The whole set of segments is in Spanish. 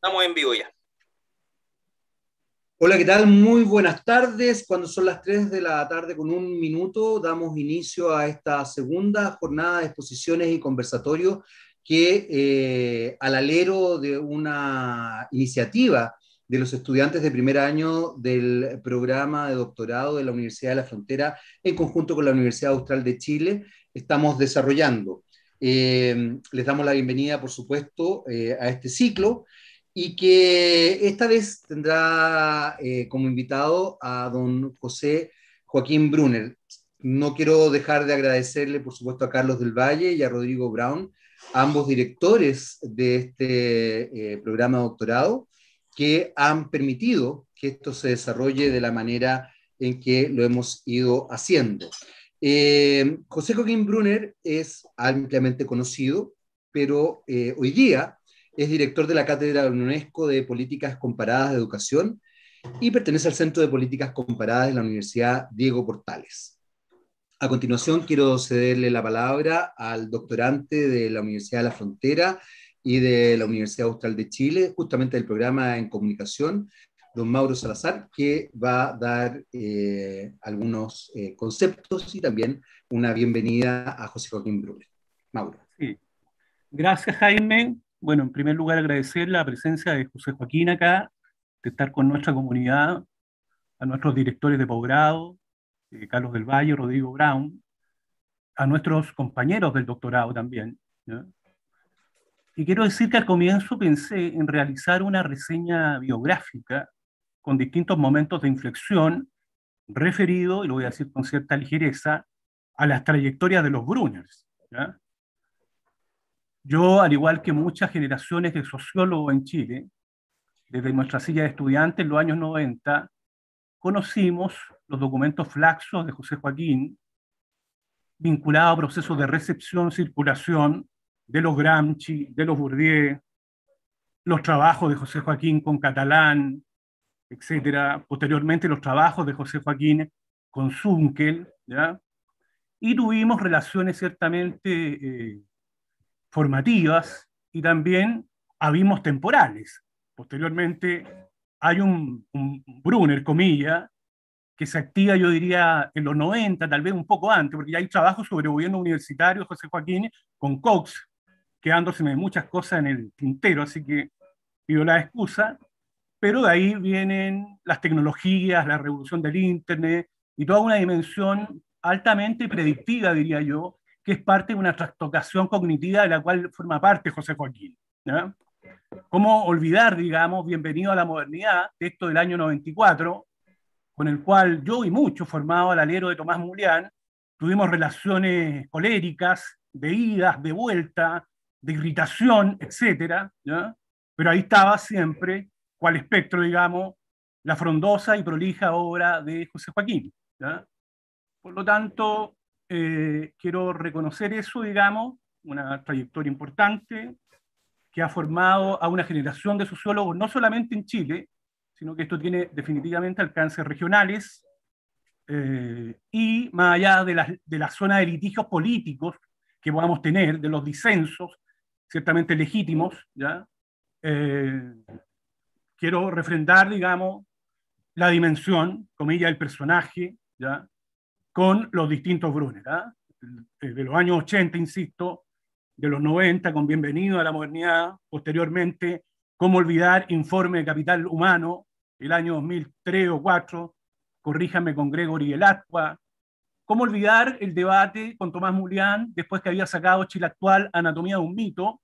Estamos en vivo ya. Hola, ¿qué tal? Muy buenas tardes. Cuando son las 3 de la tarde con un minuto, damos inicio a esta segunda jornada de exposiciones y conversatorios que eh, al alero de una iniciativa de los estudiantes de primer año del programa de doctorado de la Universidad de la Frontera en conjunto con la Universidad Austral de Chile, estamos desarrollando. Eh, les damos la bienvenida, por supuesto, eh, a este ciclo y que esta vez tendrá eh, como invitado a don José Joaquín Brunner. No quiero dejar de agradecerle, por supuesto, a Carlos del Valle y a Rodrigo Brown, ambos directores de este eh, programa de doctorado, que han permitido que esto se desarrolle de la manera en que lo hemos ido haciendo. Eh, José Joaquín Brunner es ampliamente conocido, pero hoy día es director de la Cátedra UNESCO de Políticas Comparadas de Educación y pertenece al Centro de Políticas Comparadas de la Universidad Diego Portales. A continuación, quiero cederle la palabra al doctorante de la Universidad de la Frontera y de la Universidad Austral de Chile, justamente del programa en comunicación, don Mauro Salazar, que va a dar eh, algunos eh, conceptos y también una bienvenida a José Joaquín Brule. Mauro. Gracias, Jaime. Bueno, en primer lugar agradecer la presencia de José Joaquín acá, de estar con nuestra comunidad, a nuestros directores de posgrado, eh, Carlos del Valle, Rodrigo Brown, a nuestros compañeros del doctorado también. Y quiero decir que al comienzo pensé en realizar una reseña biográfica con distintos momentos de inflexión referido, y lo voy a decir con cierta ligereza, a las trayectorias de los Bruners. ¿ya? Yo, al igual que muchas generaciones de sociólogos en Chile, desde nuestra silla de estudiantes en los años 90, conocimos los documentos flaxos de José Joaquín, vinculados a procesos de recepción, circulación de los Gramsci, de los Bourdieu, los trabajos de José Joaquín con Catalán, etcétera, posteriormente los trabajos de José Joaquín con Zunkel, y tuvimos relaciones ciertamente eh, formativas y también abismos temporales. Posteriormente hay un, Bruner, Brunner, comilla, que se activa, yo diría, en los 90, tal vez un poco antes, porque ya hay trabajo sobre gobierno universitario, José Joaquín, con Cox, quedándoseme muchas cosas en el tintero, así que pido la excusa, pero de ahí vienen las tecnologías, la revolución del Internet y toda una dimensión altamente predictiva, diría yo, que es parte de una trastocación cognitiva de la cual forma parte José Joaquín. ¿Cómo olvidar, digamos, bienvenido a la modernidad, texto del año 94, con el cual yo y muchos, formado al alero de Tomás Mulián, tuvimos relaciones coléricas, de idas, de vuelta, de irritación, etcétera, Pero ahí estaba siempre, cual espectro, digamos, la frondosa y prolija obra de José Joaquín. Por lo tanto, eh, quiero reconocer eso, digamos, una trayectoria importante que ha formado a una generación de sociólogos, no solamente en Chile, sino que esto tiene definitivamente alcances regionales eh, y más allá de la, de zona de litigios políticos que podamos tener, de los disensos, ciertamente legítimos, ¿ya? Eh, quiero refrendar, digamos, la dimensión, ella del personaje, ¿ya? con los distintos Brunner, ¿verdad? ¿ah? Eh, de los años 80, insisto, de los 90, con Bienvenido a la Modernidad, posteriormente, Cómo olvidar, Informe de Capital Humano, el año 2003 o 2004, corríjame con Gregory el agua, Cómo olvidar el debate con Tomás Mulián, después que había sacado Chile Actual, Anatomía de un Mito,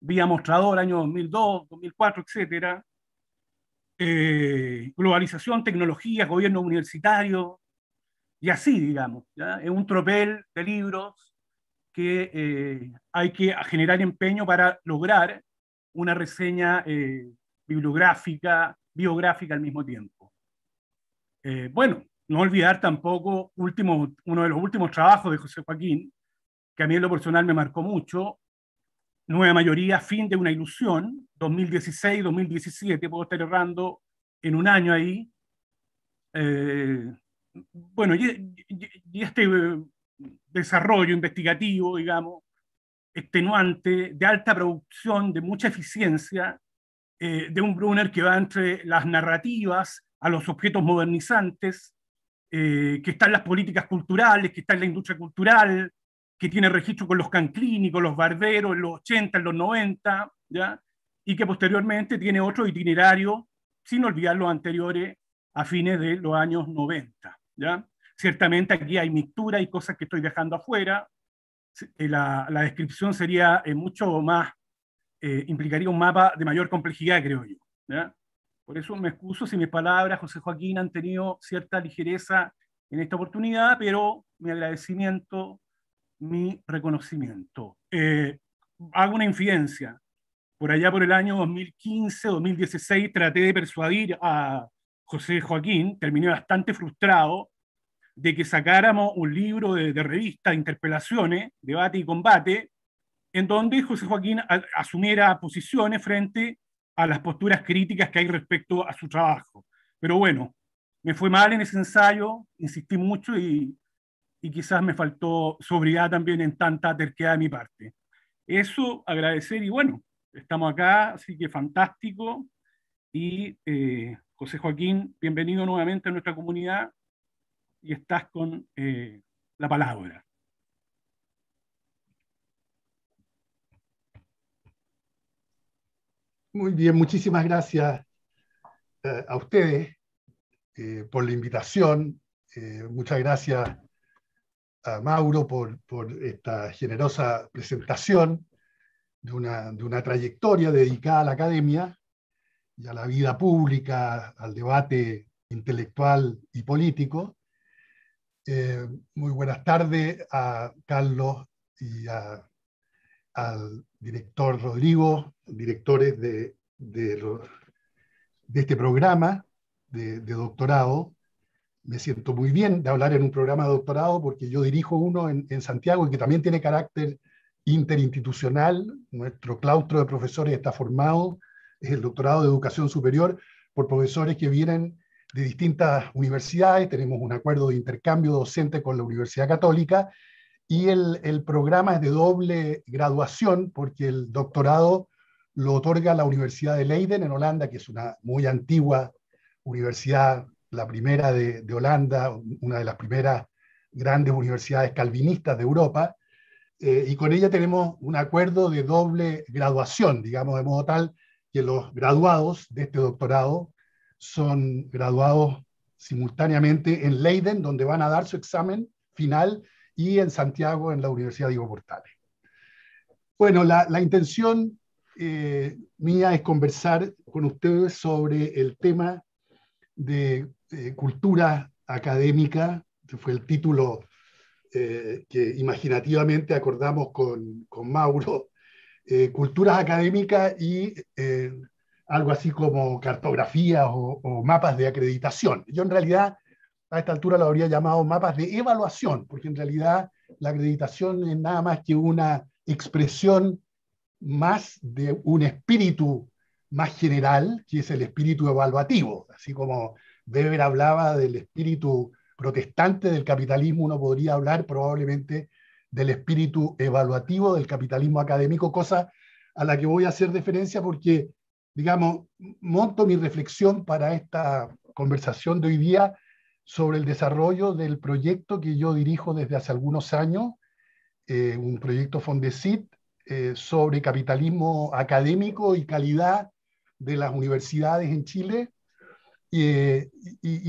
vía mostrador, año 2002, 2004, etcétera, eh, globalización, tecnología, gobierno universitario, y así, digamos, es un tropel de libros que eh, hay que generar empeño para lograr una reseña eh, bibliográfica, biográfica al mismo tiempo. Eh, bueno, no olvidar tampoco último, uno de los últimos trabajos de José Joaquín, que a mí en lo personal me marcó mucho, Nueva Mayoría, Fin de una Ilusión, 2016-2017, puedo estar errando en un año ahí, bueno, y, este eh, desarrollo investigativo, digamos, extenuante, de alta producción, de mucha eficiencia, eh, de un Brunner que va entre las narrativas a los objetos modernizantes, que eh, que están las políticas culturales, que está en la industria cultural, que tiene registro con los canclínicos, los Barberos en los 80, en los 90, ¿ya? y que posteriormente tiene otro itinerario, sin olvidar los anteriores, a fines de los años 90. Ciertamente aquí hay mixtura y cosas que estoy dejando afuera. Eh, la, descripción sería eh, mucho más, eh, implicaría un mapa de mayor complejidad, creo yo. Por eso me excuso si mis palabras, José Joaquín, han tenido cierta ligereza en esta oportunidad, pero mi agradecimiento, mi reconocimiento. hago una infidencia. Por allá por el año 2015, 2016, traté de persuadir a, José Joaquín, terminó bastante frustrado de que sacáramos un libro de, de revista, interpelaciones, debate y combate, en donde José Joaquín asumiera posiciones frente a las posturas críticas que hay respecto a su trabajo. Pero bueno, me fue mal en ese ensayo, insistí mucho y, quizás me faltó sobriedad también en tanta terquedad de mi parte. Eso, agradecer y bueno, estamos acá, así que fantástico y eh, José Joaquín, bienvenido nuevamente a nuestra comunidad y estás con eh, la palabra. Muy bien, muchísimas gracias eh, a ustedes eh, por la invitación. muchas gracias a Mauro por, esta generosa presentación de una, trayectoria dedicada a la academia y a la vida pública, al debate intelectual y político. Eh, muy buenas tardes a Carlos y al director Rodrigo, directores de, este programa de, doctorado. Me siento muy bien de hablar en un programa de doctorado porque yo dirijo uno en, en Santiago y que también tiene carácter interinstitucional. Nuestro claustro de profesores está formado el doctorado de educación superior por profesores que vienen de distintas universidades, tenemos un acuerdo de intercambio docente con la Universidad Católica y el, programa es de doble graduación porque el doctorado lo otorga la Universidad de Leiden en Holanda, que es una muy antigua universidad, la primera de, Holanda, una de las primeras grandes universidades calvinistas de Europa, eh, y con ella tenemos un acuerdo de doble graduación, digamos, de modo tal que los graduados de este doctorado son graduados simultáneamente en Leiden, donde van a dar su examen final, y en Santiago, en la Universidad Diego Portales. Bueno, la, intención eh, mía es conversar con ustedes sobre el tema de eh, cultura académica, que fue el título eh, que imaginativamente acordamos con, con Mauro eh, culturas académicas y eh, algo así como cartografías o, o, mapas de acreditación. Yo en realidad a esta altura lo habría llamado mapas de evaluación, porque en realidad la acreditación es nada más que una expresión más de un espíritu más general, que es el espíritu evaluativo. Así como Weber hablaba del espíritu protestante del capitalismo, uno podría hablar probablemente del espíritu evaluativo del capitalismo académico, cosa a la que voy a hacer referencia porque, digamos, monto mi reflexión para esta conversación de hoy día sobre el desarrollo del proyecto que yo dirijo desde hace algunos años, eh, un proyecto Fondesit eh, sobre capitalismo académico y calidad de las universidades en Chile. y, eh,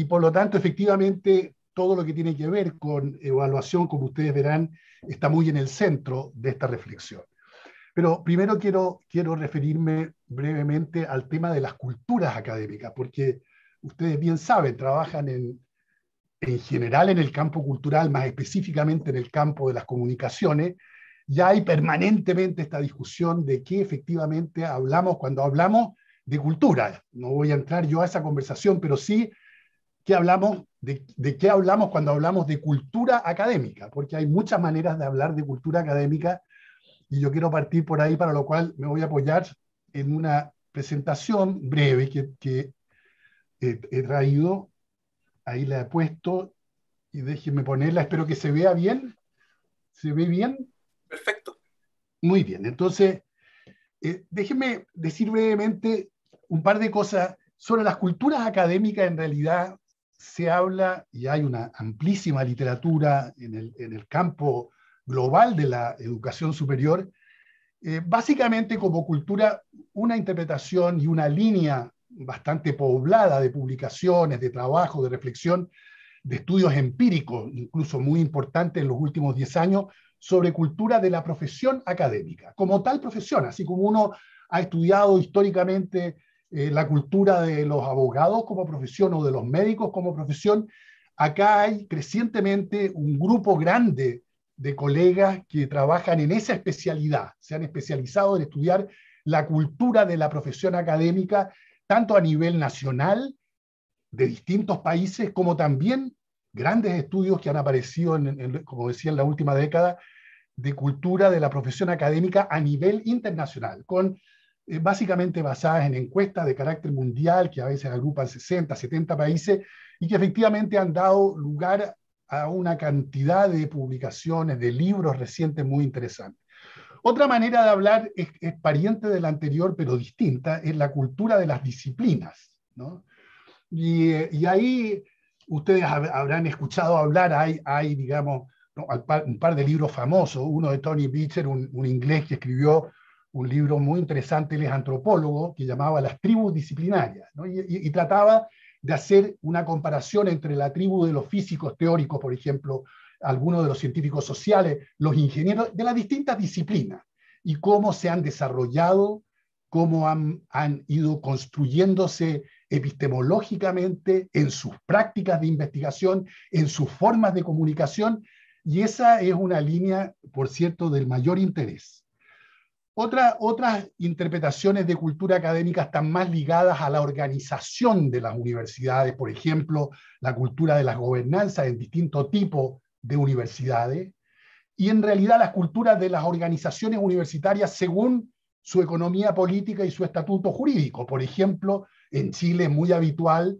por lo tanto, efectivamente, todo lo que tiene que ver con evaluación, como ustedes verán, está muy en el centro de esta reflexión. Pero primero quiero, quiero referirme brevemente al tema de las culturas académicas, porque ustedes bien saben, trabajan en, en general en el campo cultural, más específicamente en el campo de las comunicaciones, ya hay permanentemente esta discusión de qué efectivamente hablamos cuando hablamos de cultura. No voy a entrar yo a esa conversación, pero sí qué hablamos, de, qué hablamos cuando hablamos de cultura académica, porque hay muchas maneras de hablar de cultura académica y yo quiero partir por ahí, para lo cual me voy a apoyar en una presentación breve que, he, traído. Ahí la he puesto y déjenme ponerla, espero que se vea bien. ¿Se ve bien? Perfecto. Muy bien, entonces, eh, déjenme decir brevemente un par de cosas sobre las culturas académicas en realidad se habla, y hay una amplísima literatura en el, campo global de la educación superior, eh, básicamente como cultura, una interpretación y una línea bastante poblada de publicaciones, de trabajo, de reflexión, de estudios empíricos, incluso muy importantes en los últimos 10 años, sobre cultura de la profesión académica, como tal profesión, así como uno ha estudiado históricamente eh, la cultura de los abogados como profesión o de los médicos como profesión, acá hay crecientemente un grupo grande de colegas que trabajan en esa especialidad, se han especializado en estudiar la cultura de la profesión académica, tanto a nivel nacional, de distintos países, como también grandes estudios que han aparecido, como decía, en la última década, de cultura de la profesión académica a nivel internacional, con eh, básicamente basadas en encuestas de carácter mundial que a veces agrupan 60, 70 países y que efectivamente han dado lugar a una cantidad de publicaciones, de libros recientes muy interesantes. Otra manera de hablar es, pariente de la anterior, pero distinta, es la cultura de las disciplinas. Eh, y, ahí ustedes habrán escuchado hablar, hay, hay digamos, un par de libros famosos, uno de Tony Beecher, un inglés que escribió un libro muy interesante, él es antropólogo, que llamaba Las tribus disciplinarias, y, trataba de hacer una comparación entre la tribu de los físicos teóricos, por ejemplo, algunos de los científicos sociales, los ingenieros, de las distintas disciplinas, y cómo se han desarrollado, cómo han, han ido construyéndose epistemológicamente, en sus prácticas de investigación, en sus formas de comunicación, y esa es una línea, por cierto, del mayor interés otras interpretaciones de cultura académica están más ligadas a la organización de las universidades, por ejemplo, la cultura de las gobernanzas en distintos tipos de universidades, y en realidad las culturas de las organizaciones universitarias según su economía política y su estatuto jurídico. Por ejemplo, en Chile es muy habitual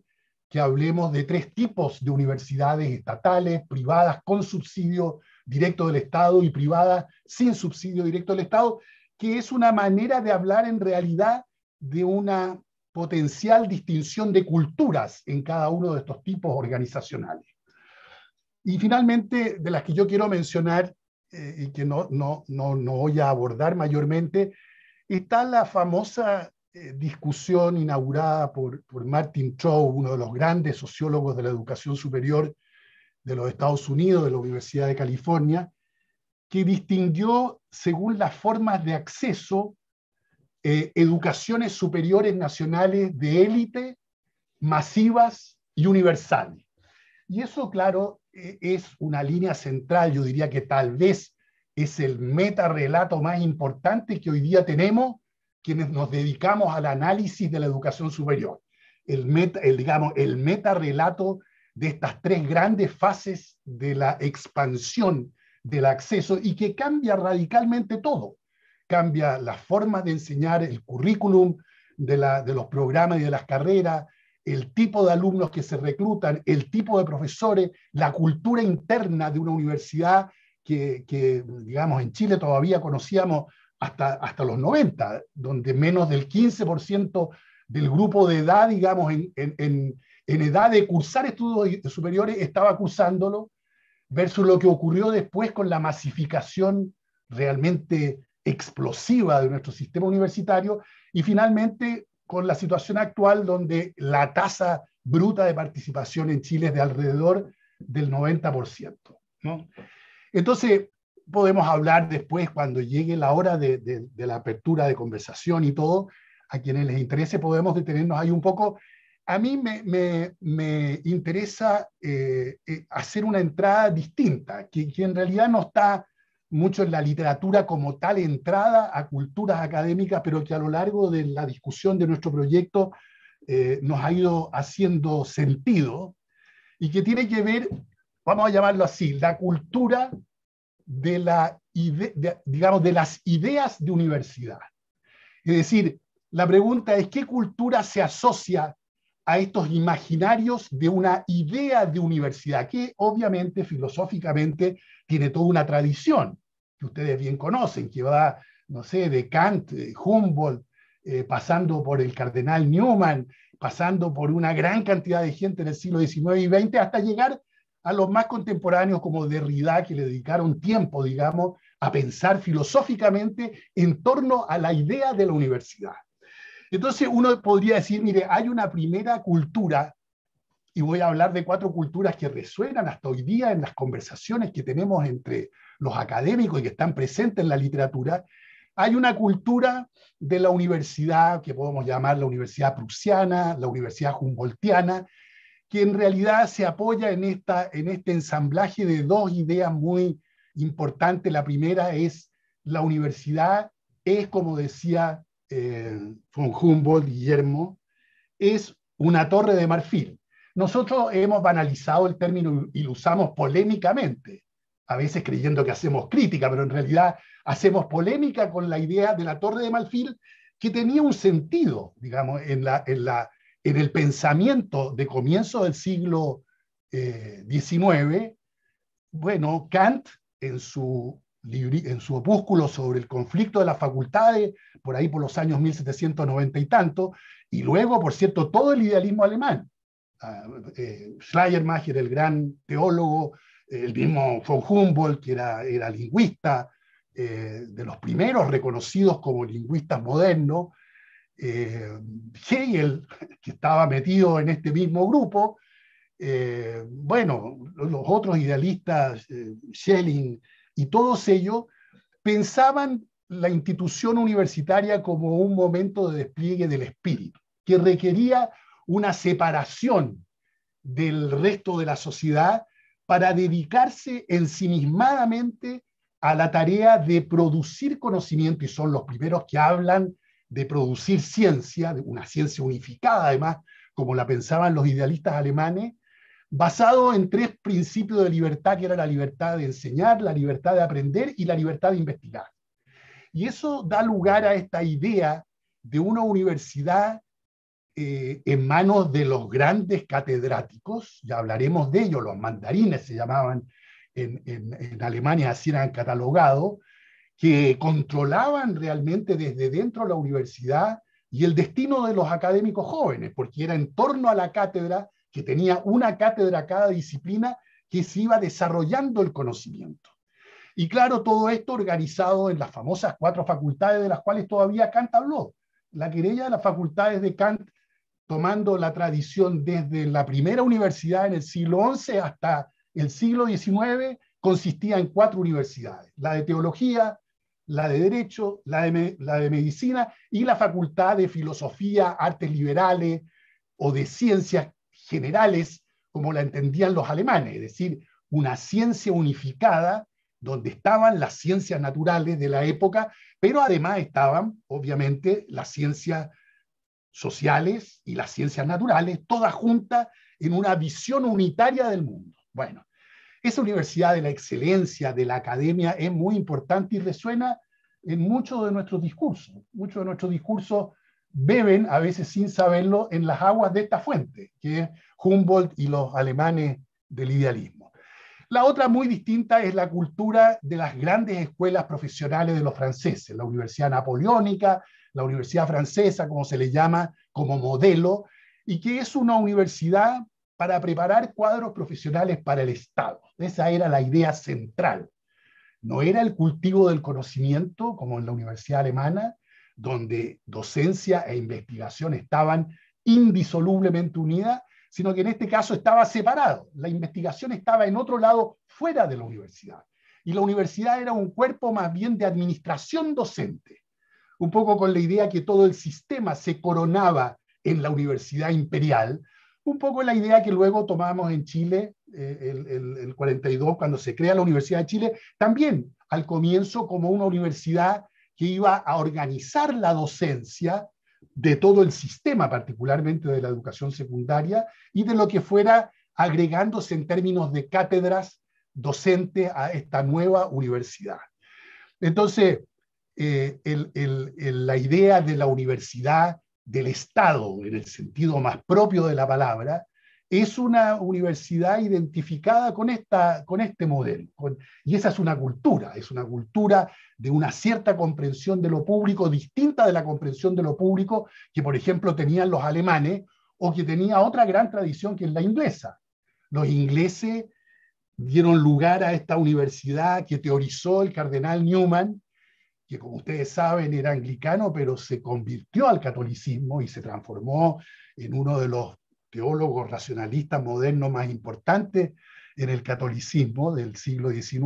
que hablemos de tres tipos de universidades estatales, privadas con subsidio directo del Estado y privadas sin subsidio directo del Estado, que es una manera de hablar en realidad de una potencial distinción de culturas en cada uno de estos tipos organizacionales. Y finalmente, de las que yo quiero mencionar eh, y que no, voy a abordar mayormente, está la famosa eh, discusión inaugurada por, por Martin Chow, uno de los grandes sociólogos de la educación superior de los Estados Unidos, de la Universidad de California, que distinguió según las formas de acceso eh, educaciones superiores nacionales de élite, masivas y universales. Y eso, claro, eh, es una línea central, yo diría que tal vez es el metarrelato más importante que hoy día tenemos quienes nos dedicamos al análisis de la educación superior. El, meta, el, digamos, el metarrelato de estas tres grandes fases de la expansión del acceso y que cambia radicalmente todo. Cambia las formas de enseñar, el currículum de, los programas y de las carreras, el tipo de alumnos que se reclutan, el tipo de profesores, la cultura interna de una universidad que, que digamos, en Chile todavía conocíamos hasta, hasta los 90, donde menos del 15% del grupo de edad, digamos, en edad de cursar estudios superiores estaba cursándolo versus lo que ocurrió después con la masificación realmente explosiva de nuestro sistema universitario y finalmente con la situación actual donde la tasa bruta de participación en Chile es de alrededor del 90%. Entonces, podemos hablar después, cuando llegue la hora de, de, la apertura de conversación y todo, a quienes les interese, podemos detenernos ahí un poco a mí me, interesa eh, eh, hacer una entrada distinta, que, en realidad no está mucho en la literatura como tal entrada a culturas académicas, pero que a lo largo de la discusión de nuestro proyecto eh, nos ha ido haciendo sentido y que tiene que ver, vamos a llamarlo así, la cultura de, la digamos, de las ideas de universidad. Es decir, la pregunta es qué cultura se asocia a estos imaginarios de una idea de universidad que obviamente filosóficamente tiene toda una tradición que ustedes bien conocen, que va, no sé, de Kant, Humboldt, eh, pasando por el cardenal Newman, pasando por una gran cantidad de gente en el siglo XIX y XX, hasta llegar a los más contemporáneos como Derrida, que le dedicaron tiempo, digamos, a pensar filosóficamente en torno a la idea de la universidad. Entonces uno podría decir, mire, hay una primera cultura, y voy a hablar de cuatro culturas que resuenan hasta hoy día en las conversaciones que tenemos entre los académicos y que están presentes en la literatura. Hay una cultura de la universidad, que podemos llamar la universidad prusiana, la universidad humboldtiana, que en realidad se apoya en, esta, en este ensamblaje de dos ideas muy importantes. La primera es la universidad es, como decía von Humboldt, Guillermo, es una torre de marfil. Nosotros hemos banalizado el término y lo usamos polémicamente, a veces creyendo que hacemos crítica, pero en realidad hacemos polémica con la idea de la torre de marfil que tenía un sentido, digamos, en, el pensamiento de comienzo del siglo XIX. Eh, bueno, Kant en su en su opúsculo sobre el conflicto de las facultades, por ahí por los años 1790 y tanto, y luego, por cierto, todo el idealismo alemán. Ah, eh, Schleiermacher, el gran teólogo, eh, el mismo von Humboldt, que era, lingüista, eh, de los primeros reconocidos como lingüistas modernos, Hegel, que estaba metido en este mismo grupo, bueno, los otros idealistas, Schelling, y todos ellos pensaban la institución universitaria como un momento de despliegue del espíritu, que requería una separación del resto de la sociedad para dedicarse ensimismadamente a la tarea de producir conocimiento, y son los primeros que hablan de producir ciencia, una ciencia unificada además, como la pensaban los idealistas alemanes, basado en tres principios de libertad, que era la libertad de enseñar, la libertad de aprender y la libertad de investigar. Y eso da lugar a esta idea de una universidad eh, en manos de los grandes catedráticos, ya hablaremos de ellos, los mandarines se llamaban en, Alemania, así eran catalogados, que controlaban realmente desde dentro la universidad y el destino de los académicos jóvenes, porque era en torno a la cátedra que tenía una cátedra cada disciplina que se iba desarrollando el conocimiento. Y claro, todo esto organizado en las famosas cuatro facultades de las cuales todavía Kant habló. La querella de las facultades de Kant, tomando la tradición desde la primera universidad en el siglo XI hasta el siglo XIX, consistía en cuatro universidades, la de teología, la de derecho, la de, la de medicina y la facultad de filosofía, artes liberales o de ciencias generales como la entendían los alemanes, es decir, una ciencia unificada donde estaban las ciencias naturales de la época, pero además estaban, obviamente, las ciencias sociales y las ciencias naturales, todas juntas en una visión unitaria del mundo. Bueno, esa universidad de la excelencia, de la academia, es muy importante y resuena en muchos de nuestros discursos. Muchos de nuestros discursos beben, a veces sin saberlo, en las aguas de esta fuente, que es Humboldt y los alemanes del idealismo. La otra muy distinta es la cultura de las grandes escuelas profesionales de los franceses, la Universidad Napoleónica, la Universidad Francesa, como se le llama, como modelo, y que es una universidad para preparar cuadros profesionales para el Estado. Esa era la idea central. No era el cultivo del conocimiento, como en la Universidad Alemana, donde docencia e investigación estaban indisolublemente unidas, sino que en este caso estaba separado. La investigación estaba en otro lado, fuera de la universidad. Y la universidad era un cuerpo más bien de administración docente, un poco con la idea que todo el sistema se coronaba en la universidad imperial, un poco la idea que luego tomamos en Chile, eh, el 42, cuando se crea la Universidad de Chile, también al comienzo como una universidad que iba a organizar la docencia de todo el sistema, particularmente de la educación secundaria, y de lo que fuera agregándose en términos de cátedras docentes a esta nueva universidad. Entonces, eh, la idea de la universidad del Estado, en el sentido más propio de la palabra, es una universidad identificada con, esta, con este modelo. y esa es una cultura, es una cultura de una cierta comprensión de lo público, distinta de la comprensión de lo público que, por ejemplo, tenían los alemanes o que tenía otra gran tradición que es la inglesa. Los ingleses dieron lugar a esta universidad que teorizó el cardenal Newman, que como ustedes saben era anglicano, pero se convirtió al catolicismo y se transformó en uno de los teólogo racionalista moderno más importante en el catolicismo del siglo XIX,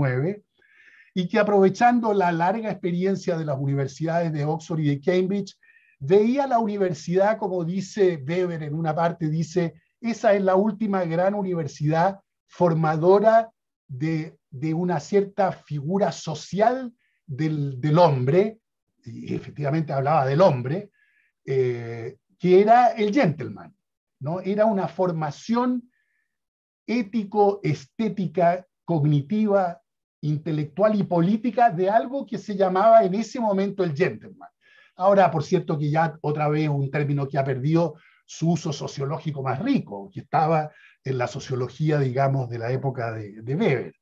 y que aprovechando la larga experiencia de las universidades de Oxford y de Cambridge, veía la universidad, como dice Weber en una parte, dice, esa es la última gran universidad formadora de, una cierta figura social del, hombre, y efectivamente hablaba del hombre, eh, que era el gentleman. Era una formación ético-estética, cognitiva, intelectual y política de algo que se llamaba en ese momento el gentleman. Ahora, por cierto, que ya otra vez un término que ha perdido su uso sociológico más rico, que estaba en la sociología, digamos, de la época de, de Weber.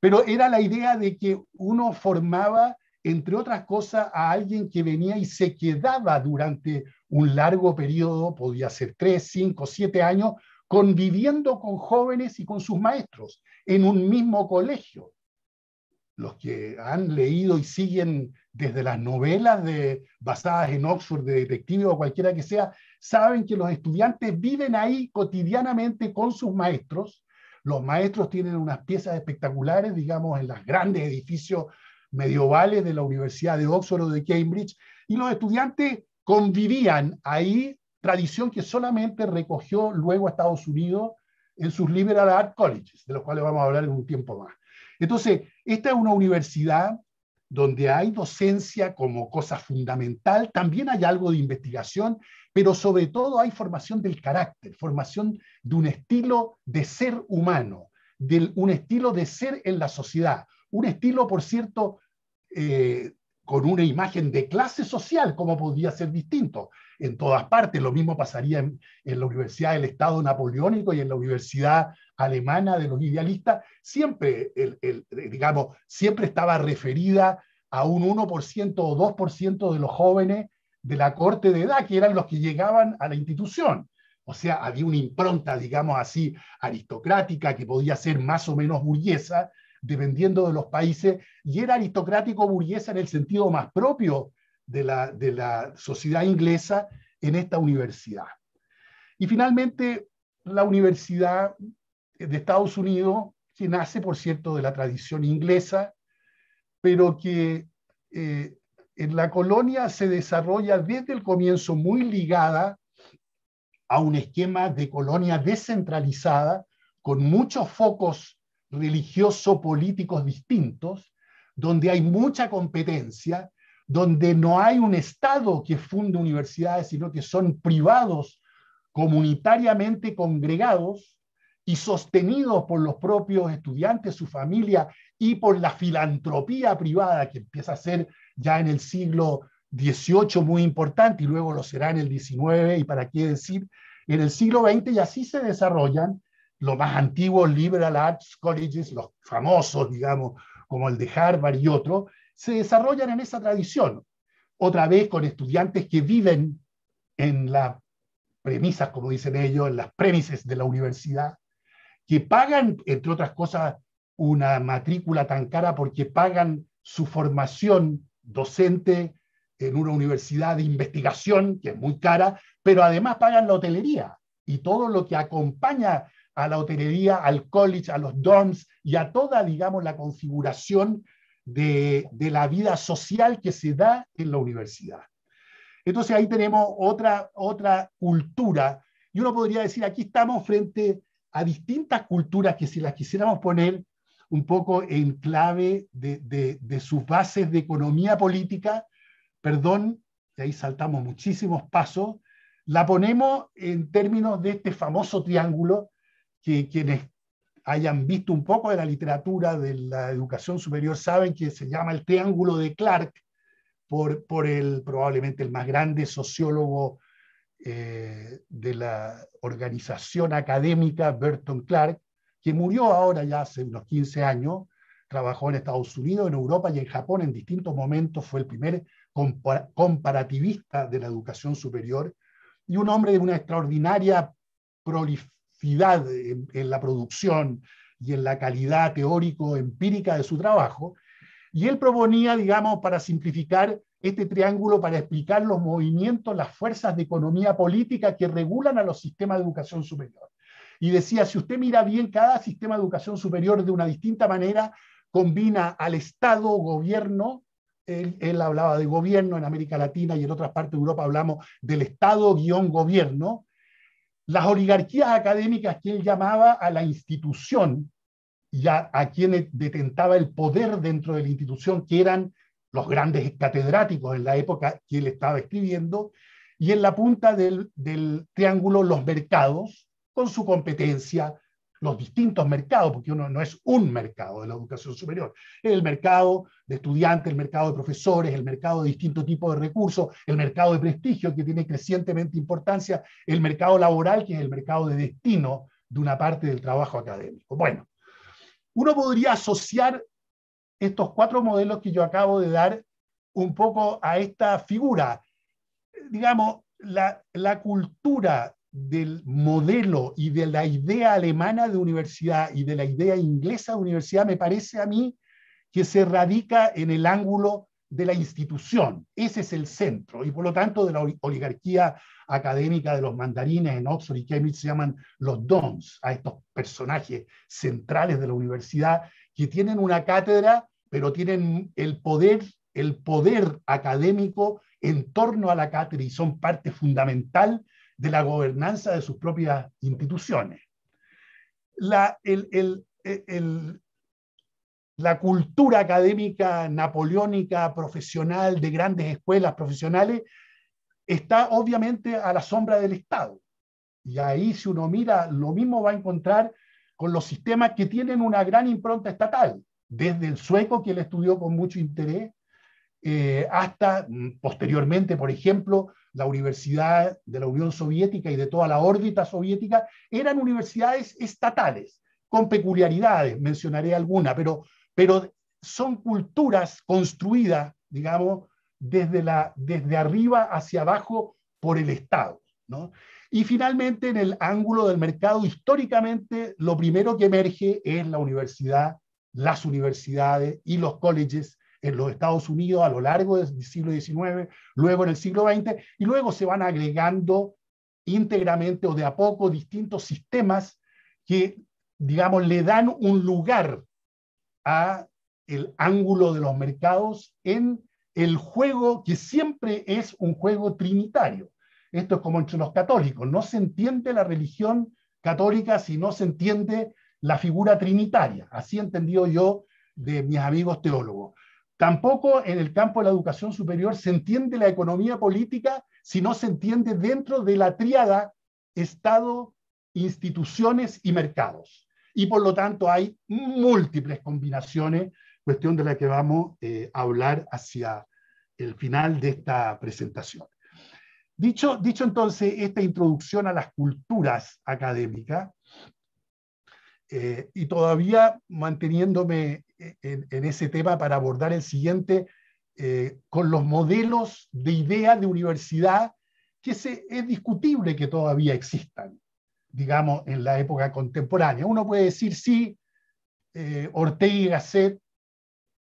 Pero era la idea de que uno formaba, entre otras cosas, a alguien que venía y se quedaba durante un largo periodo, podía ser tres, cinco, siete años, conviviendo con jóvenes y con sus maestros en un mismo colegio. Los que han leído y siguen desde las novelas de, basadas en Oxford, de detective o cualquiera que sea, saben que los estudiantes viven ahí cotidianamente con sus maestros. Los maestros tienen unas piezas espectaculares, digamos, en los grandes edificios medievales de la Universidad de Oxford o de Cambridge, y los estudiantes convivían ahí tradición que solamente recogió luego Estados Unidos en sus liberal art colleges, de los cuales vamos a hablar en un tiempo más. Entonces, esta es una universidad donde hay docencia como cosa fundamental, también hay algo de investigación, pero sobre todo hay formación del carácter, formación de un estilo de ser humano, de un estilo de ser en la sociedad, un estilo, por cierto, eh, con una imagen de clase social, como podía ser distinto. En todas partes, lo mismo pasaría en, la Universidad del Estado Napoleónico y en la Universidad Alemana de los Idealistas, siempre, eh, digamos, siempre estaba referida a un 1% o 2% de los jóvenes de la corte de edad, que eran los que llegaban a la institución. O sea, había una impronta, digamos así, aristocrática que podía ser más o menos burguesa, dependiendo de los países, y era aristocrático burguesa en el sentido más propio de la, sociedad inglesa en esta universidad. Y finalmente, la Universidad de Estados Unidos, que nace, por cierto, de la tradición inglesa, pero que eh, en la colonia se desarrolla desde el comienzo muy ligada a un esquema de colonia descentralizada, con muchos focos religioso-políticos distintos, donde hay mucha competencia, donde no hay un Estado que funde universidades, sino que son privados comunitariamente congregados y sostenidos por los propios estudiantes, su familia y por la filantropía privada que empieza a ser ya en el siglo XVIII muy importante y luego lo será en el XIX y para qué decir, en el siglo XX y así se desarrollan los más antiguos liberal arts colleges, los famosos, digamos, como el de Harvard y otro, se desarrollan en esa tradición. Otra vez con estudiantes que viven en las premisas, como dicen ellos, en las premisas de la universidad, que pagan, entre otras cosas, una matrícula tan cara porque pagan su formación docente en una universidad de investigación, que es muy cara, pero además pagan la hotelería y todo lo que acompaña a la hotelería, al college, a los dorms y a toda, digamos, la configuración de, la vida social que se da en la universidad. Entonces ahí tenemos otra, otra cultura y uno podría decir, aquí estamos frente a distintas culturas que si las quisiéramos poner un poco en clave de, de sus bases de economía política, perdón, de ahí saltamos muchísimos pasos, la ponemos en términos de este famoso triángulo que quienes hayan visto un poco de la literatura de la educación superior saben que se llama el Triángulo de Clark, por, por el, probablemente el más grande sociólogo eh, de la organización académica, Burton Clark, que murió ahora ya hace unos 15 años, trabajó en Estados Unidos, en Europa y en Japón en distintos momentos, fue el primer comparativista de la educación superior y un hombre de una extraordinaria prolif en, la producción y en la calidad teórico-empírica de su trabajo. Y él proponía, digamos, para simplificar este triángulo, para explicar los movimientos, las fuerzas de economía política que regulan a los sistemas de educación superior. Y decía, si usted mira bien, cada sistema de educación superior de una distinta manera combina al Estado, gobierno, él, hablaba de gobierno en América Latina y en otras partes de Europa hablamos del Estado guión gobierno, las oligarquías académicas que él llamaba a la institución y a, quienes detentaba el poder dentro de la institución, que eran los grandes catedráticos en la época que él estaba escribiendo, y en la punta del, del triángulo los mercados, con su competencia, los distintos mercados, porque uno no es un mercado de la educación superior, es el mercado de estudiantes, el mercado de profesores, el mercado de distintos tipos de recursos, el mercado de prestigio que tiene crecientemente importancia, el mercado laboral que es el mercado de destino de una parte del trabajo académico. Bueno, uno podría asociar estos cuatro modelos que yo acabo de dar un poco a esta figura. Digamos, la, la cultura del modelo y de la idea alemana de universidad y de la idea inglesa de universidad, me parece a mí que se radica en el ángulo de la institución. Ese es el centro. Y por lo tanto, de la oligarquía académica de los mandarines en Oxford y Cambridge se llaman los dons, a estos personajes centrales de la universidad que tienen una cátedra, pero tienen el poder, el poder académico en torno a la cátedra y son parte fundamental de la gobernanza de sus propias instituciones. La, cultura académica napoleónica, profesional, de grandes escuelas profesionales, está obviamente a la sombra del Estado. Y ahí si uno mira, lo mismo va a encontrar con los sistemas que tienen una gran impronta estatal, desde el sueco, que él estudió con mucho interés, eh, hasta mm, posteriormente, por ejemplo, la Universidad de la Unión Soviética y de toda la órbita soviética, eran universidades estatales, con peculiaridades, mencionaré alguna, pero, pero son culturas construidas, digamos, desde, la, desde arriba hacia abajo por el Estado. Y finalmente, en el ángulo del mercado, históricamente, lo primero que emerge es la universidad, las universidades y los colleges en los Estados Unidos a lo largo del siglo XIX, luego en el siglo XX, y luego se van agregando íntegramente o de a poco distintos sistemas que, digamos, le dan un lugar a el ángulo de los mercados en el juego que siempre es un juego trinitario. Esto es como entre los católicos, no se entiende la religión católica si no se entiende la figura trinitaria, así he entendido yo de mis amigos teólogos. Tampoco en el campo de la educación superior se entiende la economía política si no se entiende dentro de la triada Estado, instituciones y mercados. Y por lo tanto hay múltiples combinaciones, cuestión de la que vamos a eh, hablar hacia el final de esta presentación. Dicho, dicho entonces esta introducción a las culturas académicas, eh, y todavía manteniéndome en, ese tema para abordar el siguiente, eh, con los modelos de idea de universidad que se, es discutible que todavía existan, digamos, en la época contemporánea. Uno puede decir, sí, eh, Ortega y Gasset,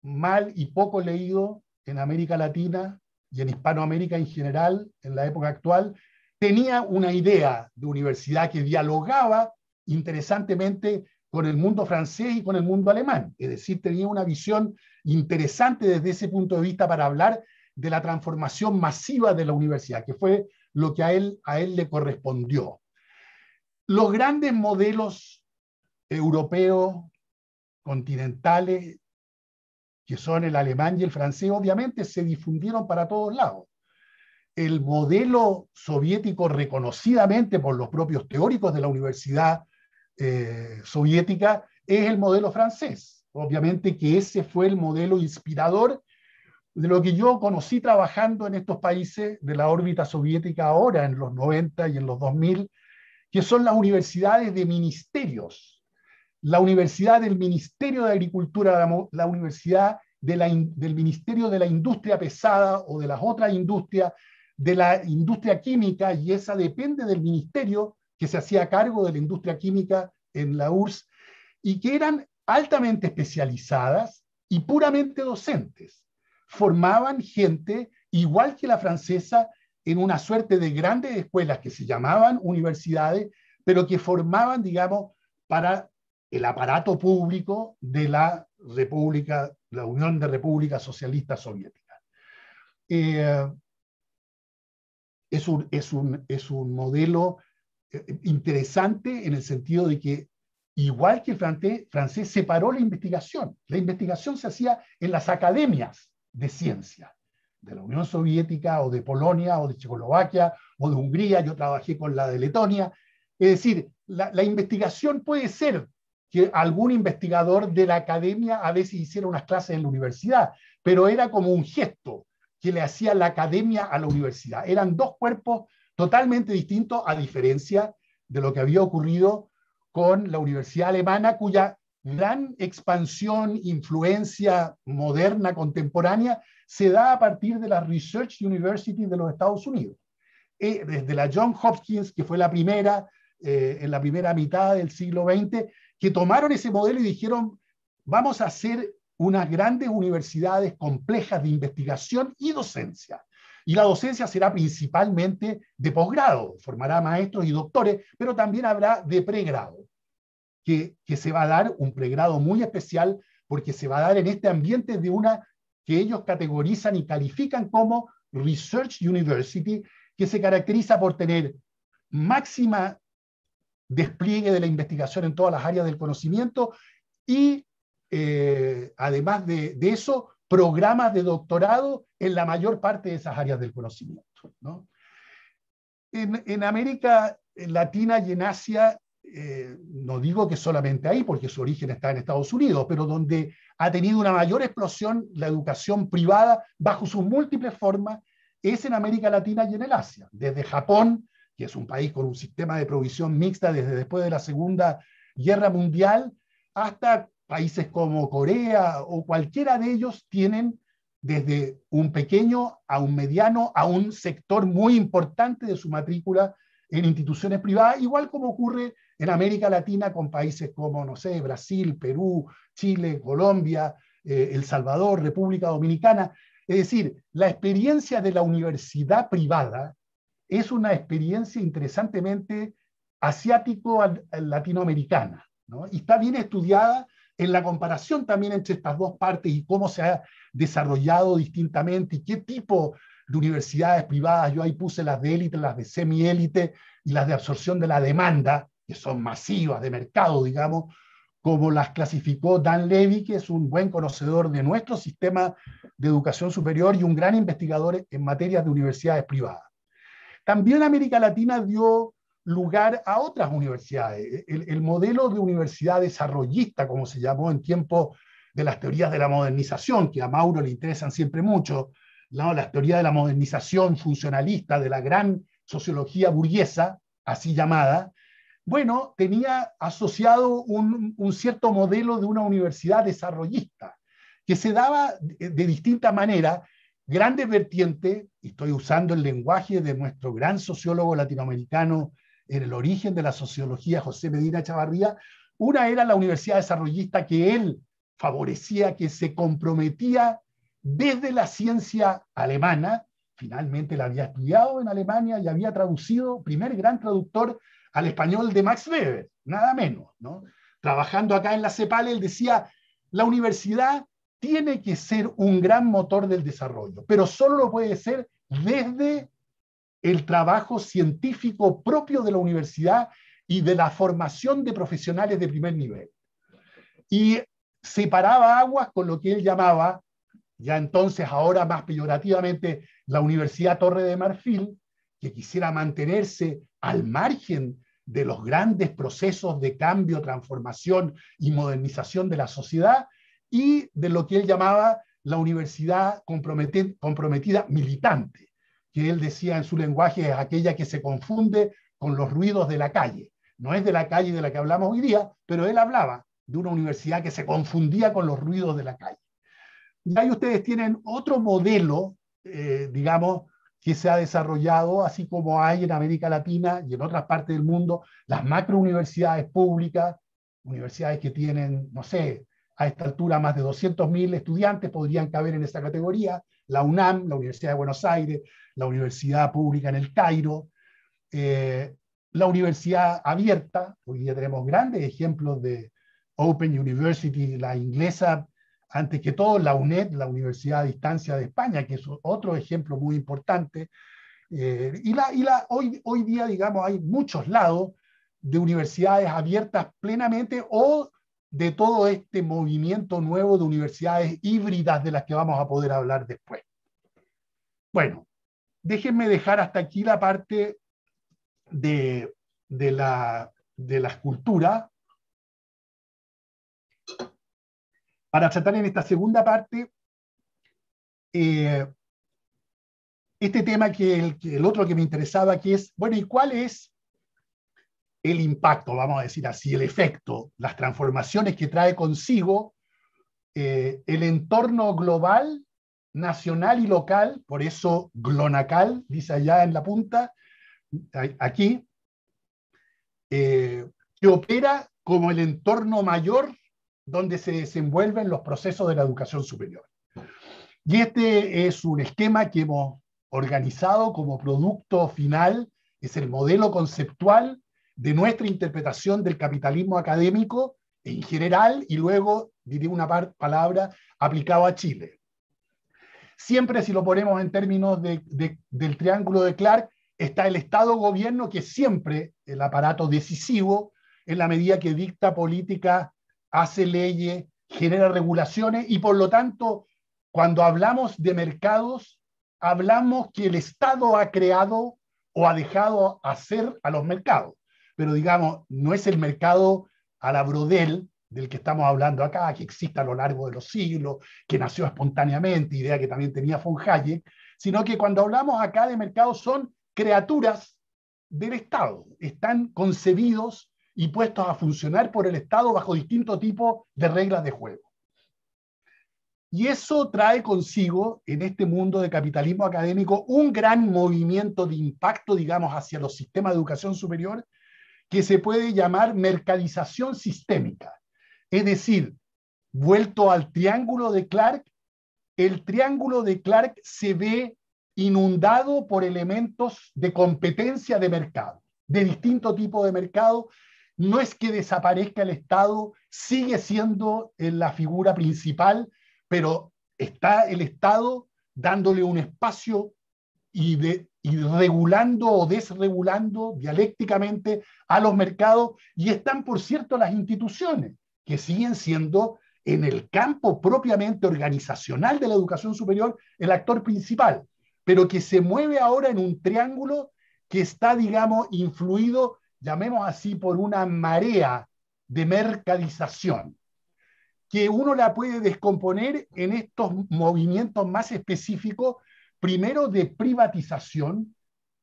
mal y poco leído en América Latina y en Hispanoamérica en general, en la época actual, tenía una idea de universidad que dialogaba interesantemente con el mundo francés y con el mundo alemán. Es decir, tenía una visión interesante desde ese punto de vista para hablar de la transformación masiva de la universidad, que fue lo que a él, a él le correspondió. Los grandes modelos europeos, continentales, que son el alemán y el francés, obviamente se difundieron para todos lados. El modelo soviético reconocidamente por los propios teóricos de la universidad eh, soviética es el modelo francés. Obviamente que ese fue el modelo inspirador de lo que yo conocí trabajando en estos países de la órbita soviética ahora, en los 90 y en los 2000, que son las universidades de ministerios, la Universidad del Ministerio de Agricultura, la, Universidad del Ministerio de la Industria Pesada o de las otras industrias, de la industria química, y esa depende del ministerio, que se hacía cargo de la industria química en la URSS y que eran altamente especializadas y puramente docentes. Formaban gente igual que la francesa en una suerte de grandes escuelas que se llamaban universidades, pero que formaban, digamos, para el aparato público de la República, la Unión de Repúblicas Socialistas Soviéticas. Eh, es, un, es un modelo eh, interesante en el sentido de que, igual que el francés, francés, separó la investigación. La investigación se hacía en las academias de ciencia de la Unión Soviética o de Polonia o de Checoslovaquia o de Hungría, yo trabajé con la de Letonia. Es decir, la, la investigación puede ser que algún investigador de la academia a veces hiciera unas clases en la universidad, pero era como un gesto que le hacía la academia a la universidad. Eran dos cuerpos totalmente distinto a diferencia de lo que había ocurrido con la Universidad Alemana, cuya gran expansión, influencia moderna, contemporánea, se da a partir de la Research University de los Estados Unidos. Eh, desde la John Hopkins, que fue la primera eh, en la primera mitad del siglo XX, que tomaron ese modelo y dijeron, vamos a hacer unas grandes universidades complejas de investigación y docencia. Y la docencia será principalmente de posgrado, formará maestros y doctores, pero también habrá de pregrado, que, se va a dar un pregrado muy especial porque se va a dar en este ambiente de una que ellos categorizan y califican como Research University, que se caracteriza por tener máxima despliegue de la investigación en todas las áreas del conocimiento y eh, además de, eso, programas de doctorado en la mayor parte de esas áreas del conocimiento. ¿no? En, América Latina y en Asia, eh, no digo que solamente ahí, porque su origen está en Estados Unidos, pero donde ha tenido una mayor explosión la educación privada bajo sus múltiples formas, es en América Latina y en el Asia. Desde Japón, que es un país con un sistema de provisión mixta desde después de la Segunda Guerra Mundial, hasta países como Corea o cualquiera de ellos tienen desde un pequeño a un mediano a un sector muy importante de su matrícula en instituciones privadas, igual como ocurre en América Latina con países como, no sé, Brasil, Perú, Chile, Colombia, eh, El Salvador, República Dominicana. Es decir, la experiencia de la universidad privada es una experiencia interesantemente asiático-latinoamericana, ¿no? y está bien estudiada en la comparación también entre estas dos partes y cómo se ha desarrollado distintamente y qué tipo de universidades privadas, yo ahí puse las de élite, las de semiélite y las de absorción de la demanda, que son masivas de mercado, digamos, como las clasificó Dan Levy, que es un buen conocedor de nuestro sistema de educación superior y un gran investigador en materia de universidades privadas. También América Latina dio lugar a otras universidades. El, modelo de universidad desarrollista, como se llamó en tiempos de las teorías de la modernización, que a Mauro le interesan siempre mucho, las teorías de la modernización funcionalista, de la gran sociología burguesa, así llamada, bueno, tenía asociado un, cierto modelo de una universidad desarrollista, que se daba de, de distinta manera, grandes vertientes, y estoy usando el lenguaje de nuestro gran sociólogo latinoamericano en el origen de la sociología José Medina Chavarría, una era la universidad desarrollista que él favorecía, que se comprometía desde la ciencia alemana, finalmente la había estudiado en Alemania y había traducido, primer gran traductor al español de Max Weber, nada menos, Trabajando acá en la CEPAL, él decía, la universidad tiene que ser un gran motor del desarrollo, pero solo lo puede ser desde el trabajo científico propio de la universidad y de la formación de profesionales de primer nivel. Y separaba aguas con lo que él llamaba, ya entonces, ahora más peyorativamente, la Universidad Torre de Marfil, que quisiera mantenerse al margen de los grandes procesos de cambio, transformación y modernización de la sociedad, y de lo que él llamaba la universidad comprometida militante, que él decía en su lenguaje es aquella que se confunde con los ruidos de la calle. No es de la calle de la que hablamos hoy día, pero él hablaba de una universidad que se confundía con los ruidos de la calle. Y ahí ustedes tienen otro modelo, eh, digamos, que se ha desarrollado, así como hay en América Latina y en otras partes del mundo, las universidades públicas, universidades que tienen, no sé, a esta altura más de 200.000 estudiantes podrían caber en esta categoría, la UNAM, la Universidad de Buenos Aires, la Universidad Pública en el Cairo, eh, la Universidad Abierta, hoy día tenemos grandes ejemplos de Open University, la inglesa, antes que todo la UNED, la Universidad a Distancia de España, que es otro ejemplo muy importante. Eh, y la, y la, hoy, hoy día, digamos, hay muchos lados de universidades abiertas plenamente o de todo este movimiento nuevo de universidades híbridas de las que vamos a poder hablar después. Bueno, déjenme dejar hasta aquí la parte de, la, de escultura para tratar en esta segunda parte eh, este tema que el, otro que me interesaba, que es, bueno, ¿y cuál es el impacto, vamos a decir así, el efecto, las transformaciones que trae consigo eh, el entorno global nacional y local, por eso glonacal, dice allá en la punta, aquí, eh, que opera como el entorno mayor donde se desenvuelven los procesos de la educación superior. Y este es un esquema que hemos organizado como producto final, es el modelo conceptual de nuestra interpretación del capitalismo académico en general y luego, diré una palabra, aplicado a Chile. Siempre si lo ponemos en términos del triángulo de Clark, está el Estado-gobierno, que es siempre el aparato decisivo en la medida que dicta política, hace leyes, genera regulaciones y por lo tanto, cuando hablamos de mercados, hablamos que el Estado ha creado o ha dejado hacer a los mercados. Pero digamos, no es el mercado a la brodel, del que estamos hablando acá, que existe a lo largo de los siglos, que nació espontáneamente, idea que también tenía von Hayek, sino que cuando hablamos acá de mercado son criaturas del Estado, están concebidos y puestos a funcionar por el Estado bajo distinto tipo de reglas de juego. Y eso trae consigo, en este mundo de capitalismo académico, un gran movimiento de impacto, digamos, hacia los sistemas de educación superior, que se puede llamar mercadización sistémica es decir, vuelto al triángulo de Clark, el triángulo de Clark se ve inundado por elementos de competencia de mercado, de distinto tipo de mercado. No es que desaparezca el Estado, sigue siendo eh, la figura principal, pero está el Estado dándole un espacio y, y regulando o desregulando dialécticamente a los mercados y están, por cierto, las instituciones que siguen siendo en el campo propiamente organizacional de la educación superior el actor principal, pero que se mueve ahora en un triángulo que está, digamos, influido, llamemos así, por una marea de mercadización, que uno la puede descomponer en estos movimientos más específicos, primero de privatización,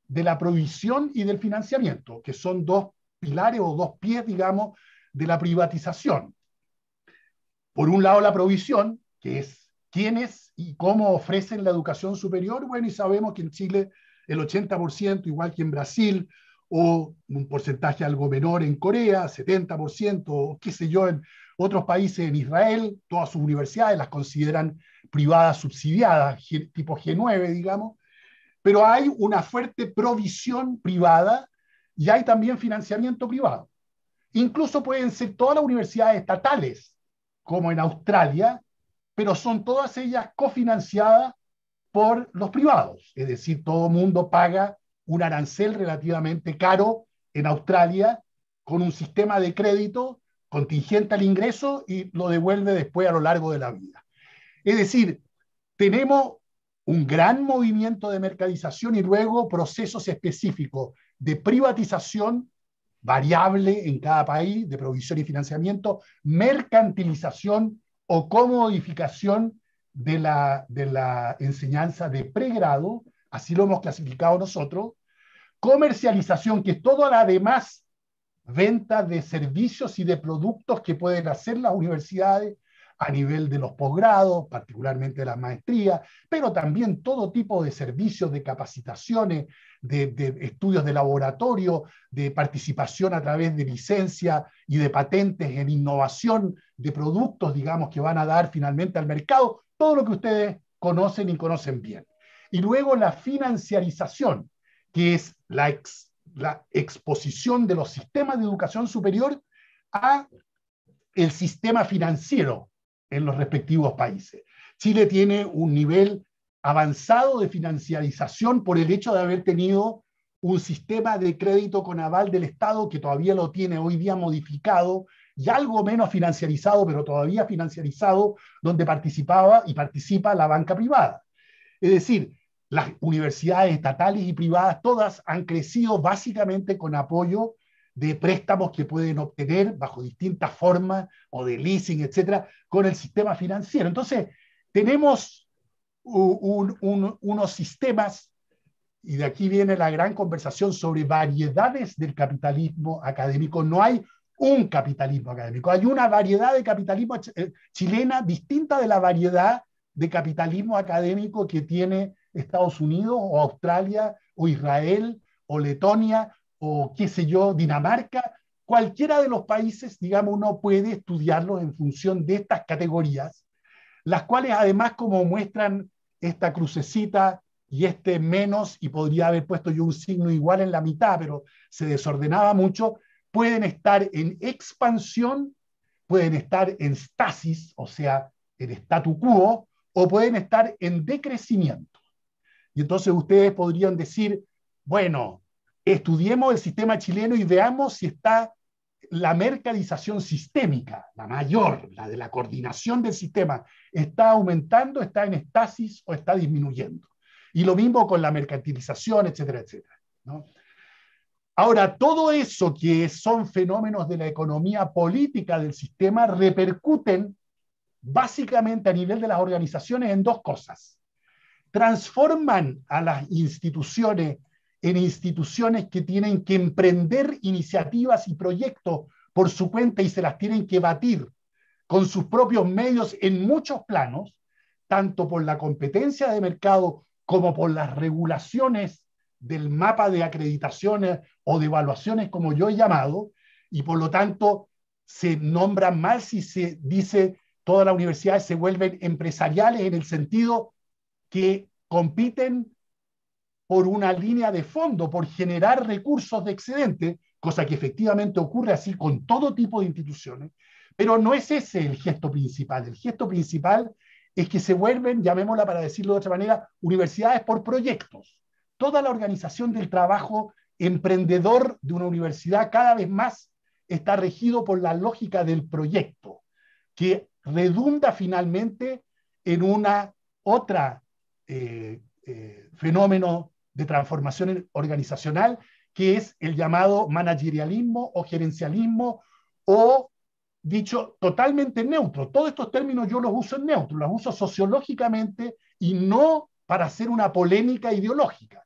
de la provisión y del financiamiento, que son dos pilares o dos pies, digamos, de la privatización. Por un lado, la provisión, que es quiénes y cómo ofrecen la educación superior. Bueno, y sabemos que en Chile el 80%, igual que en Brasil, o un porcentaje algo menor en Corea, 70%, o qué sé yo, en otros países, en Israel, todas sus universidades las consideran privadas subsidiadas, tipo G9, digamos, pero hay una fuerte provisión privada y hay también financiamiento privado. Incluso pueden ser todas las universidades estatales, como en Australia, pero son todas ellas cofinanciadas por los privados. Es decir, todo el mundo paga un arancel relativamente caro en Australia con un sistema de crédito contingente al ingreso y lo devuelve después a lo largo de la vida. Es decir, tenemos un gran movimiento de mercadización y luego procesos específicos de privatización variable en cada país de provisión y financiamiento, mercantilización o comodificación de la, de la enseñanza de pregrado, así lo hemos clasificado nosotros, comercialización, que es toda la demás venta de servicios y de productos que pueden hacer las universidades a nivel de los posgrados, particularmente de la maestría, pero también todo tipo de servicios, de capacitaciones, de, estudios de laboratorio, de participación a través de licencia y de patentes en innovación de productos, digamos, que van a dar finalmente al mercado, todo lo que ustedes conocen y conocen bien. Y luego la financiarización, que es la, la exposición de los sistemas de educación superior a el sistema financiero en los respectivos países. Chile tiene un nivel avanzado de financiarización por el hecho de haber tenido un sistema de crédito con aval del Estado que todavía lo tiene hoy día modificado y algo menos financiarizado, pero todavía financiarizado, donde participaba y participa la banca privada. Es decir, las universidades estatales y privadas todas han crecido básicamente con apoyo de préstamos que pueden obtener bajo distintas formas o de leasing, etcétera, con el sistema financiero. Entonces, tenemos unos sistemas, y de aquí viene la gran conversación sobre variedades del capitalismo académico. No hay un capitalismo académico, hay una variedad de capitalismo eh, chilena distinta de la variedad de capitalismo académico que tiene Estados Unidos o Australia o Israel o Letonia o qué sé yo, Dinamarca, cualquiera de los países, digamos, uno puede estudiarlos en función de estas categorías, las cuales además como muestran esta crucecita y este menos, y podría haber puesto yo un signo igual en la mitad, pero se desordenaba mucho, pueden estar en expansión, pueden estar en stasis, o sea, en statu quo, o pueden estar en decrecimiento. Y entonces ustedes podrían decir, bueno, estudiemos el sistema chileno y veamos si está la mercadización sistémica, la mayor, la de la coordinación del sistema, está aumentando, está en estasis o está disminuyendo. Y lo mismo con la mercantilización, etcétera, etcétera. Ahora, todo eso que son fenómenos de la economía política del sistema repercuten básicamente a nivel de las organizaciones en dos cosas. Transforman a las instituciones en instituciones que tienen que emprender iniciativas y proyectos por su cuenta y se las tienen que batir con sus propios medios en muchos planos, tanto por la competencia de mercado como por las regulaciones del mapa de acreditaciones o de evaluaciones, como yo he llamado, y por lo tanto se nombra más si se dice todas las universidades se vuelven empresariales en el sentido que compiten por una línea de fondo, por generar recursos de excedente, cosa que efectivamente ocurre así con todo tipo de instituciones, pero no es ese el gesto principal. El gesto principal es que se vuelven, llamémosla para decirlo de otra manera, universidades por proyectos. Toda la organización del trabajo emprendedor de una universidad cada vez más está regido por la lógica del proyecto, que redunda finalmente en una otra eh, eh, fenómeno de transformación organizacional, que es el llamado managerialismo o gerencialismo o dicho totalmente neutro. Todos estos términos yo los uso en neutro, los uso sociológicamente y no para hacer una polémica ideológica.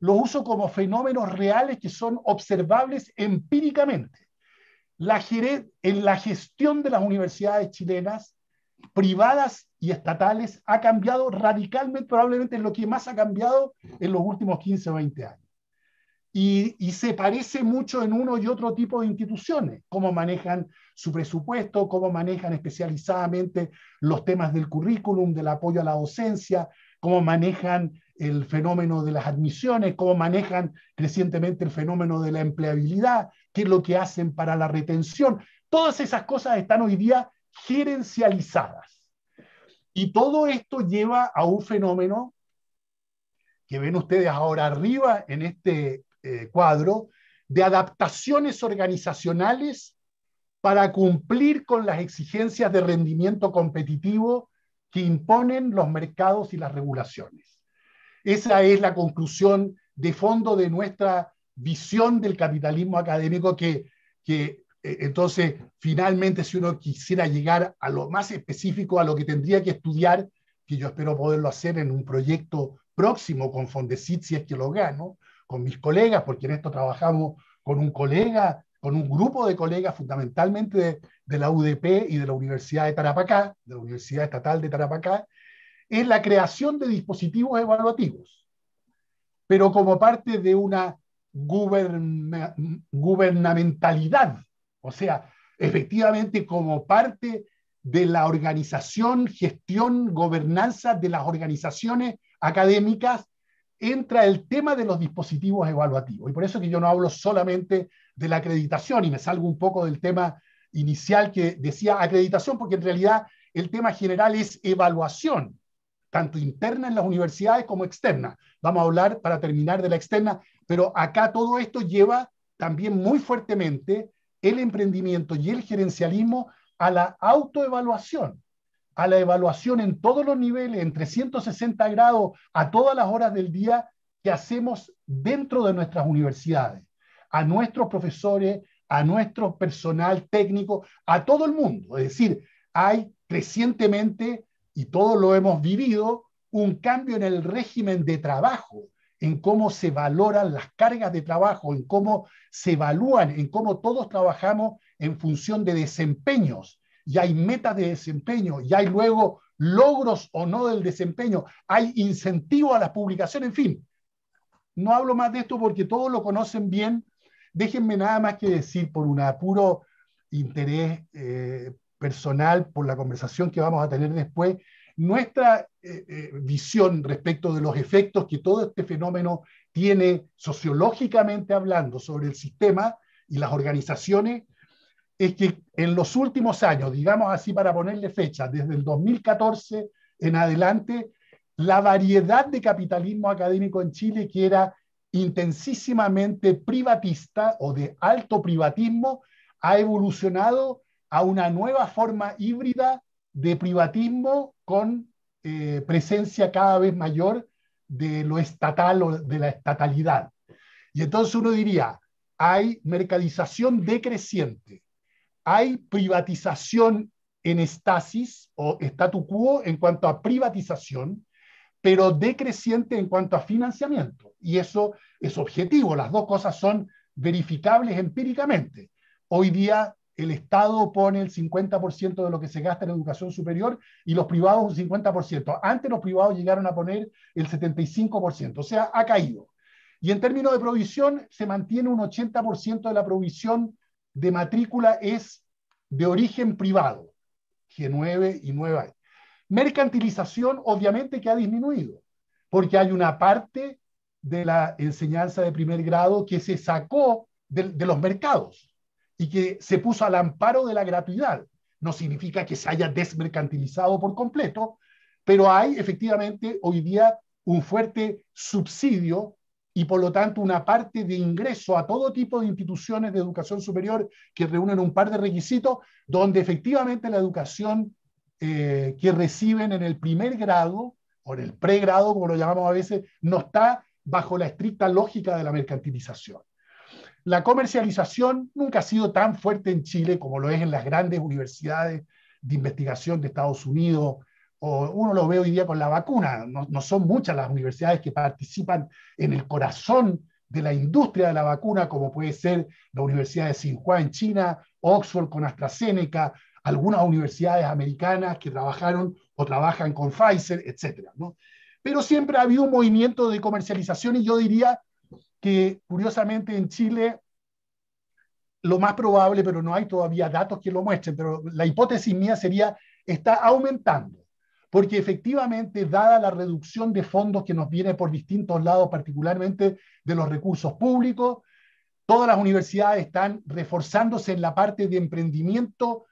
Los uso como fenómenos reales que son observables empíricamente. La, en la gestión de las universidades chilenas privadas estatales ha cambiado radicalmente, probablemente lo que más ha cambiado en los últimos 15 o 20 años. Y, y, se parece mucho en uno y otro tipo de instituciones, cómo manejan su presupuesto, cómo manejan especializadamente los temas del currículum, del apoyo a la docencia, cómo manejan el fenómeno de las admisiones, cómo manejan crecientemente el fenómeno de la empleabilidad, qué es lo que hacen para la retención. Todas esas cosas están hoy día gerencializadas. Y todo esto lleva a un fenómeno que ven ustedes ahora arriba en este eh, cuadro, de adaptaciones organizacionales para cumplir con las exigencias de rendimiento competitivo que imponen los mercados y las regulaciones. Esa es la conclusión de fondo de nuestra visión del capitalismo académico que, que eh, entonces, finalmente, si uno quisiera llegar a lo más específico, a lo que tendría que estudiar, que yo espero poderlo hacer en un proyecto próximo con Fondesit, si es que lo gano, con mis colegas, porque en esto trabajamos con un colega, con un grupo de colegas fundamentalmente de, la UDP y de la Universidad de Tarapacá, de la Universidad Estatal de Tarapacá, es la creación de dispositivos evaluativos, pero como parte de una gubernamentalidad o sea, efectivamente como parte de la organización, gestión, gobernanza de las organizaciones académicas, entra el tema de los dispositivos evaluativos. Y por eso que yo no hablo solamente de la acreditación y me salgo un poco del tema inicial que decía acreditación, porque en realidad el tema general es evaluación, tanto interna en las universidades como externa. Vamos a hablar para terminar de la externa, pero acá todo esto lleva también muy fuertemente el emprendimiento y el gerencialismo a la autoevaluación, a la evaluación en todos los niveles, en 360 grados, a todas las horas del día que hacemos dentro de nuestras universidades, a nuestros profesores, a nuestro personal técnico, a todo el mundo. Es decir, hay crecientemente, y todos lo hemos vivido, un cambio en el régimen de trabajo en cómo se valoran las cargas de trabajo, en cómo se evalúan, en cómo todos trabajamos en función de desempeños. Y hay metas de desempeño, y hay luego logros o no del desempeño, hay incentivo a la publicación, en fin. No hablo más de esto porque todos lo conocen bien. Déjenme nada más que decir por un apuro interés eh, personal, por la conversación que vamos a tener después, nuestra eh, eh, visión respecto de los efectos que todo este fenómeno tiene sociológicamente hablando sobre el sistema y las organizaciones, es que en los últimos años, digamos así para ponerle fecha, desde el 2014 en adelante, la variedad de capitalismo académico en Chile que era intensísimamente privatista o de alto privatismo ha evolucionado a una nueva forma híbrida de privatismo con eh, presencia cada vez mayor de lo estatal o de la estatalidad. Y entonces uno diría, hay mercadización decreciente, hay privatización en estasis o statu quo en cuanto a privatización, pero decreciente en cuanto a financiamiento. Y eso es objetivo, las dos cosas son verificables empíricamente. Hoy día el Estado pone el 50% de lo que se gasta en educación superior y los privados un 50%. Antes los privados llegaron a poner el 75%, o sea, ha caído. Y en términos de provisión, se mantiene un 80% de la provisión de matrícula es de origen privado, G9 y 9A. Mercantilización, obviamente que ha disminuido, porque hay una parte de la enseñanza de primer grado que se sacó de, de los mercados y que se puso al amparo de la gratuidad. No significa que se haya desmercantilizado por completo, pero hay efectivamente hoy día un fuerte subsidio y por lo tanto una parte de ingreso a todo tipo de instituciones de educación superior que reúnen un par de requisitos, donde efectivamente la educación eh, que reciben en el primer grado o en el pregrado, como lo llamamos a veces, no está bajo la estricta lógica de la mercantilización. La comercialización nunca ha sido tan fuerte en Chile como lo es en las grandes universidades de investigación de Estados Unidos, o uno lo ve hoy día con la vacuna. No, son muchas las universidades que participan en el corazón de la industria de la vacuna, como puede ser la Universidad de Tsinghua en China, Oxford con AstraZeneca, algunas universidades americanas que trabajaron o trabajan con Pfizer, etc. Pero siempre ha habido un movimiento de comercialización y yo diría curiosamente en Chile lo más probable, pero no hay todavía datos que lo muestren, pero la hipótesis mía sería, está aumentando, porque efectivamente, dada la reducción de fondos que nos viene por distintos lados, particularmente de los recursos públicos, todas las universidades están reforzándose en la parte de emprendimiento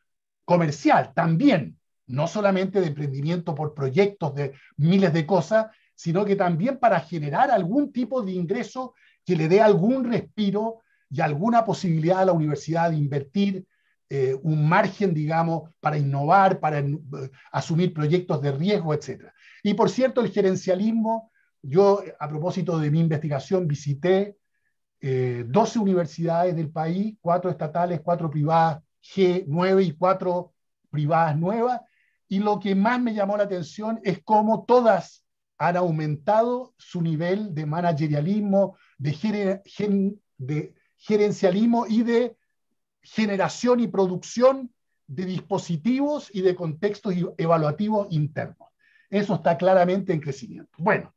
comercial también, no solamente de emprendimiento por proyectos de miles de cosas, sino que también para generar algún tipo de ingreso que le dé algún respiro y alguna posibilidad a la universidad de invertir eh, un margen, digamos, para innovar, para eh, asumir proyectos de riesgo, etc. Y por cierto, el gerencialismo, yo a propósito de mi investigación visité 12 eh, universidades del país, cuatro estatales, cuatro privadas G9 y cuatro privadas nuevas, y lo que más me llamó la atención es cómo todas han aumentado su nivel de managerialismo, de, gerencialismo y de generación y producción de dispositivos y de contextos evaluativos internos. Eso está claramente en crecimiento. Bueno,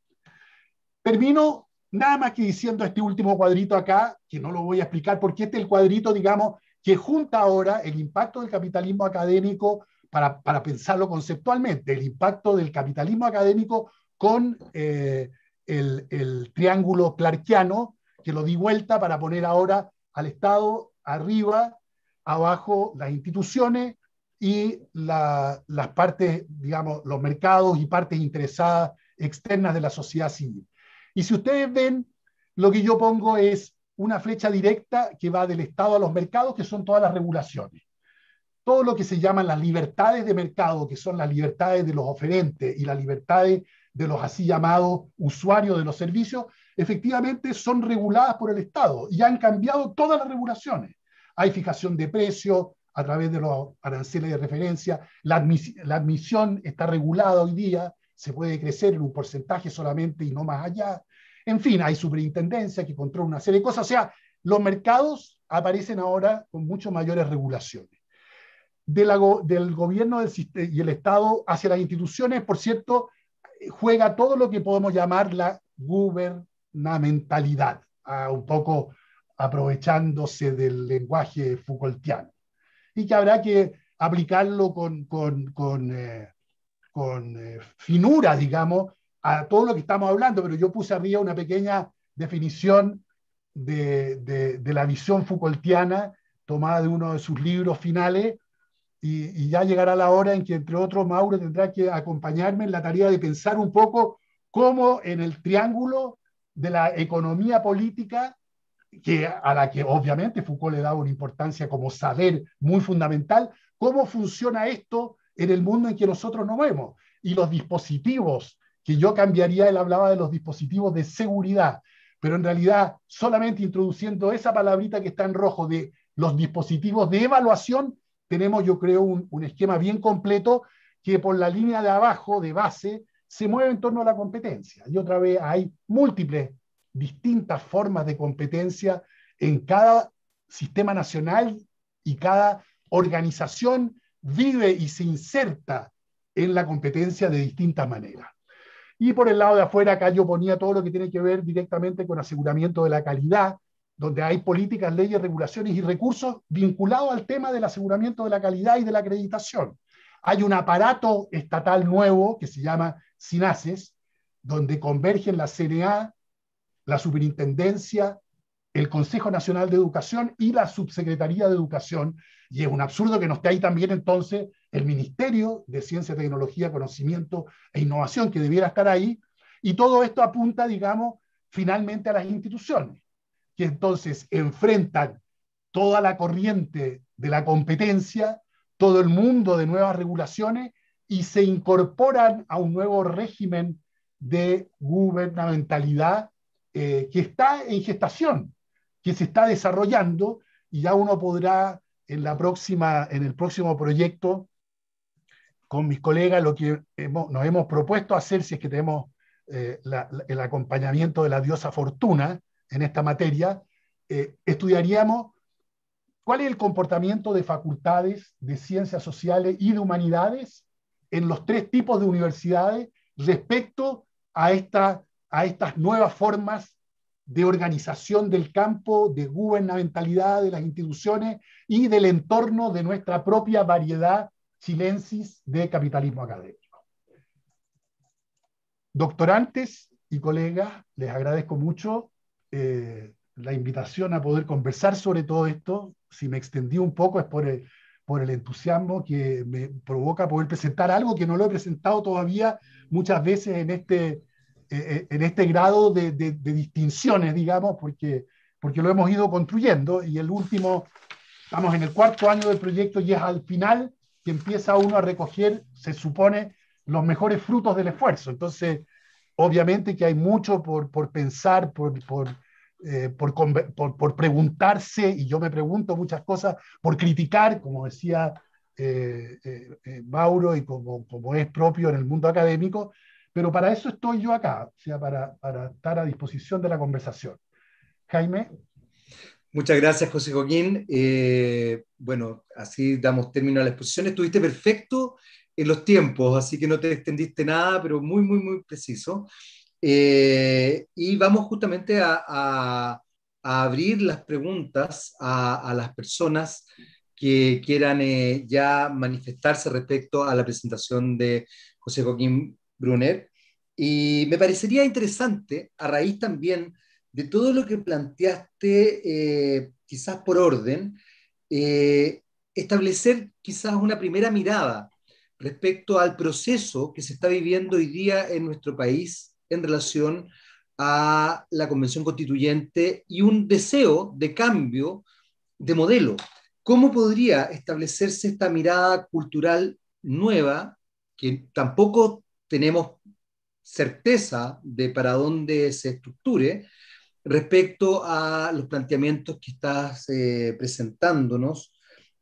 termino nada más que diciendo este último cuadrito acá, que no lo voy a explicar porque este es el cuadrito, digamos, que junta ahora el impacto del capitalismo académico para, pensarlo conceptualmente, el impacto del capitalismo académico con eh, el, triángulo clarkiano, que lo di vuelta para poner ahora al Estado arriba, abajo las instituciones y las partes, digamos, los mercados y partes interesadas externas de la sociedad civil. Y si ustedes ven, lo que yo pongo es una flecha directa que va del Estado a los mercados, que son todas las regulaciones. Todo lo que se llaman las libertades de mercado, que son las libertades de los oferentes y las libertades de los así llamados usuarios de los servicios, efectivamente son reguladas por el Estado y han cambiado todas las regulaciones. Hay fijación de precios a través de los aranceles de referencia, la, admisión está regulada hoy día, se puede crecer en un porcentaje solamente y no más allá. En fin, hay superintendencia que controla una serie de cosas. O sea, los mercados aparecen ahora con mucho mayores regulaciones. del gobierno y el Estado hacia las instituciones, por cierto, juega todo lo que podemos llamar la gubernamentalidad, ah, un poco aprovechándose del lenguaje Foucaultiano, y que habrá que aplicarlo con, con, eh, eh, finura, digamos, a todo lo que estamos hablando, pero yo puse arriba una pequeña definición de, de la visión Foucaultiana tomada de uno de sus libros finales, y, ya llegará la hora en que, entre otros, Mauro tendrá que acompañarme en la tarea de pensar un poco cómo en el triángulo de la economía política, que, a la que obviamente Foucault le daba una importancia como saber muy fundamental, cómo funciona esto en el mundo en que nosotros nos vemos y los dispositivos que yo cambiaría, él hablaba de los dispositivos de seguridad, pero en realidad solamente introduciendo esa palabrita que está en rojo de los dispositivos de evaluación tenemos, yo creo, un, esquema bien completo que por la línea de abajo, de base, se mueve en torno a la competencia. Y otra vez, hay múltiples, distintas formas de competencia en cada sistema nacional y cada organización vive y se inserta en la competencia de distintas maneras. Y por el lado de afuera, acá yo ponía todo lo que tiene que ver directamente con aseguramiento de la calidad, donde hay políticas, leyes, regulaciones y recursos vinculados al tema del aseguramiento de la calidad y de la acreditación. Hay un aparato estatal nuevo que se llama SINACES, donde convergen la CNA, la Superintendencia, el Consejo Nacional de Educación y la Subsecretaría de Educación. Y es un absurdo que no esté ahí también entonces el Ministerio de Ciencia, Tecnología, Conocimiento e Innovación, que debiera estar ahí. Y todo esto apunta, digamos, finalmente a las instituciones que entonces enfrentan toda la corriente de la competencia, todo el mundo de nuevas regulaciones y se incorporan a un nuevo régimen de gubernamentalidad eh, que está en gestación, que se está desarrollando y ya uno podrá en, la próxima, en el próximo proyecto con mis colegas lo que nos hemos propuesto hacer si es que tenemos eh, el acompañamiento de la diosa Fortuna, en esta materia, eh, estudiaríamos cuál es el comportamiento de facultades de ciencias sociales y de humanidades en los tres tipos de universidades respecto a, esta, a estas nuevas formas de organización del campo, de gubernamentalidad de las instituciones y del entorno de nuestra propia variedad chilensis de capitalismo académico. Doctorantes y colegas, les agradezco mucho eh, la invitación a poder conversar sobre todo esto. Si me extendí un poco es por el, por el entusiasmo que me provoca poder presentar algo que no lo he presentado todavía muchas veces en este, eh, eh, en este grado de, distinciones, digamos, porque, porque lo hemos ido construyendo y el último, estamos en el cuarto año del proyecto y es al final que empieza uno a recoger, se supone, los mejores frutos del esfuerzo. Entonces, obviamente que hay mucho por, por pensar, por, por, eh, por, por, preguntarse, y yo me pregunto muchas cosas, por criticar, como decía eh, eh, Mauro y como, como, es propio en el mundo académico, pero para eso estoy yo acá, o sea, para, para estar a disposición de la conversación. Jaime. Muchas gracias, José Joaquín. bueno, así damos término a la exposición. Estuviste perfecto en los tiempos, así que no te extendiste nada, pero muy, muy, muy preciso. Eh, y vamos justamente a, abrir las preguntas a, las personas que quieran eh, ya manifestarse respecto a la presentación de José Joaquín Brunner. Y me parecería interesante, a raíz también de todo lo que planteaste, eh, quizás por orden, establecer quizás una primera mirada respecto al proceso que se está viviendo hoy día en nuestro país en relación a la Convención Constituyente y un deseo de cambio de modelo. ¿Cómo podría establecerse esta mirada cultural nueva que tampoco tenemos certeza de para dónde se estructure respecto a los planteamientos que estás eh, presentándonos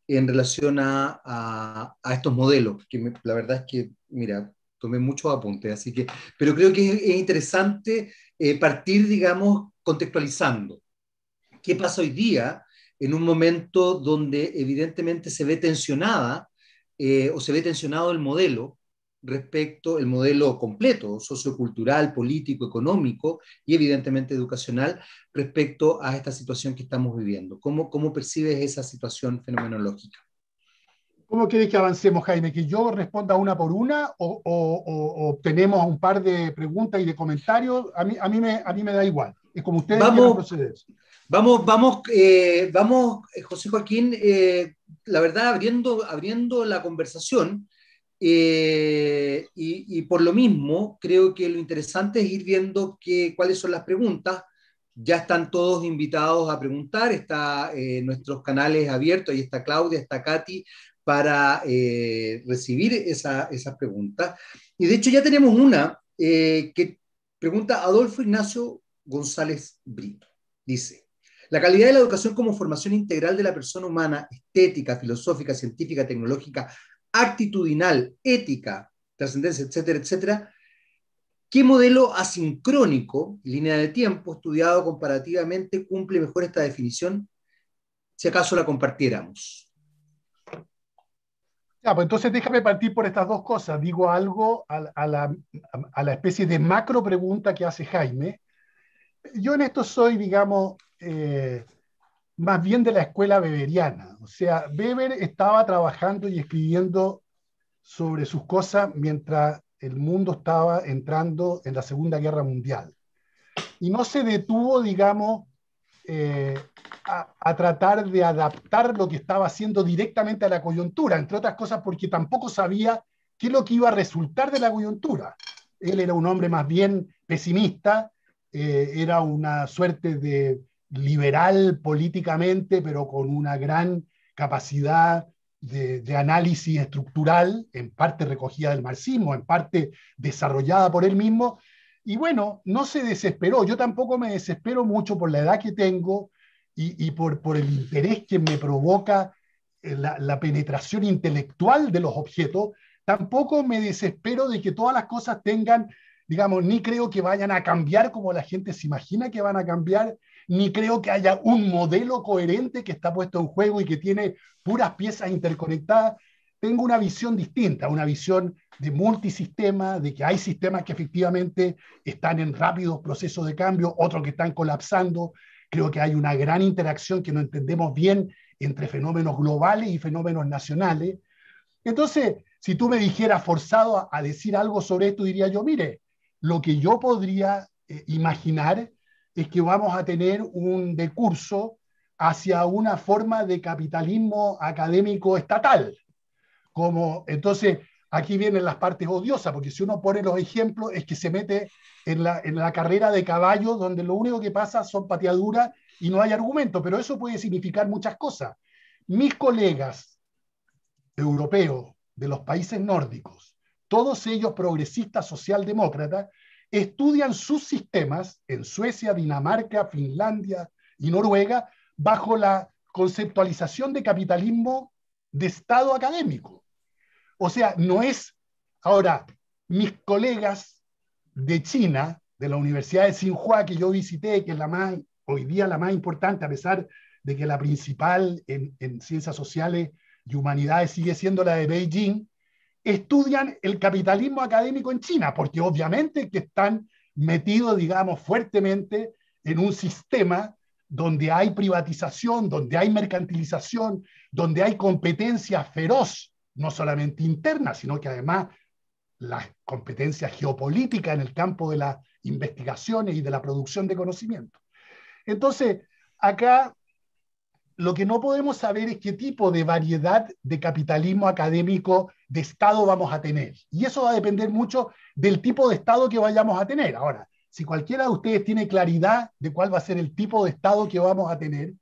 en relación a, estos modelos, que la verdad es que, mira, tomé muchos apuntes, así que, pero creo que es, interesante eh, partir, digamos, contextualizando. ¿Qué pasa hoy día en un momento donde evidentemente se ve tensionada eh, o se ve tensionado el modelo respecto el modelo completo, sociocultural, político, económico y evidentemente educacional respecto a esta situación que estamos viviendo? ¿Cómo, cómo percibes esa situación fenomenológica? ¿Cómo quieres que avancemos, Jaime? ¿Que yo responda una por una o, tenemos un par de preguntas y de comentarios? A mí, me, a mí me da igual. Es como ustedes vamos, proceder. Vamos, vamos, eh, vamos, eh, José Joaquín, eh, la verdad, abriendo, abriendo la conversación. y, por lo mismo, creo que lo interesante es ir viendo cuáles son las preguntas. Ya están todos invitados a preguntar, está nuestros canales abiertos, ahí está Claudia, está Katy, para eh, recibir esa, esa, pregunta. Y de hecho ya tenemos una eh, que pregunta Adolfo Ignacio González Brito. Dice, la calidad de la educación como formación integral de la persona humana, estética, filosófica, científica, tecnológica, actitudinal, ética, trascendencia, etcétera, etcétera, ¿Qué modelo asincrónico, línea de tiempo, estudiado comparativamente, cumple mejor esta definición? Si acaso la compartiéramos. Pues entonces déjame partir por estas dos cosas. Digo algo a, la, especie de macro pregunta que hace Jaime. Yo en esto soy, digamos, eh, más bien de la escuela beberiana. O sea, Beber estaba trabajando y escribiendo sobre sus cosas mientras el mundo estaba entrando en la Segunda Guerra Mundial. Y no se detuvo, digamos, eh, a, tratar de adaptar lo que estaba haciendo directamente a la coyuntura, entre otras cosas porque tampoco sabía qué es lo que iba a resultar de la coyuntura. Él era un hombre más bien pesimista, eh, era una suerte de liberal políticamente, pero con una gran capacidad de, análisis estructural, en parte recogida del marxismo, en parte desarrollada por él mismo. Y bueno, no se desesperó. Yo tampoco me desespero mucho por la edad que tengo, y, por, el interés que me provoca eh, la, la, penetración intelectual de los objetos, tampoco me desespero de que todas las cosas tengan, digamos, ni creo que vayan a cambiar como la gente se imagina que van a cambiar, ni creo que haya un modelo coherente que está puesto en juego y que tiene puras piezas interconectadas. Tengo una visión distinta, una visión de multisistema, de que hay sistemas que efectivamente están en rápidos procesos de cambio, otros que están colapsando, Creo que hay una gran interacción que no entendemos bien entre fenómenos globales y fenómenos nacionales. Entonces, si tú me dijeras forzado a, decir algo sobre esto, diría yo, mire, lo que yo podría eh, imaginar es que vamos a tener un decurso hacia una forma de capitalismo académico estatal. Como, entonces, aquí vienen las partes odiosas, porque si uno pone los ejemplos es que se mete en la, carrera de caballo donde lo único que pasa son pateaduras y no hay argumento, pero eso puede significar muchas cosas. Mis colegas europeos de los países nórdicos, todos ellos progresistas socialdemócratas, estudian sus sistemas en Suecia, Dinamarca, Finlandia y Noruega bajo la conceptualización de capitalismo de Estado académico. O sea, no es, ahora, mis colegas de China, de la Universidad de Tsinghua que yo visité, que es la más, hoy día la más importante, a pesar de que la principal en, en ciencias sociales y humanidades sigue siendo la de Beijing, estudian el capitalismo académico en China, porque obviamente que están metidos, digamos, fuertemente en un sistema donde hay privatización, donde hay mercantilización, donde hay competencia feroz, no solamente interna, sino que además la competencia geopolítica en el campo de las investigaciones y de la producción de conocimiento. Entonces, acá lo que no podemos saber es qué tipo de variedad de capitalismo académico de Estado vamos a tener. Y eso va a depender mucho del tipo de Estado que vayamos a tener. Ahora, si cualquiera de ustedes tiene claridad de cuál va a ser el tipo de Estado que vamos a tener,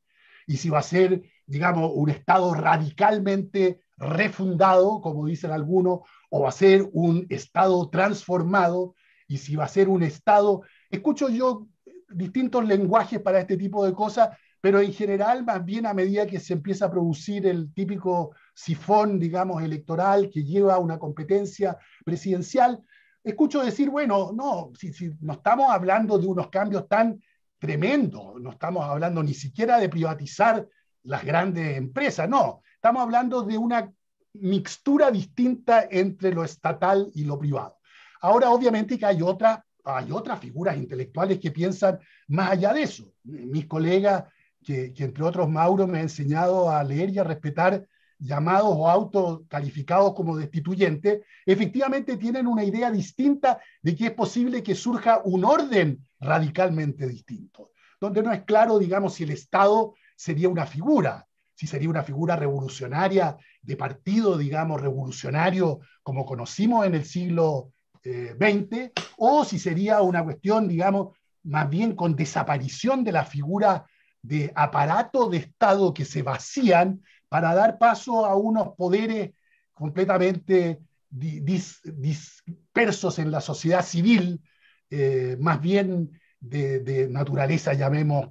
y si va a ser, digamos, un Estado radicalmente refundado, como dicen algunos, o va a ser un Estado transformado, y si va a ser un Estado, escucho yo distintos lenguajes para este tipo de cosas, pero en general, más bien a medida que se empieza a producir el típico sifón, digamos, electoral que lleva una competencia presidencial, escucho decir, bueno, no, si, si no estamos hablando de unos cambios tan tremendos, no estamos hablando ni siquiera de privatizar las grandes empresas, no, estamos hablando de una mixtura distinta entre lo estatal y lo privado. Ahora, obviamente, que hay otra hay otras figuras intelectuales que piensan más allá de eso. Mis colegas, que, entre otros Mauro me ha enseñado a leer y a respetar llamados o calificados como destituyentes, efectivamente tienen una idea distinta de que es posible que surja un orden radicalmente distinto, donde no es claro, digamos, si el Estado sería una figura, si sería una figura revolucionaria de partido, digamos, revolucionario como conocimos en el siglo XX, eh, o si sería una cuestión, digamos, más bien con desaparición de la figura de aparato de Estado que se vacían para dar paso a unos poderes completamente dispersos en la sociedad civil, eh, más bien de, de, naturaleza, llamemos,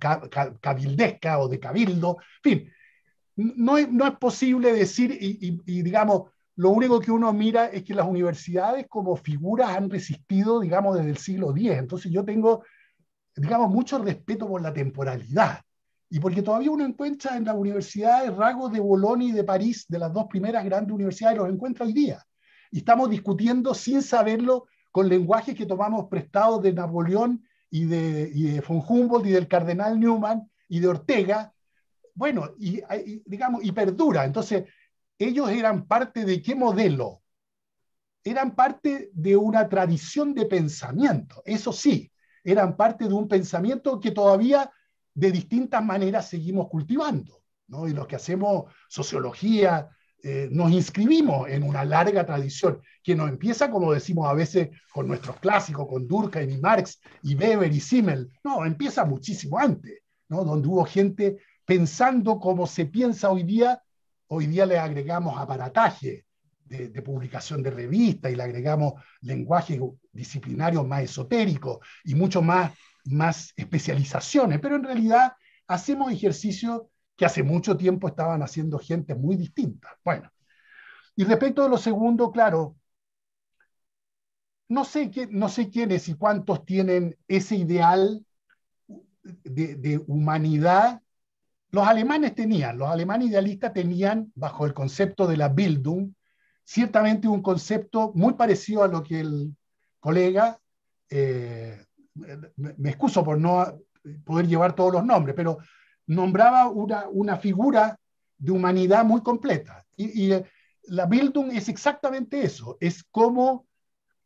cabildesca o de cabildo. En fin, no es, posible decir, y, digamos, lo único que uno mira es que las universidades como figuras han resistido, digamos, desde el siglo X. Entonces yo tengo, digamos, mucho respeto por la temporalidad. Y porque todavía uno encuentra en las universidades rasgos de Bolonia y de París, de las dos primeras grandes universidades, los encuentra hoy día. Y estamos discutiendo sin saberlo con lenguajes que tomamos prestados de Napoleón y de von Humboldt y del cardenal Newman y de Ortega, bueno, ah, y, digamos, y perdura. Entonces, ellos eran parte de qué modelo? Eran parte de una tradición de pensamiento, eso sí, eran parte de un pensamiento que todavía de distintas maneras seguimos cultivando. ¿no? Y los que hacemos sociología, eh, nos inscribimos en una larga tradición que nos empieza, como decimos a veces, con nuestros clásicos, con Durkheim y Marx y Weber y Simmel. No, empieza muchísimo antes, ¿no? donde hubo gente pensando como se piensa hoy día, hoy día le agregamos aparataje de, publicación de revista y le agregamos lenguaje disciplinario más esotérico y mucho más, especializaciones, pero en realidad hacemos ejercicios que hace mucho tiempo estaban haciendo gente muy distinta. Bueno, y respecto de lo segundo, claro, no sé, no sé quiénes y cuántos tienen ese ideal de humanidad los alemanes tenían, los alemanes idealistas tenían, bajo el concepto de la Bildung, ciertamente un concepto muy parecido a lo que el colega, eh, me excuso por no poder llevar todos los nombres, pero nombraba una, una figura de humanidad muy completa. Y, la Bildung es exactamente eso, es como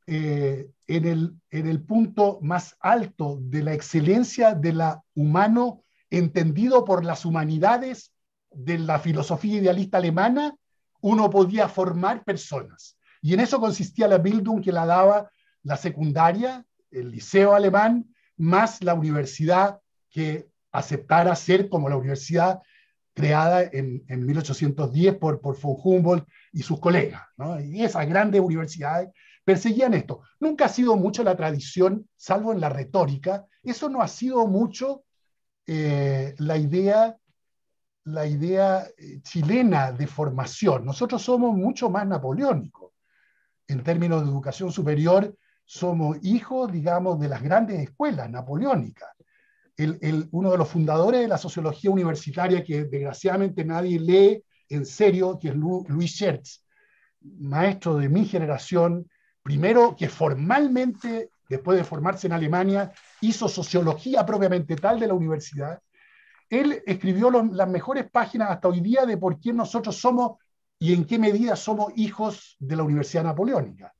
eh, en, el, en el punto más alto de la excelencia de la humano entendido por las humanidades de la filosofía idealista alemana, uno podía formar personas. Y en eso consistía la Bildung que la daba la secundaria, el liceo alemán, más la universidad que aceptara ser como la universidad creada en, 1810 por, por von Humboldt y sus colegas. Y esas grandes universidades perseguían esto. Nunca ha sido mucho la tradición, salvo en la retórica, eso no ha sido mucho eh, la, idea, la idea eh, chilena de formación. Nosotros somos mucho más napoleónicos. En términos de educación superior, somos hijos, digamos, de las grandes escuelas napoleónicas. uno de los fundadores de la sociología universitaria que desgraciadamente nadie lee en serio, que es Luis Schertz, maestro de mi generación, primero que formalmente, después de formarse en Alemania, hizo sociología propiamente tal de la universidad, él escribió las mejores páginas hasta hoy día de por qué nosotros somos y en qué medida somos hijos de la Universidad Napoleónica.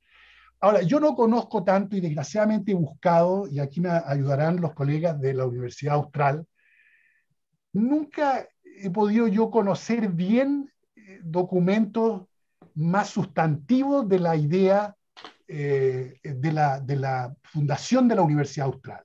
Ahora, yo no conozco tanto y desgraciadamente he buscado, y aquí me ayudarán los colegas de la Universidad Austral, nunca he podido yo conocer bien eh, documentos más sustantivos de la idea eh, de, la, fundación de la Universidad Austral.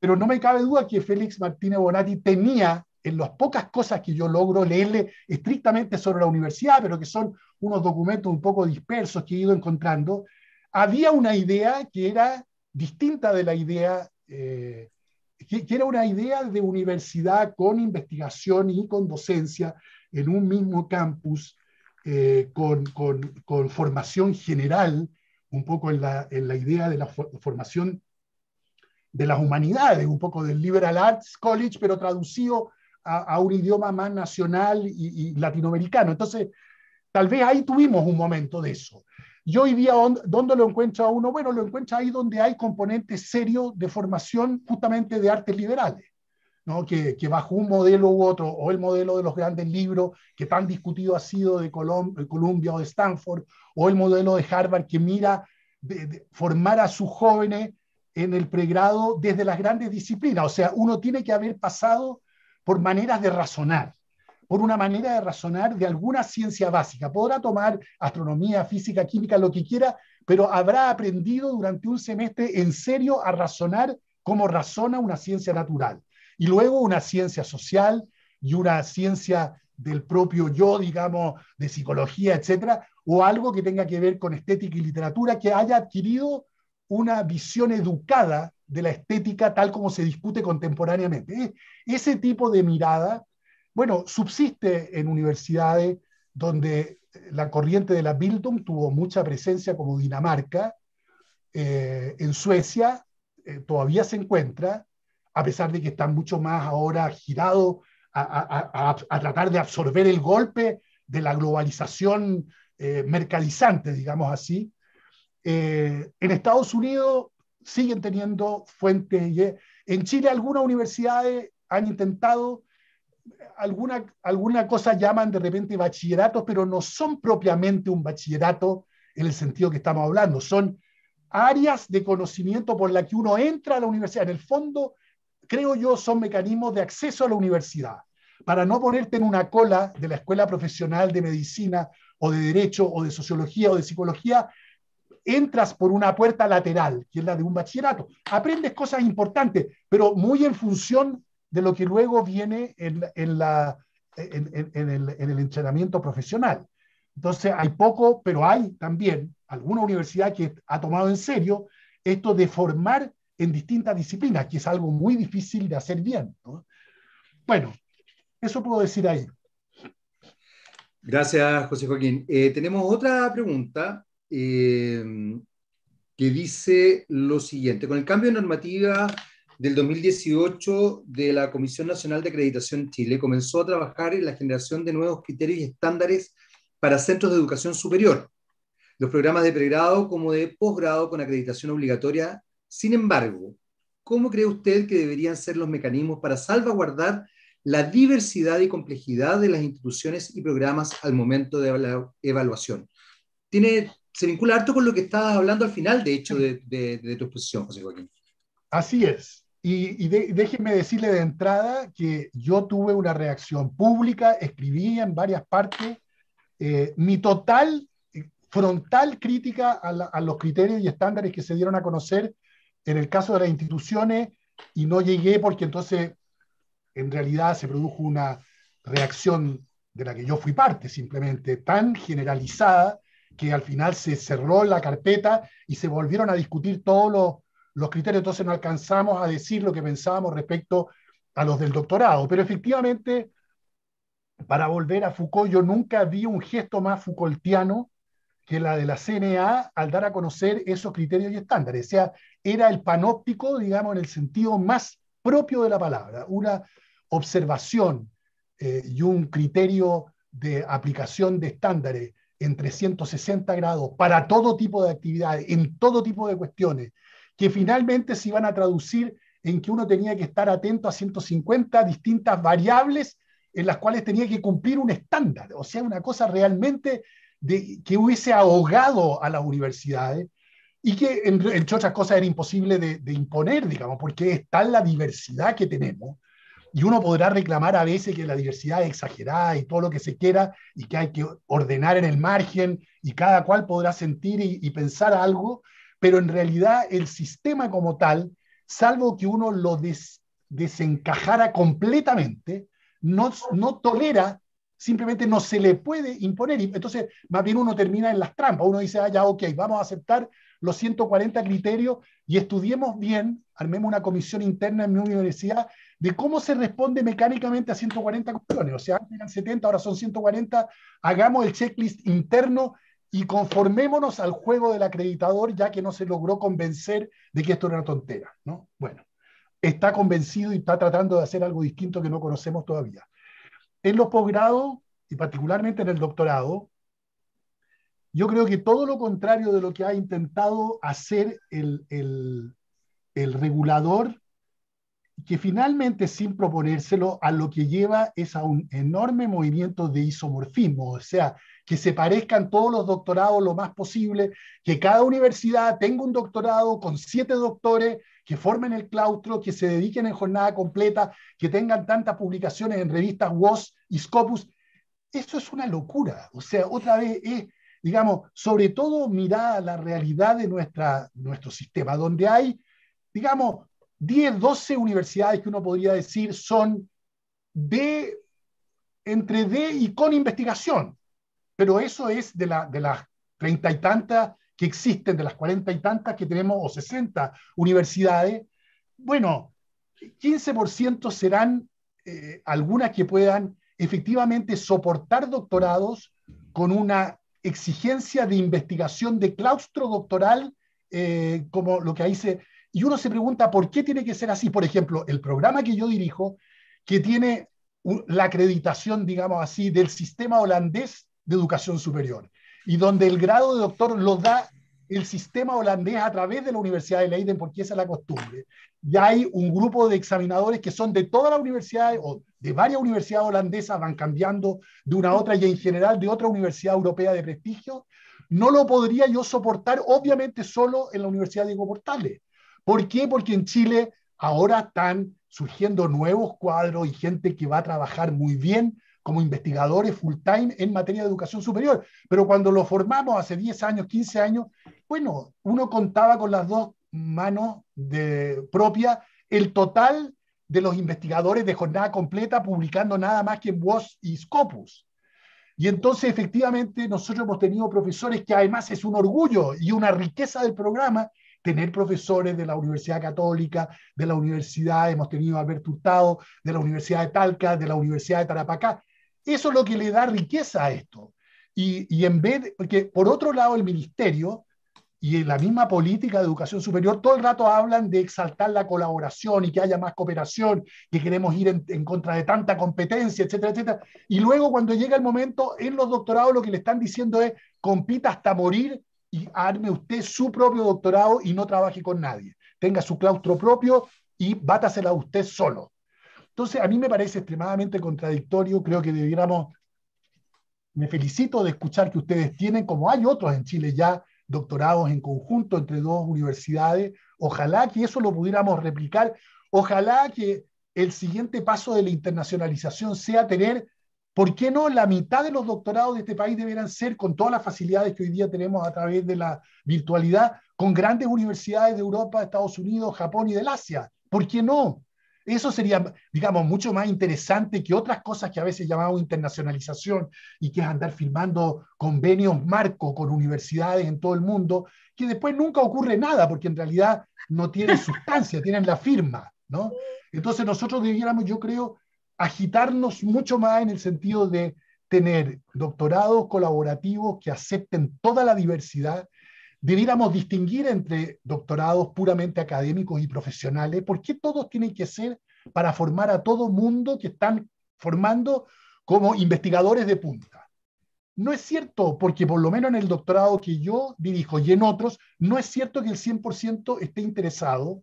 Pero no me cabe duda que Félix Martínez Bonatti tenía, en las pocas cosas que yo logro leerle estrictamente sobre la universidad, pero que son unos documentos un poco dispersos que he ido encontrando, había una idea que era distinta de la idea, eh, que, era una idea de universidad con investigación y con docencia en un mismo campus, eh, con, formación general un poco en la, idea de la formación de las humanidades, un poco del Liberal Arts College, pero traducido a, un idioma más nacional y, y, latinoamericano. Entonces, tal vez ahí tuvimos un momento de eso. yo hoy día, ¿dónde lo encuentra uno? Bueno, lo encuentra ahí donde hay componentes serios de formación justamente de artes liberales. Que, bajo un modelo u otro, o el modelo de los grandes libros que tan discutido ha sido de eh, Columbia o de Stanford, o el modelo de Harvard que mira formar a sus jóvenes en el pregrado desde las grandes disciplinas. O sea, uno tiene que haber pasado por maneras de razonar, por una manera de razonar de alguna ciencia básica. Podrá tomar astronomía, física, química, lo que quiera, pero habrá aprendido durante un semestre en serio a razonar como razona una ciencia natural y luego una ciencia social y una ciencia del propio yo, digamos, de psicología, etcétera, o algo que tenga que ver con estética y literatura que haya adquirido una visión educada de la estética tal como se discute contemporáneamente. Ese tipo de mirada, bueno, subsiste en universidades donde eh, la corriente de la Bildung tuvo mucha presencia como Dinamarca, eh, en Suecia eh, todavía se encuentra, a pesar de que están mucho más ahora girado a, tratar de absorber el golpe de la globalización mercalizante, eh, mercadizante, digamos así. Eh, en Estados Unidos siguen teniendo fuentes. Y eh, en Chile algunas universidades han intentado, alguna, alguna cosa llaman de repente bachilleratos, pero no son propiamente un bachillerato en el sentido que estamos hablando, son áreas de conocimiento por la que uno entra a la universidad. En el fondo, creo yo, son mecanismos de acceso a la universidad, para no ponerte en una cola de la escuela profesional de medicina o de derecho o de sociología o de psicología, entras por una puerta lateral, que es la de un bachillerato. Aprendes cosas importantes, pero muy en función de lo que luego viene en, la, en, el, en el entrenamiento profesional. Entonces, hay poco, pero hay también alguna universidad que ha tomado en serio esto de formar en distintas disciplinas, que es algo muy difícil de hacer bien. Bueno, eso puedo decir ahí. Gracias, José Joaquín. Eh, tenemos otra pregunta eh, que dice lo siguiente. Con el cambio de normativa del 2018 de la Comisión Nacional de Acreditación Chile, comenzó a trabajar en la generación de nuevos criterios y estándares para centros de educación superior. Los programas de pregrado como de posgrado con acreditación obligatoria sin embargo, ¿cómo cree usted que deberían ser los mecanismos para salvaguardar la diversidad y complejidad de las instituciones y programas al momento de la evaluación? Tiene, se vincula harto con lo que estabas hablando al final, de hecho, de, tu exposición, José Joaquín. Así es. Y, y déjeme decirle de entrada que yo tuve una reacción pública, escribí en varias partes eh, mi total eh, frontal crítica a, los criterios y estándares que se dieron a conocer en el caso de las instituciones y no llegué porque entonces en realidad se produjo una reacción de la que yo fui parte simplemente, tan generalizada que al final se cerró la carpeta y se volvieron a discutir todos los, criterios, entonces no alcanzamos a decir lo que pensábamos respecto a los del doctorado, pero efectivamente, para volver a Foucault, yo nunca vi un gesto más Foucaultiano que la de la CNA al dar a conocer esos criterios y estándares. O sea, era el panóptico, digamos, en el sentido más propio de la palabra, una observación eh, y un criterio de aplicación de estándares en 360 grados para todo tipo de actividades, en todo tipo de cuestiones, que finalmente se iban a traducir en que uno tenía que estar atento a 150 distintas variables en las cuales tenía que cumplir un estándar, o sea, una cosa realmente que hubiese ahogado a las universidades y que, entre otras cosas, era imposible de, imponer, digamos, porque está la diversidad que tenemos. Y uno podrá reclamar a veces que la diversidad es exagerada y todo lo que se quiera y que hay que ordenar en el margen y cada cual podrá sentir y, pensar algo, pero en realidad el sistema como tal, salvo que uno lo desencajara completamente, no, no tolera simplemente no se le puede imponer. Y entonces, más bien uno termina en las trampas. Uno dice, ah, ya, ok, vamos a aceptar los 140 criterios y estudiemos bien, armemos una comisión interna en mi universidad de cómo se responde mecánicamente a 140 cuestiones. O sea, antes eran 70, ahora son 140. Hagamos el checklist interno y conformémonos al juego del acreditador, ya que no se logró convencer de que esto era una tontera. ¿no? Bueno, está convencido y está tratando de hacer algo distinto que no conocemos todavía en los posgrados y particularmente en el doctorado, yo creo que todo lo contrario de lo que ha intentado hacer el, regulador, que finalmente sin proponérselo a lo que lleva es a un enorme movimiento de isomorfismo, o sea, que se parezcan todos los doctorados lo más posible, que cada universidad tenga un doctorado con siete doctores que formen el claustro, que se dediquen en jornada completa, que tengan tantas publicaciones en revistas WOS y Scopus. Eso es una locura. O sea, otra vez es, digamos, sobre todo mirada la realidad de nuestra, nuestro sistema, donde hay, digamos, 10, 12 universidades que uno podría decir son de, entre de y con investigación. Pero eso es de, la, de las treinta y tantas que existen, de las cuarenta y tantas que tenemos, o 60 universidades, bueno, 15% serán eh, algunas que puedan efectivamente soportar doctorados con una exigencia de investigación de claustro doctoral, eh, como lo que ahí se... Y uno se pregunta por qué tiene que ser así. Por ejemplo, el programa que yo dirijo, que tiene la acreditación, digamos así, del sistema holandés de educación superior, y donde el grado de doctor lo da el sistema holandés a través de la Universidad de Leiden, porque esa es la costumbre. Y hay un grupo de examinadores que son de todas las universidades o de varias universidades holandesas, van cambiando de una a otra y en general de otra universidad europea de prestigio. No lo podría yo soportar, obviamente, solo en la Universidad Diego Portales. ¿Por qué? Porque en Chile ahora están surgiendo nuevos cuadros y gente que va a trabajar muy bien como investigadores full time en materia de educación superior. Pero cuando lo formamos hace 10 años, 15 años, bueno, uno contaba con las dos manos de, propia el total de los investigadores de jornada completa publicando nada más que en WOS y Scopus. Y entonces, efectivamente, nosotros hemos tenido profesores que además es un orgullo y una riqueza del programa tener profesores de la Universidad Católica, de la Universidad, hemos tenido a Alberto de la Universidad de Talca, de la Universidad de Tarapacá, eso es lo que le da riqueza a esto. Y, en vez, porque por otro lado el ministerio y la misma política de educación superior todo el rato hablan de exaltar la colaboración y que haya más cooperación, que queremos ir en, contra de tanta competencia, etcétera, etcétera. Y luego cuando llega el momento, en los doctorados lo que le están diciendo es, compita hasta morir y arme usted su propio doctorado y no trabaje con nadie. Tenga su claustro propio y bátasela usted solo. Entonces, a mí me parece extremadamente contradictorio, creo que debiéramos, me felicito de escuchar que ustedes tienen, como hay otros en Chile ya, doctorados en conjunto entre dos universidades, ojalá que eso lo pudiéramos replicar, ojalá que el siguiente paso de la internacionalización sea tener, ¿por qué no? La mitad de los doctorados de este país deberán ser, con todas las facilidades que hoy día tenemos a través de la virtualidad, con grandes universidades de Europa, Estados Unidos, Japón y del Asia. ¿Por qué no? Eso sería, digamos, mucho más interesante que otras cosas que a veces llamamos internacionalización y que es andar firmando convenios marco con universidades en todo el mundo, que después nunca ocurre nada porque en realidad no tienen sustancia, tienen la firma, ¿no? Entonces nosotros debiéramos, yo creo, agitarnos mucho más en el sentido de tener doctorados colaborativos que acepten toda la diversidad debiéramos distinguir entre doctorados puramente académicos y profesionales, porque todos tienen que ser para formar a todo mundo que están formando como investigadores de punta? No es cierto, porque por lo menos en el doctorado que yo dirijo y en otros, no es cierto que el 100% esté interesado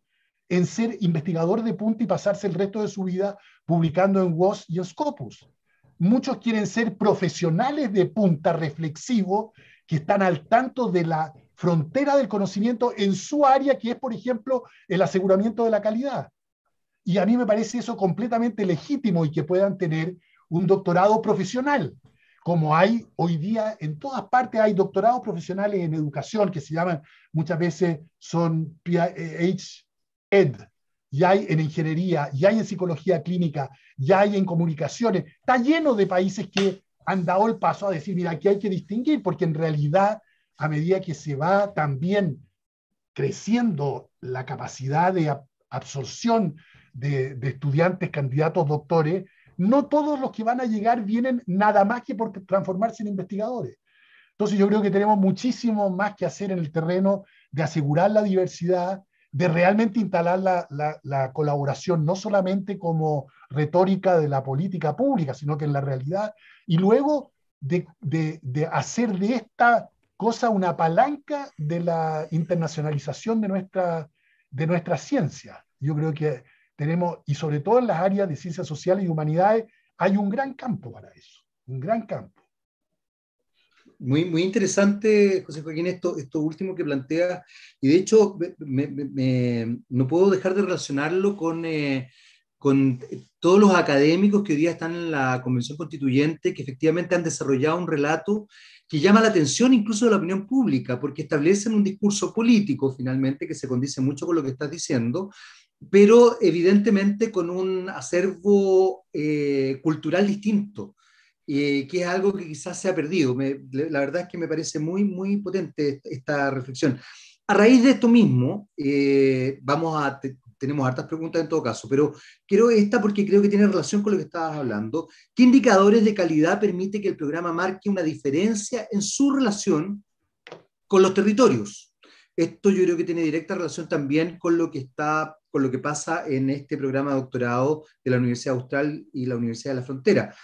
en ser investigador de punta y pasarse el resto de su vida publicando en WOS y en Scopus. Muchos quieren ser profesionales de punta reflexivo que están al tanto de la frontera del conocimiento en su área, que es, por ejemplo, el aseguramiento de la calidad. Y a mí me parece eso completamente legítimo y que puedan tener un doctorado profesional, como hay hoy día en todas partes, hay doctorados profesionales en educación que se llaman, muchas veces son PhD, e y hay en ingeniería, y hay en psicología clínica, y hay en comunicaciones. Está lleno de países que han dado el paso a decir, mira, aquí hay que distinguir, porque en realidad a medida que se va también creciendo la capacidad de absorción de, estudiantes, candidatos, doctores, no todos los que van a llegar vienen nada más que por transformarse en investigadores. Entonces yo creo que tenemos muchísimo más que hacer en el terreno de asegurar la diversidad, de realmente instalar la, colaboración no solamente como retórica de la política pública, sino que en la realidad, y luego de hacer de esta cosa, una palanca de la internacionalización de nuestra, de nuestra ciencia. Yo creo que tenemos, y sobre todo en las áreas de ciencias sociales y humanidades, hay un gran campo para eso, un gran campo. Muy, muy interesante, José Joaquín, esto, esto último que plantea, y de hecho me, no puedo dejar de relacionarlo con, eh, con todos los académicos que hoy día están en la Convención Constituyente, que efectivamente han desarrollado un relato que llama la atención incluso de la opinión pública, porque establecen un discurso político finalmente que se condice mucho con lo que estás diciendo, pero evidentemente con un acervo eh, cultural distinto, eh, que es algo que quizás se ha perdido. la verdad es que me parece muy, muy potente esta reflexión. A raíz de esto mismo, eh, vamos a tenemos hartas preguntas en todo caso, pero quiero esta porque creo que tiene relación con lo que estabas hablando. ¿Qué indicadores de calidad permite que el programa marque una diferencia en su relación con los territorios? Esto yo creo que tiene directa relación también con lo que está con lo que pasa en este programa de doctorado de la Universidad Austral y la Universidad de la Frontera,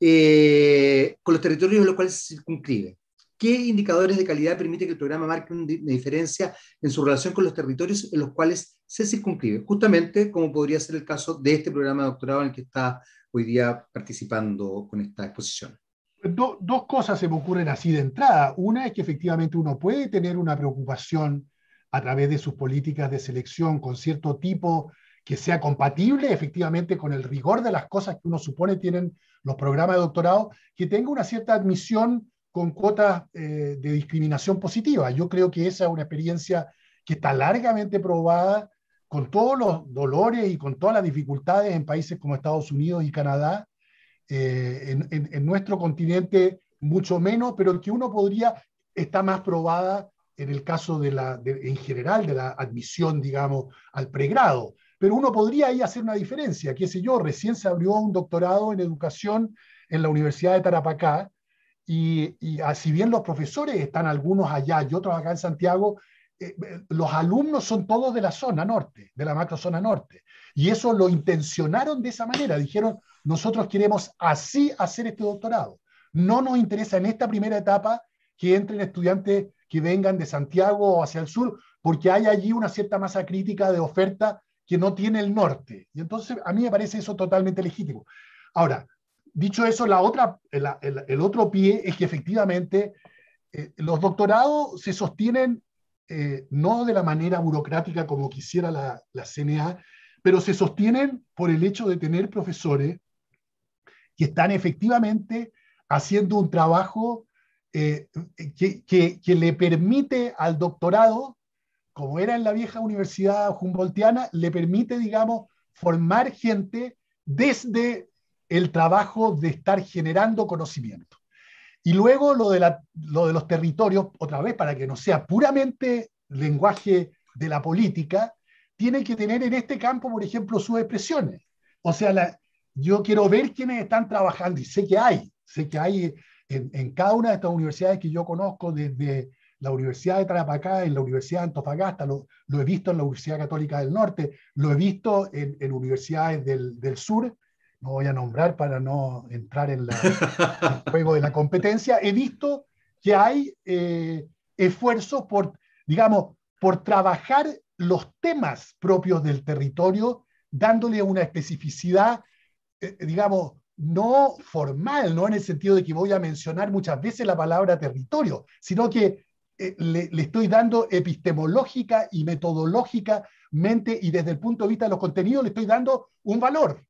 eh, con los territorios en los cuales se circunscribe. ¿Qué indicadores de calidad permite que el programa marque una diferencia en su relación con los territorios en los cuales se circunscribe? Justamente como podría ser el caso de este programa de doctorado en el que está hoy día participando con esta exposición. dos cosas se me ocurren así de entrada. Una es que efectivamente uno puede tener una preocupación a través de sus políticas de selección con cierto tipo que sea compatible efectivamente con el rigor de las cosas que uno supone tienen los programas de doctorado, que tenga una cierta admisión con cuotas eh, de discriminación positiva. Yo creo que esa es una experiencia que está largamente probada con todos los dolores y con todas las dificultades en países como Estados Unidos y Canadá, eh, en, nuestro continente mucho menos, pero que uno podría, está más probada en el caso de la, en general, de la admisión, digamos, al pregrado. Pero uno podría ahí hacer una diferencia, qué sé yo, recién se abrió un doctorado en educación en la Universidad de Tarapacá, y, si así bien los profesores están algunos allá y otros acá en Santiago, eh, eh, los alumnos son todos de la zona norte, de la macrozona norte. Y eso lo intencionaron de esa manera. Dijeron, nosotros queremos así hacer este doctorado. No nos interesa en esta primera etapa que entren estudiantes que vengan de Santiago o hacia el sur, porque hay allí una cierta masa crítica de oferta que no tiene el norte. Y entonces a mí me parece eso totalmente legítimo. Ahora, Dicho eso, la otra, el, otro pie es que efectivamente eh, los doctorados se sostienen eh, no de la manera burocrática como quisiera la, CNA, pero se sostienen por el hecho de tener profesores que están efectivamente haciendo un trabajo eh, que, que, le permite al doctorado, como era en la vieja universidad humboldtiana, le permite, digamos, formar gente desde el trabajo de estar generando conocimiento. Y luego lo de, lo de los territorios, otra vez, para que no sea puramente lenguaje de la política, tiene que tener en este campo, por ejemplo, sus expresiones. O sea, yo quiero ver quiénes están trabajando y sé que hay, sé que hay en, en cada una de estas universidades que yo conozco, desde la Universidad de Tarapacá, en la Universidad de Antofagasta, lo, he visto en la Universidad Católica del Norte, lo he visto en, universidades del, del sur, no voy a nombrar para no entrar en, el juego de la competencia, he visto que hay eh, esfuerzos por, digamos, por trabajar los temas propios del territorio, dándole una especificidad, eh, digamos, no formal, no en el sentido de que voy a mencionar muchas veces la palabra territorio, sino que eh, le, le, estoy dando epistemológica y metodológicamente y desde el punto de vista de los contenidos le estoy dando un valor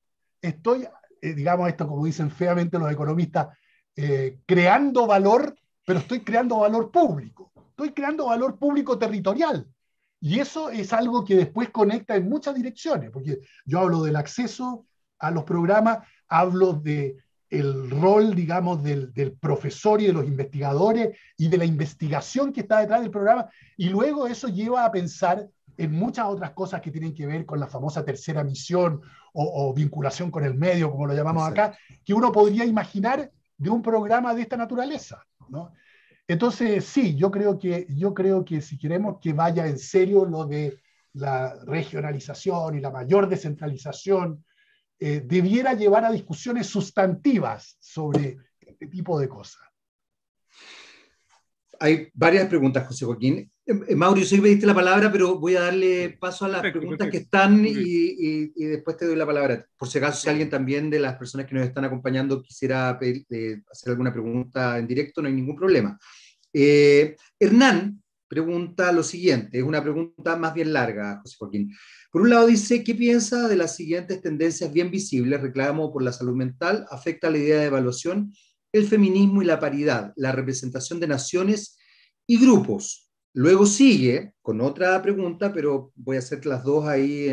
estoy, eh, digamos esto como dicen feamente los economistas, eh, creando valor, pero estoy creando valor público, estoy creando valor público territorial. Y eso es algo que después conecta en muchas direcciones, porque yo hablo del acceso a los programas, hablo de el rol, digamos, del, del, profesor y de los investigadores y de la investigación que está detrás del programa. Y luego eso lleva a pensar en muchas otras cosas que tienen que ver con la famosa tercera misión o, vinculación con el medio, como lo llamamos acá, que uno podría imaginar de un programa de esta naturaleza. ¿no? Entonces, sí, yo creo, que, yo creo que si queremos que vaya en serio lo de la regionalización y la mayor descentralización, eh, debiera llevar a discusiones sustantivas sobre este tipo de cosas. Hay varias preguntas, José Joaquín. Eh, eh, Mauricio, sí pediste la palabra, pero voy a darle paso a las preguntas que están y, después te doy la palabra. Por si acaso, si alguien también de las personas que nos están acompañando quisiera eh, hacer alguna pregunta en directo, no hay ningún problema. Hernán pregunta lo siguiente, es una pregunta más bien larga, José Joaquín. Por un lado dice, ¿qué piensa de las siguientes tendencias bien visibles, reclamo por la salud mental, afecta la idea de evaluación, el feminismo y la paridad, la representación de naciones y grupos? Luego sigue con otra pregunta, pero voy a hacer las dos ahí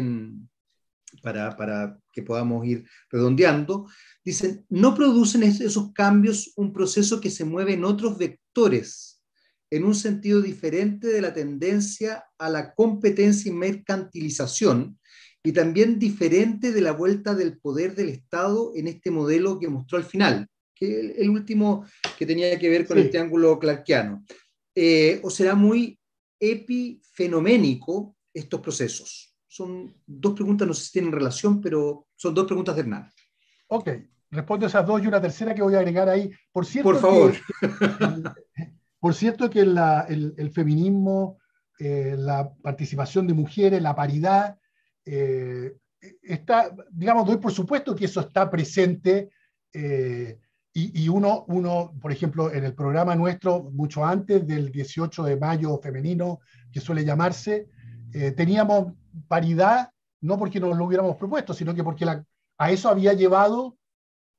para, que podamos ir redondeando. Dicen, ¿no producen esos cambios un proceso que se mueve en otros vectores, en un sentido diferente de la tendencia a la competencia y mercantilización, y también diferente de la vuelta del poder del Estado en este modelo que mostró al final? Que el, el último que tenía que ver con este el triángulo clarkiano. Eh, o será muy epifenoménico estos procesos? Son dos preguntas, no sé si tienen relación, pero son dos preguntas de nada. Ok, respondo esas dos y una tercera que voy a agregar ahí. Por cierto, por favor. por cierto que el, feminismo, eh, la participación de mujeres, la paridad, eh, está, digamos, doy por supuesto que eso está presente y, uno, uno, por ejemplo, en el programa nuestro, mucho antes del 18 de mayo femenino, que suele llamarse, eh, teníamos paridad, no porque nos lo hubiéramos propuesto, sino que porque a eso había llevado,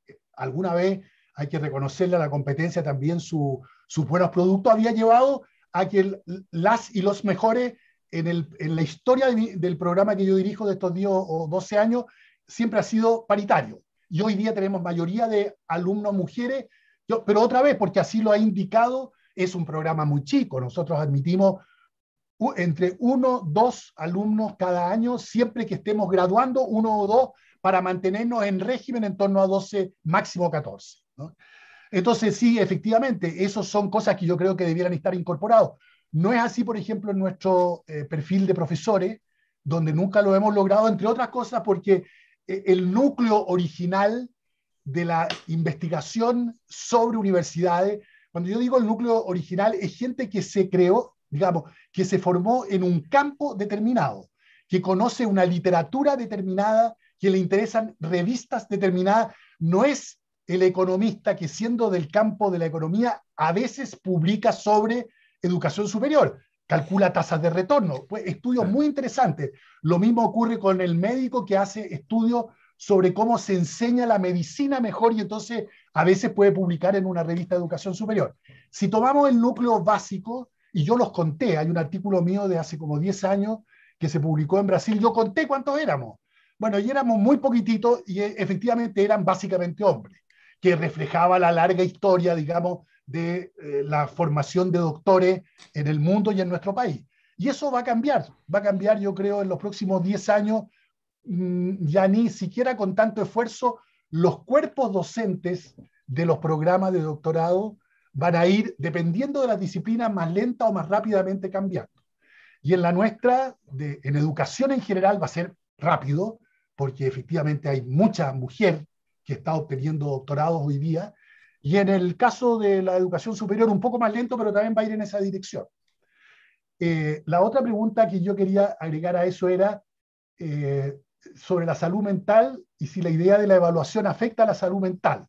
eh, alguna vez hay que reconocerle a la competencia también sus buenos productos, había llevado a que las y los mejores en, la historia del programa que yo dirijo de estos 10 o 12 años, siempre ha sido paritario y hoy día tenemos mayoría de alumnos mujeres, pero otra vez, porque así lo ha indicado, es un programa muy chico. Nosotros admitimos entre uno, dos alumnos cada año, siempre que estemos graduando, uno o dos, para mantenernos en régimen en torno a 12, máximo 14. Entonces, sí, efectivamente, esas son cosas que yo creo que debieran estar incorporados. No es así, por ejemplo, en nuestro eh, perfil de profesores, donde nunca lo hemos logrado, entre otras cosas, porque eh, el núcleo original de la investigación sobre universidades. Cuando yo digo el núcleo original, es gente que se creó, digamos, que se formó en un campo determinado, que conoce una literatura determinada, que le interesan revistas determinadas. No es el economista que siendo del campo de la economía a veces publica sobre educación superior calcula tasas de retorno. Pues, estudios muy interesantes. Lo mismo ocurre con el médico que hace estudios sobre cómo se enseña la medicina mejor y entonces a veces puede publicar en una revista de educación superior. Si tomamos el núcleo básico, y yo los conté, hay un artículo mío de hace como 10 años que se publicó en Brasil, yo conté cuántos éramos. Bueno, y éramos muy poquititos y eh, efectivamente eran básicamente hombres, que reflejaba la larga historia, digamos, de eh, la formación de doctores en el mundo y en nuestro país. Y eso va a cambiar, va a cambiar yo creo en los próximos 10 años, mm, ya ni siquiera con tanto esfuerzo, los cuerpos docentes de los programas de doctorado van a ir, dependiendo de la disciplina más lenta o más rápidamente cambiando. Y en la nuestra, de, en educación en general, va a ser rápido, porque efectivamente hay mucha mujer que está obteniendo doctorados hoy día, y en el caso de la educación superior, un poco más lento, pero también va a ir en esa dirección. Eh, la otra pregunta que yo quería agregar a eso era eh, sobre la salud mental y si la idea de la evaluación afecta a la salud mental.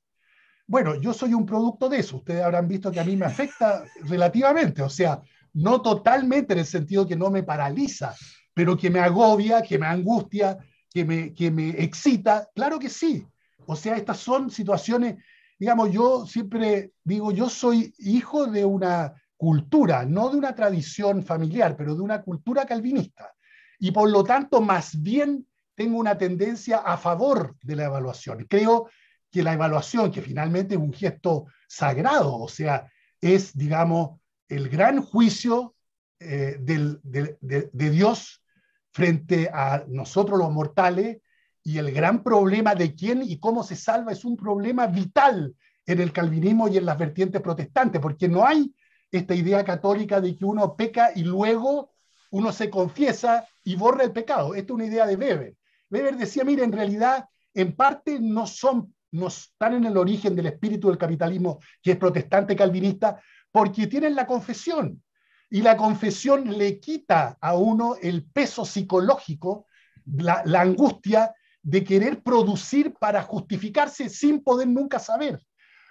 Bueno, yo soy un producto de eso. Ustedes habrán visto que a mí me afecta relativamente, o sea, no totalmente en el sentido que no me paraliza, pero que me agobia, que me angustia, que me, que me excita. Claro que sí. O sea, estas son situaciones digamos, yo siempre digo, yo soy hijo de una cultura, no de una tradición familiar, pero de una cultura calvinista. Y por lo tanto, más bien tengo una tendencia a favor de la evaluación. Creo que la evaluación, que finalmente es un gesto sagrado, o sea, es, digamos, el gran juicio eh, de Dios frente a nosotros los mortales y el gran problema de quién y cómo se salva es un problema vital en el calvinismo y en las vertientes protestantes, porque no hay esta idea católica de que uno peca y luego uno se confiesa y borra el pecado. Esta es una idea de Weber. Weber decía, mira, en realidad, en parte no son, no están en el origen del espíritu del capitalismo que es protestante calvinista, porque tienen la confesión. Y la confesión le quita a uno el peso psicológico, la, la angustia de querer producir para justificarse sin poder nunca saber,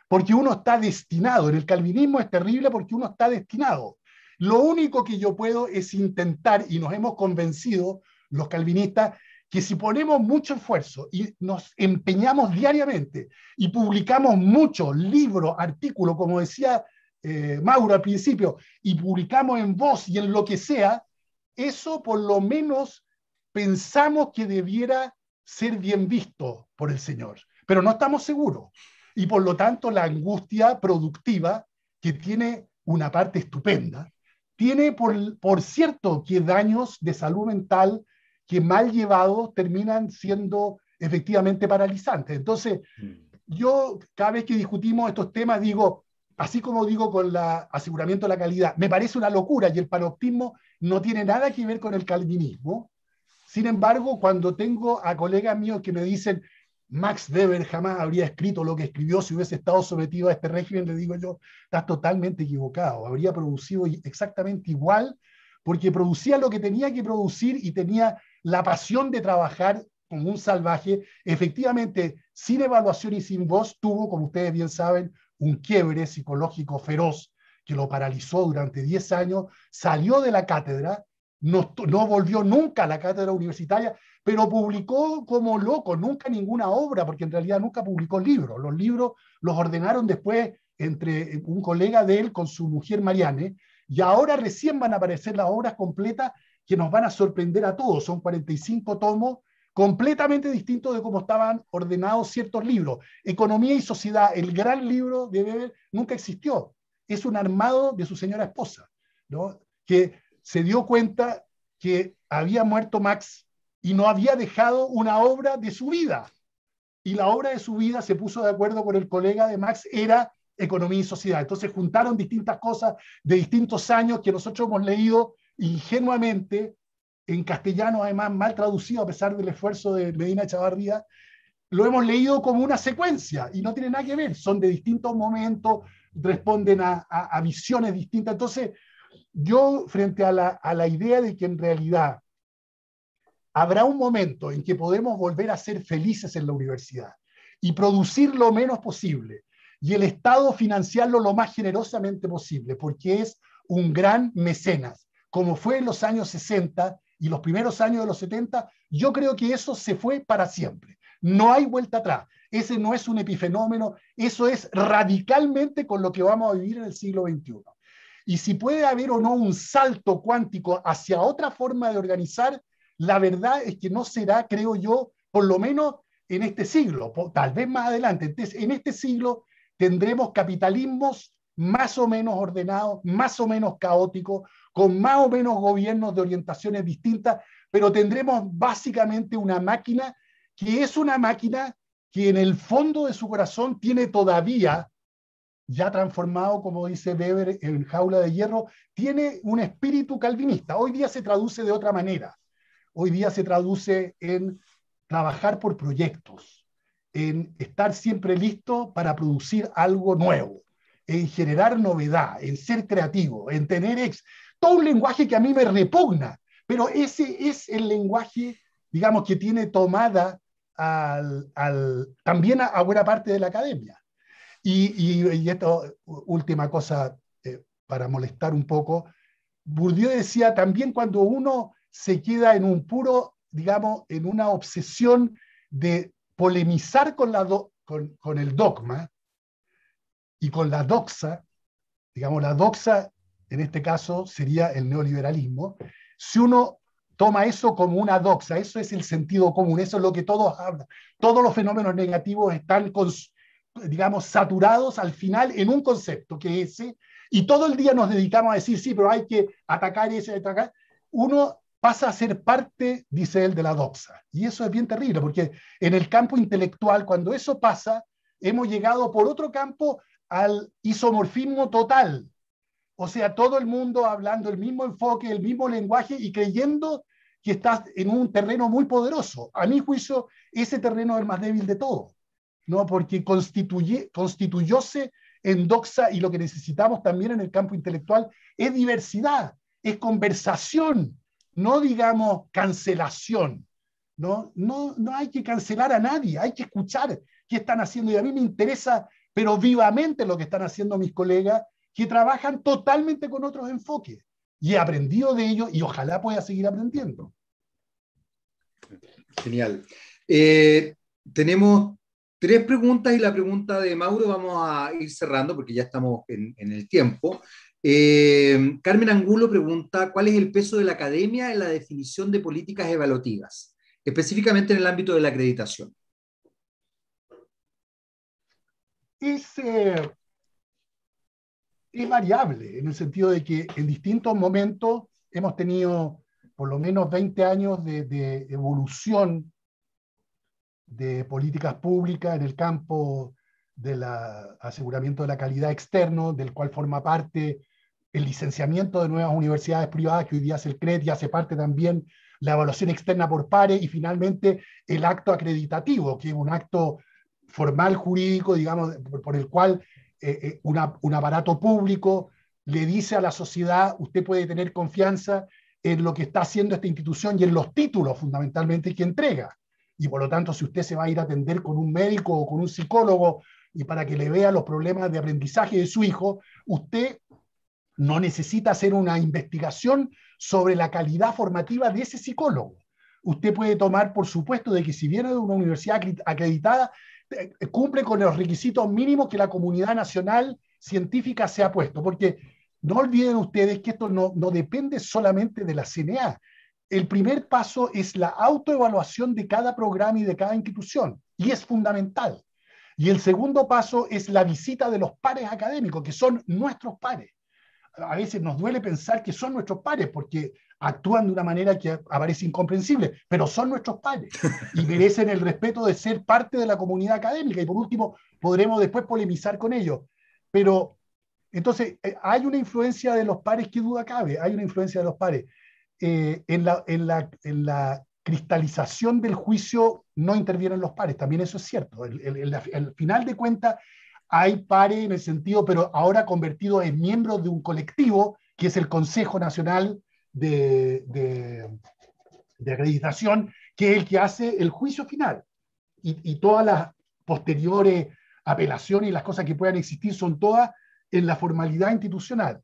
porque uno está destinado. En el calvinismo es terrible porque uno está destinado. Lo único que yo puedo es intentar, y nos hemos convencido los calvinistas, que si ponemos mucho esfuerzo y nos empeñamos diariamente y publicamos muchos libros, artículos, como decía eh, Mauro al principio, y publicamos en voz y en lo que sea, eso por lo menos pensamos que debiera ser bien visto por el Señor, pero no estamos seguros. Y por lo tanto, la angustia productiva, que tiene una parte estupenda, tiene por, cierto que daños de salud mental que mal llevados terminan siendo efectivamente paralizantes. Entonces, mm. yo cada vez que discutimos estos temas digo, así como digo con el aseguramiento de la calidad, me parece una locura y el panoptismo no tiene nada que ver con el calvinismo, sin embargo, cuando tengo a colegas míos que me dicen, Max Weber jamás habría escrito lo que escribió si hubiese estado sometido a este régimen, le digo yo, estás totalmente equivocado, habría producido exactamente igual, porque producía lo que tenía que producir y tenía la pasión de trabajar como un salvaje, efectivamente, sin evaluación y sin voz, tuvo, como ustedes bien saben, un quiebre psicológico feroz que lo paralizó durante 10 años, salió de la cátedra, no, volvió nunca a la cátedra universitaria, pero publicó como loco, nunca ninguna obra, porque en realidad nunca publicó libros. Los libros los ordenaron después entre un colega de él con su mujer Mariane, y ahora recién van a aparecer las obras completas que nos van a sorprender a todos. Son 45 tomos completamente distintos de cómo estaban ordenados ciertos libros. Economía y Sociedad, el gran libro de Weber, nunca existió. Es un armado de su señora esposa, ¿no? que se dio cuenta que había muerto Max y no había dejado una obra de su vida. Y la obra de su vida se puso de acuerdo con el colega de Max, era Economía y Sociedad. Entonces juntaron distintas cosas de distintos años que nosotros hemos leído ingenuamente, en castellano además mal traducido a pesar del esfuerzo de Medina Chavarría, lo hemos leído como una secuencia y no tiene nada que ver, son de distintos momentos, responden a, a visiones distintas. Entonces, yo frente a la, idea de que en realidad habrá un momento en que podemos volver a ser felices en la universidad y producir lo menos posible y el Estado financiarlo lo más generosamente posible, porque es un gran mecenas, como fue en los años 60 y los primeros años de los 70, yo creo que eso se fue para siempre. No hay vuelta atrás. Ese no es un epifenómeno, eso es radicalmente con lo que vamos a vivir en el siglo XXI y si puede haber o no un salto cuántico hacia otra forma de organizar, la verdad es que no será, creo yo, por lo menos en este siglo, tal vez más adelante. Entonces, en este siglo tendremos capitalismos más o menos ordenados, más o menos caóticos, con más o menos gobiernos de orientaciones distintas, pero tendremos básicamente una máquina que es una máquina que en el fondo de su corazón tiene todavía ya transformado, como dice Weber, en jaula de hierro, tiene un espíritu calvinista. Hoy día se traduce de otra manera. Hoy día se traduce en trabajar por proyectos, en estar siempre listo para producir algo nuevo, en generar novedad, en ser creativo, en tener ex. Todo un lenguaje que a mí me repugna, pero ese es el lenguaje, digamos, que tiene tomada también a buena parte de la academia. Y, esta última cosa, eh, para molestar un poco, Bourdieu decía también cuando uno se queda en un puro, digamos, en una obsesión de polemizar con, con el dogma y con la doxa, digamos, la doxa en este caso sería el neoliberalismo, si uno toma eso como una doxa, eso es el sentido común, eso es lo que todos hablan. Todos los fenómenos negativos están, digamos, saturados al final en un concepto que es ese, y todo el día nos dedicamos a decir, sí, pero hay que atacar ese, atacar, uno pasa a ser parte, dice él, de la doxa. Y eso es bien terrible, porque en el campo intelectual, cuando eso pasa, hemos llegado por otro campo al isomorfismo total. O sea, todo el mundo hablando el mismo enfoque, el mismo lenguaje y creyendo que estás en un terreno muy poderoso. A mi juicio, ese terreno es el más débil de todo. ¿no? porque constituyóse en Doxa y lo que necesitamos también en el campo intelectual es diversidad, es conversación, no digamos cancelación. No, no, no hay que cancelar a nadie, hay que escuchar qué están haciendo. Y a mí me interesa, pero vivamente, lo que están haciendo mis colegas que trabajan totalmente con otros enfoques. Y he aprendido de ellos y ojalá pueda seguir aprendiendo. Genial. Eh, tenemos tres preguntas y la pregunta de Mauro vamos a ir cerrando porque ya estamos en, el tiempo. Eh, Carmen Angulo pregunta, ¿cuál es el peso de la academia en la definición de políticas evaluativas, específicamente en el ámbito de la acreditación? Es, eh, variable, en el sentido de que en distintos momentos hemos tenido por lo menos 20 años de, de evolución de políticas públicas en el campo del ah, aseguramiento de la calidad externo, del cual forma parte el licenciamiento de nuevas universidades privadas, que hoy día es el CRED, y hace parte también la evaluación externa por pares, y finalmente el acto acreditativo, que es un acto formal jurídico, digamos, por el cual eh, eh, un aparato público le dice a la sociedad, usted puede tener confianza en lo que está haciendo esta institución y en los títulos fundamentalmente que entrega y por lo tanto si usted se va a ir a atender con un médico o con un psicólogo y para que le vea los problemas de aprendizaje de su hijo, usted no necesita hacer una investigación sobre la calidad formativa de ese psicólogo. Usted puede tomar, por supuesto, de que si viene de una universidad acreditada, eh, cumple con los requisitos mínimos que la comunidad nacional científica se ha puesto, porque no olviden ustedes que esto no, depende solamente de la CNA, el primer paso es la autoevaluación de cada programa y de cada institución, y es fundamental. Y el segundo paso es la visita de los pares académicos, que son nuestros pares. A veces nos duele pensar que son nuestros pares porque actúan de una manera que aparece incomprensible, pero son nuestros pares y merecen el respeto de ser parte de la comunidad académica. Y por último, podremos después polemizar con ellos. Pero entonces, eh, hay una influencia de los pares que duda cabe, hay una influencia de los pares. Eh, en, la, en, la, en, la, cristalización del juicio no intervienen los pares, también eso es cierto. Al final de cuentas hay pares en el sentido, pero ahora convertido en miembros de un colectivo, que es el Consejo Nacional de, de, Acreditación, que es el que hace el juicio final. Y, y todas las posteriores apelaciones y las cosas que puedan existir son todas en la formalidad institucional.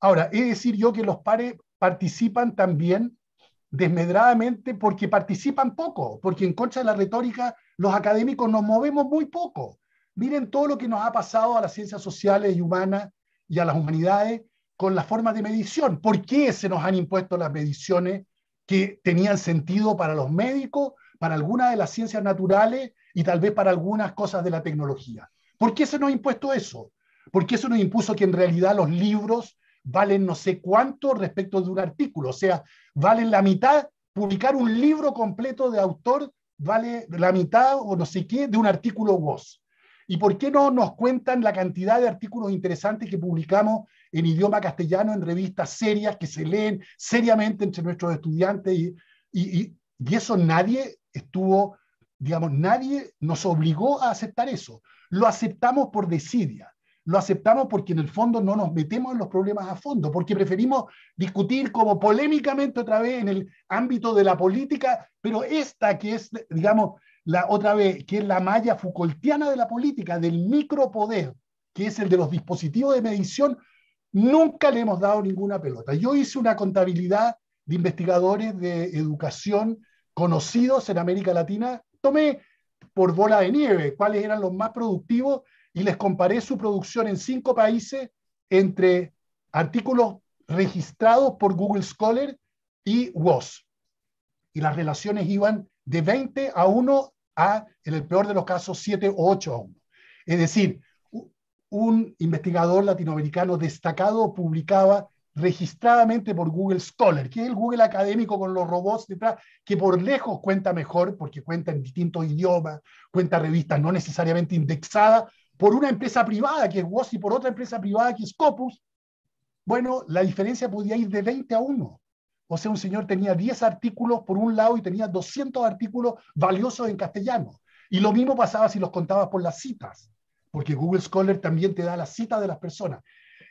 Ahora, he decir yo que los pares participan también desmedradamente porque participan poco, porque en contra de la retórica los académicos nos movemos muy poco. Miren todo lo que nos ha pasado a las ciencias sociales y humanas y a las humanidades con las formas de medición. ¿Por qué se nos han impuesto las mediciones que tenían sentido para los médicos, para algunas de las ciencias naturales y tal vez para algunas cosas de la tecnología? ¿Por qué se nos ha impuesto eso? ¿Por qué se nos impuso que en realidad los libros valen no sé cuánto respecto de un artículo, o sea, valen la mitad, publicar un libro completo de autor vale la mitad o no sé qué de un artículo voz. ¿Y por qué no nos cuentan la cantidad de artículos interesantes que publicamos en idioma castellano en revistas serias que se leen seriamente entre nuestros estudiantes? Y, y, y eso nadie estuvo, digamos, nadie nos obligó a aceptar eso. Lo aceptamos por desidia lo aceptamos porque en el fondo no nos metemos en los problemas a fondo, porque preferimos discutir como polémicamente otra vez en el ámbito de la política, pero esta que es, digamos, la otra vez, que es la malla Foucaultiana de la política, del micropoder, que es el de los dispositivos de medición, nunca le hemos dado ninguna pelota. Yo hice una contabilidad de investigadores de educación conocidos en América Latina, tomé por bola de nieve cuáles eran los más productivos y les comparé su producción en cinco países entre artículos registrados por Google Scholar y WOS. Y las relaciones iban de 20 a 1 a, en el peor de los casos, 7 o 8 a 1. Es decir, un investigador latinoamericano destacado publicaba registradamente por Google Scholar, que es el Google académico con los robots detrás, que por lejos cuenta mejor porque cuenta en distintos idiomas, cuenta revistas no necesariamente indexadas, por una empresa privada que es WOS y por otra empresa privada que es Copus, bueno, la diferencia podía ir de 20 a 1. O sea, un señor tenía 10 artículos por un lado y tenía 200 artículos valiosos en castellano. Y lo mismo pasaba si los contabas por las citas, porque Google Scholar también te da las citas de las personas.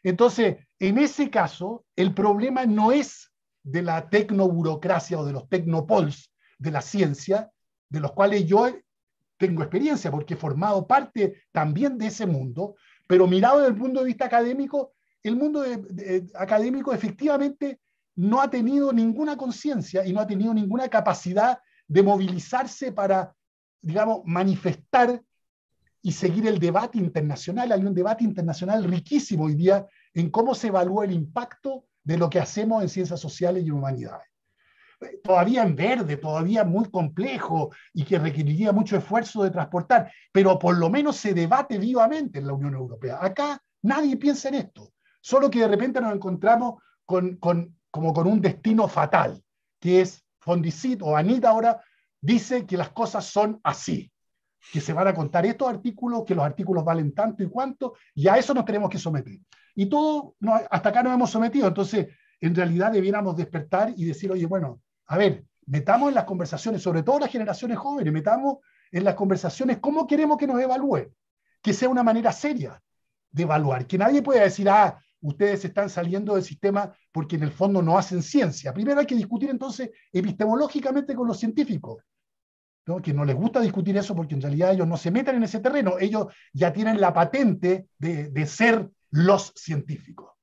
Entonces, en ese caso, el problema no es de la tecnoburocracia o de los tecnopols de la ciencia, de los cuales yo tengo experiencia porque he formado parte también de ese mundo, pero mirado desde el punto de vista académico, el mundo eh, académico efectivamente no ha tenido ninguna conciencia y no ha tenido ninguna capacidad de movilizarse para, digamos, manifestar y seguir el debate internacional. Hay un debate internacional riquísimo hoy día en cómo se evalúa el impacto de lo que hacemos en ciencias sociales y humanidades todavía en verde, todavía muy complejo y que requeriría mucho esfuerzo de transportar, pero por lo menos se debate vivamente en la Unión Europea. Acá nadie piensa en esto, solo que de repente nos encontramos con, con como con un destino fatal, que es Fondicit o Anita ahora dice que las cosas son así, que se van a contar estos artículos, que los artículos valen tanto y cuánto, y a eso nos tenemos que someter. Y todo, hasta acá nos hemos sometido, entonces en realidad debiéramos despertar y decir, oye, bueno, a ver, metamos en las conversaciones, sobre todo las generaciones jóvenes, metamos en las conversaciones cómo queremos que nos evalúen, que sea una manera seria de evaluar, que nadie pueda decir, ah, ustedes están saliendo del sistema porque en el fondo no hacen ciencia. Primero hay que discutir entonces epistemológicamente con los científicos, que no les gusta discutir eso porque en realidad ellos no se meten en ese terreno, ellos ya tienen la patente de, ser los científicos.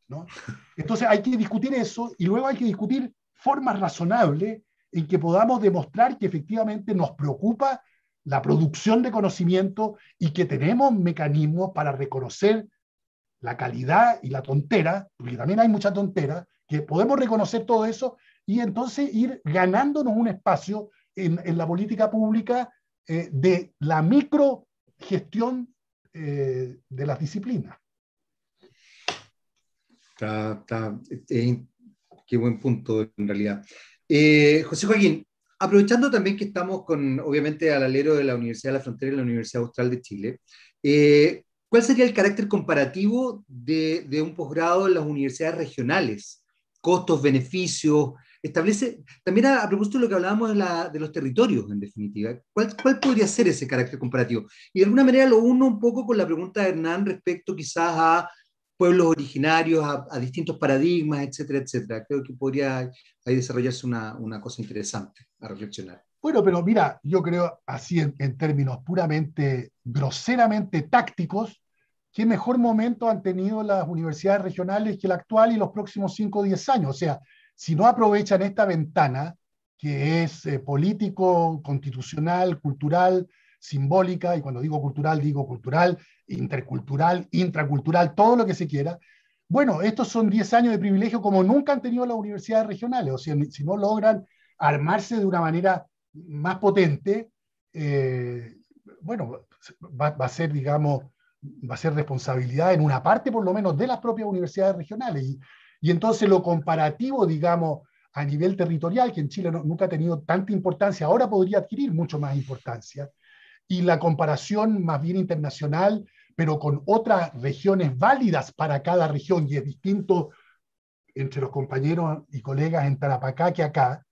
Entonces hay que discutir eso y luego hay que discutir formas razonables en que podamos demostrar que efectivamente nos preocupa la producción de conocimiento y que tenemos mecanismos para reconocer la calidad y la tontera, porque también hay mucha tontera, que podemos reconocer todo eso y entonces ir ganándonos un espacio en, en la política pública eh, de la microgestión eh, de las disciplinas. Está, eh, qué buen punto en realidad. Eh, José Joaquín, aprovechando también que estamos con, obviamente, al alero de la Universidad de la Frontera y la Universidad Austral de Chile, eh, ¿cuál sería el carácter comparativo de, un posgrado en las universidades regionales? Costos, beneficios, establece, también a, propósito de lo que hablábamos de, los territorios, en definitiva, ¿cuál, ¿cuál, podría ser ese carácter comparativo? Y de alguna manera lo uno un poco con la pregunta de Hernán respecto quizás a pueblos originarios, a, distintos paradigmas, etcétera, etcétera. Creo que podría ahí desarrollarse una, cosa interesante a reflexionar. Bueno, pero mira, yo creo así en, términos puramente, groseramente tácticos, qué mejor momento han tenido las universidades regionales que el actual y los próximos 5 o 10 años. O sea, si no aprovechan esta ventana, que es eh, político, constitucional, cultural, simbólica, y cuando digo cultural, digo cultural, intercultural, intracultural, todo lo que se quiera. Bueno, estos son 10 años de privilegio como nunca han tenido las universidades regionales, o sea, si no logran armarse de una manera más potente, eh, bueno, va, a ser, digamos, va a ser responsabilidad en una parte por lo menos de las propias universidades regionales. Y, entonces lo comparativo, digamos, a nivel territorial, que en Chile nunca ha tenido tanta importancia, ahora podría adquirir mucho más importancia y la comparación más bien internacional, pero con otras regiones válidas para cada región, y es distinto entre los compañeros y colegas en Tarapacá que acá,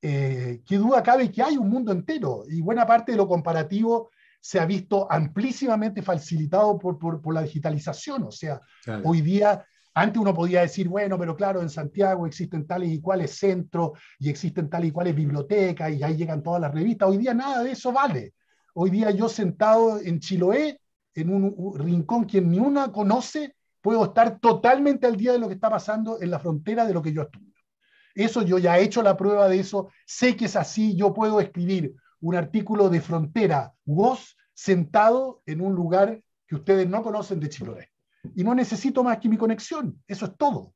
eh, que duda cabe que hay un mundo entero y buena parte de lo comparativo se ha visto amplísimamente facilitado por, por, la digitalización. O sea, hoy día, antes uno podía decir, bueno, pero claro, en Santiago existen tales y cuales centros y existen tales y cuales bibliotecas y ahí llegan todas las revistas. Hoy día nada de eso vale. Hoy día yo sentado en Chiloé, en un rincón que ni una conoce, puedo estar totalmente al día de lo que está pasando en la frontera de lo que yo estudio. Eso yo ya he hecho la prueba de eso, sé que es así, yo puedo escribir un artículo de frontera, vos sentado en un lugar que ustedes no conocen de Chiloé. Y no necesito más que mi conexión, eso es todo.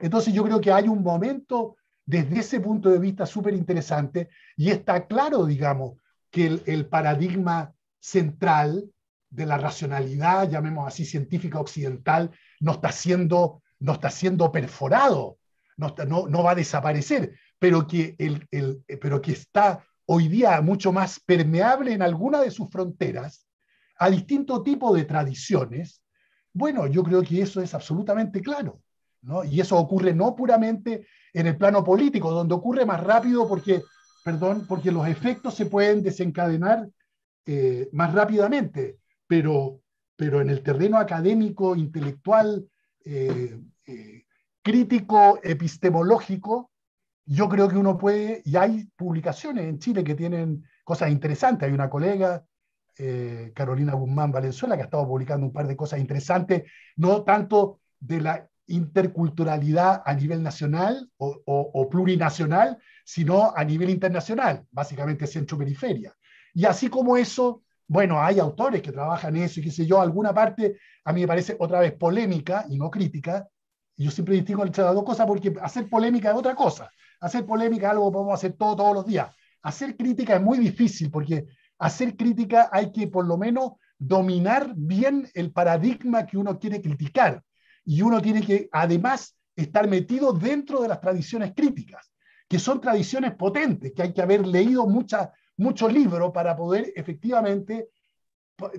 Entonces yo creo que hay un momento desde ese punto de vista súper interesante y está claro, digamos, que el, paradigma central de la racionalidad, llamemos así, científica occidental, no está siendo, no está siendo perforado, no, no, va a desaparecer, pero que, el, pero que está hoy día mucho más permeable en alguna de sus fronteras a distinto tipo de tradiciones, bueno, yo creo que eso es absolutamente claro. ¿no? Y eso ocurre no puramente en el plano político, donde ocurre más rápido porque perdón, porque los efectos se pueden desencadenar eh, más rápidamente, pero, pero en el terreno académico, intelectual, eh, eh, crítico, epistemológico, yo creo que uno puede, y hay publicaciones en Chile que tienen cosas interesantes, hay una colega, Carolina Guzmán Valenzuela, que ha estado publicando un par de cosas interesantes, no tanto de la interculturalidad a nivel nacional o, plurinacional, sino a nivel internacional, básicamente centro-periferia. Y así como eso, bueno, hay autores que trabajan eso y que sé yo, alguna parte a mí me parece otra vez polémica y no crítica. yo siempre distingo entre las dos cosas porque hacer polémica es otra cosa. Hacer polémica es algo que podemos hacer todo, todos los días. Hacer crítica es muy difícil porque hacer crítica hay que por lo menos dominar bien el paradigma que uno quiere criticar y uno tiene que además estar metido dentro de las tradiciones críticas, que son tradiciones potentes, que hay que haber leído mucho libro para poder efectivamente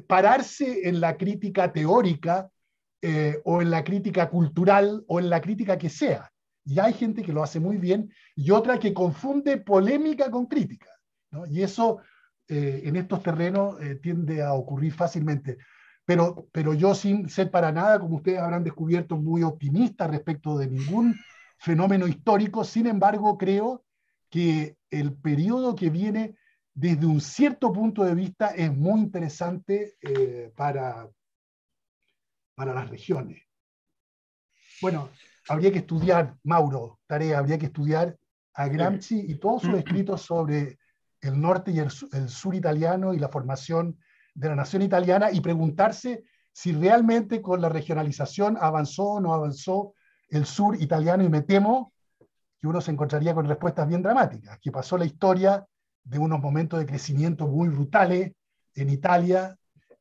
pararse en la crítica teórica eh, o en la crítica cultural o en la crítica que sea. Y hay gente que lo hace muy bien y otra que confunde polémica con crítica. Y eso eh, en estos terrenos eh, tiende a ocurrir fácilmente pero, yo sin ser para nada, como ustedes habrán descubierto, muy optimista respecto de ningún fenómeno histórico, sin embargo creo que el periodo que viene desde un cierto punto de vista es muy interesante eh, para, para las regiones. Bueno, habría que estudiar, Mauro, tarea, habría que estudiar a Gramsci y todos sus escritos sobre el norte y el, sur, el sur italiano y la formación de la nación italiana y preguntarse si realmente con la regionalización avanzó o no avanzó el sur italiano y me temo que uno se encontraría con respuestas bien dramáticas, que pasó la historia de unos momentos de crecimiento muy brutales en Italia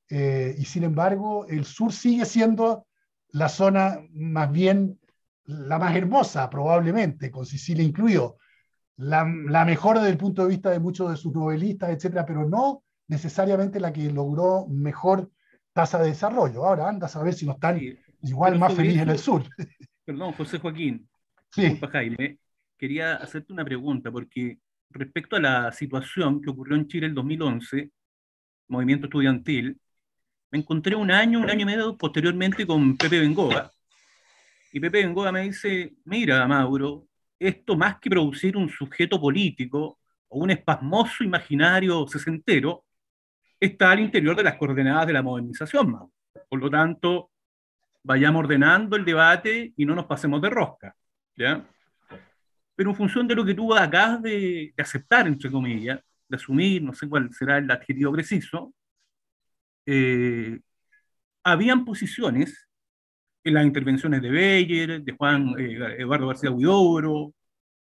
eh, y sin embargo el sur sigue siendo la zona más bien la más hermosa probablemente, con Sicilia incluido, la, la mejor desde el punto de vista de muchos de sus novelistas, etcétera, pero no necesariamente la que logró mejor tasa de desarrollo. Ahora anda a saber si no están igual más felices en el sur. Perdón, José Joaquín. Sí. Jaime. Quería hacerte una pregunta, porque respecto a la situación que ocurrió en Chile el 2011, movimiento estudiantil, me encontré un año, un año y medio posteriormente con Pepe Bengoa. Y Pepe Bengoa me dice, mira, Mauro, esto más que producir un sujeto político o un espasmoso imaginario sesentero, está al interior de las coordenadas de la modernización, Por lo tanto, vayamos ordenando el debate y no nos pasemos de rosca. ¿ya? Pero en función de lo que tú acabas de, de aceptar, entre comillas, de asumir, no sé cuál será el adjetivo preciso, eh, habían posiciones en las intervenciones de Beyer, de Juan eh, Eduardo García Huidobro,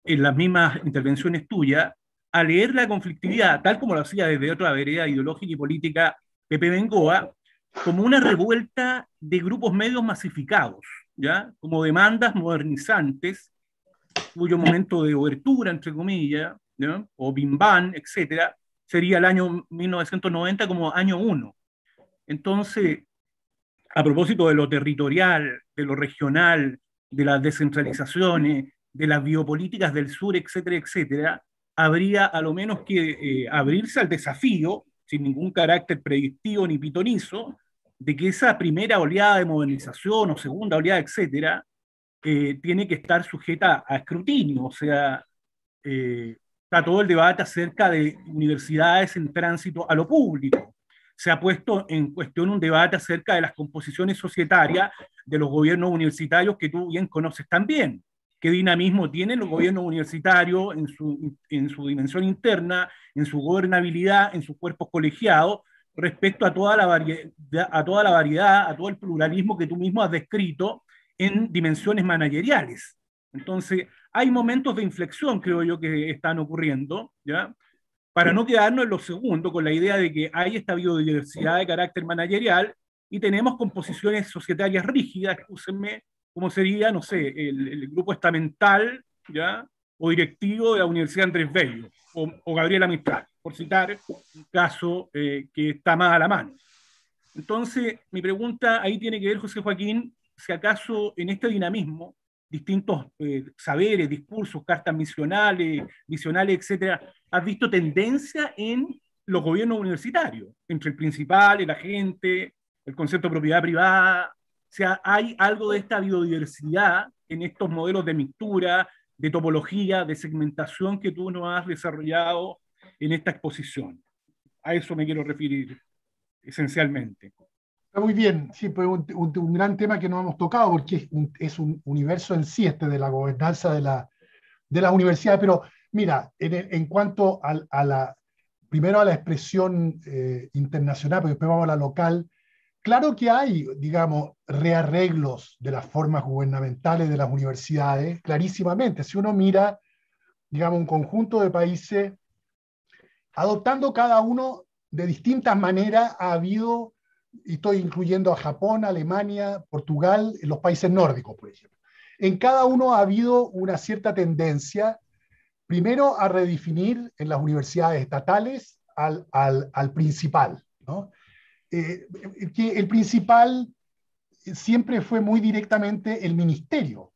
en las mismas intervenciones tuyas, a leer la conflictividad, tal como lo hacía desde otra vereda ideológica y política Pepe Bengoa, como una revuelta de grupos medios masificados, ¿ya? como demandas modernizantes, cuyo momento de obertura, entre comillas, ¿ya? o bimban, etcétera, sería el año 1990 como año 1. Entonces, a propósito de lo territorial, de lo regional, de las descentralizaciones, de las biopolíticas del sur, etcétera, etcétera, habría a lo menos que eh, abrirse al desafío, sin ningún carácter predictivo ni pitonizo, de que esa primera oleada de modernización o segunda oleada, etcétera, eh, tiene que estar sujeta a escrutinio. O sea, eh, está todo el debate acerca de universidades en tránsito a lo público. Se ha puesto en cuestión un debate acerca de las composiciones societarias de los gobiernos universitarios que tú bien conoces también qué dinamismo tienen los gobiernos universitarios en su, en su dimensión interna, en su gobernabilidad, en sus cuerpos colegiados, respecto a toda, la variedad, a toda la variedad, a todo el pluralismo que tú mismo has descrito en dimensiones manageriales. Entonces, hay momentos de inflexión, creo yo, que están ocurriendo, ¿ya? Para no quedarnos en lo segundo, con la idea de que hay esta biodiversidad de carácter managerial y tenemos composiciones societarias rígidas, escúsenme, como sería, no sé, el, grupo estamental, ¿ya? O directivo de la Universidad Andrés Bello, o, o Gabriela Mistral, por citar un caso eh, que está más a la mano. Entonces, mi pregunta ahí tiene que ver, José Joaquín, si acaso en este dinamismo, distintos eh, saberes, discursos, cartas misionales, misionales, etcétera, ¿has visto tendencia en los gobiernos universitarios, entre el principal, el agente, el concepto de propiedad privada, sea, hay algo de esta biodiversidad en estos modelos de mixtura, de topología, de segmentación que tú nos has desarrollado en esta exposición. A eso me quiero referir esencialmente. Muy bien, sí, pues un, un, gran tema que no hemos tocado porque es un, universo en sí este de la gobernanza de la, de las universidades, pero mira, en, cuanto a, la, primero a la expresión eh, internacional, pero después vamos a la local, Claro que hay, digamos, rearreglos de las formas gubernamentales de las universidades, clarísimamente. Si uno mira, digamos, un conjunto de países, adoptando cada uno de distintas maneras, ha habido, y estoy incluyendo a Japón, Alemania, Portugal, los países nórdicos, por ejemplo. En cada uno ha habido una cierta tendencia, primero a redefinir en las universidades estatales al, principal, ¿no? Eh, eh, que el principal eh, siempre fue muy directamente el ministerio,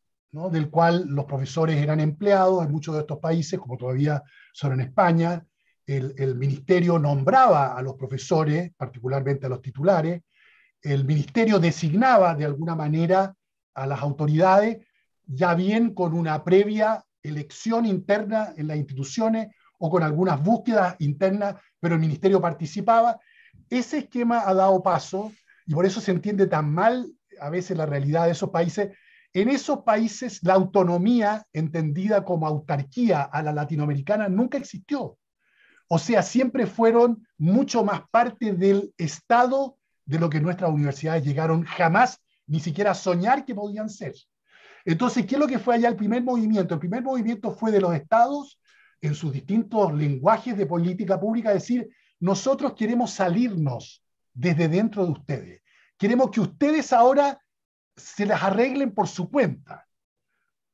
del cual los profesores eran empleados en muchos de estos países, como todavía son en España. El, el ministerio nombraba a los profesores, particularmente a los titulares. El ministerio designaba de alguna manera a las autoridades, ya bien con una previa elección interna en las instituciones o con algunas búsquedas internas, pero el ministerio participaba ese esquema ha dado paso, y por eso se entiende tan mal a veces la realidad de esos países, en esos países la autonomía entendida como autarquía a la latinoamericana nunca existió. O sea, siempre fueron mucho más parte del Estado de lo que nuestras universidades llegaron jamás ni siquiera a soñar que podían ser. Entonces, ¿qué es lo que fue allá el primer movimiento? El primer movimiento fue de los estados, en sus distintos lenguajes de política pública, decir, nosotros queremos salirnos desde dentro de ustedes. Queremos que ustedes ahora se las arreglen por su cuenta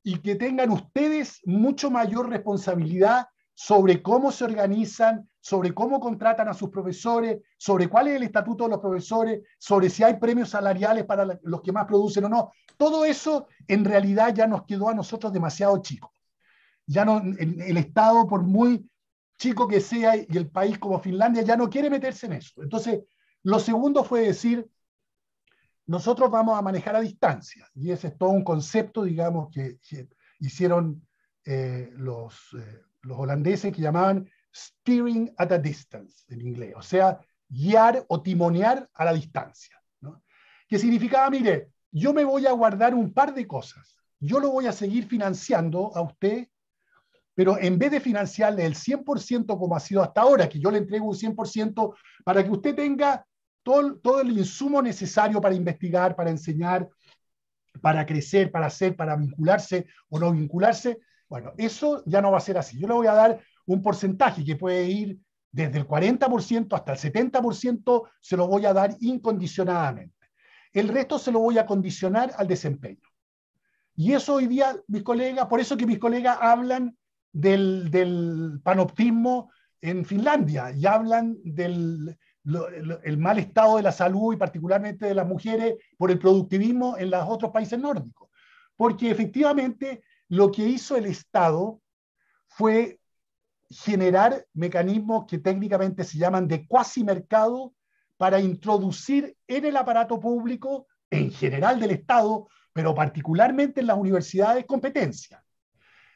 y que tengan ustedes mucho mayor responsabilidad sobre cómo se organizan, sobre cómo contratan a sus profesores, sobre cuál es el estatuto de los profesores, sobre si hay premios salariales para los que más producen o no. Todo eso en realidad ya nos quedó a nosotros demasiado chico. Ya no, el Estado, por muy chico que sea y el país como Finlandia ya no quiere meterse en eso. Entonces, lo segundo fue decir, nosotros vamos a manejar a distancia, y ese es todo un concepto, digamos, que, hicieron eh, los, eh, los, holandeses que llamaban steering at a distance en inglés, o sea, guiar o timonear a la distancia, ¿no? que significaba, mire, yo me voy a guardar un par de cosas, yo lo voy a seguir financiando a usted pero en vez de financiarle el 100% como ha sido hasta ahora, que yo le entrego un 100% para que usted tenga todo, todo el insumo necesario para investigar, para enseñar, para crecer, para hacer, para vincularse o no vincularse, bueno, eso ya no va a ser así. Yo le voy a dar un porcentaje que puede ir desde el 40% hasta el 70%, se lo voy a dar incondicionadamente. El resto se lo voy a condicionar al desempeño. Y eso hoy día, mis colegas, por eso que mis colegas hablan del, panoptismo en Finlandia y hablan del mal estado de la salud y particularmente de las mujeres por el productivismo en los otros países nórdicos. Porque efectivamente lo que hizo el Estado fue generar mecanismos que técnicamente se llaman de cuasi mercado para introducir en el aparato público, en general del Estado, pero particularmente en las universidades, competencia.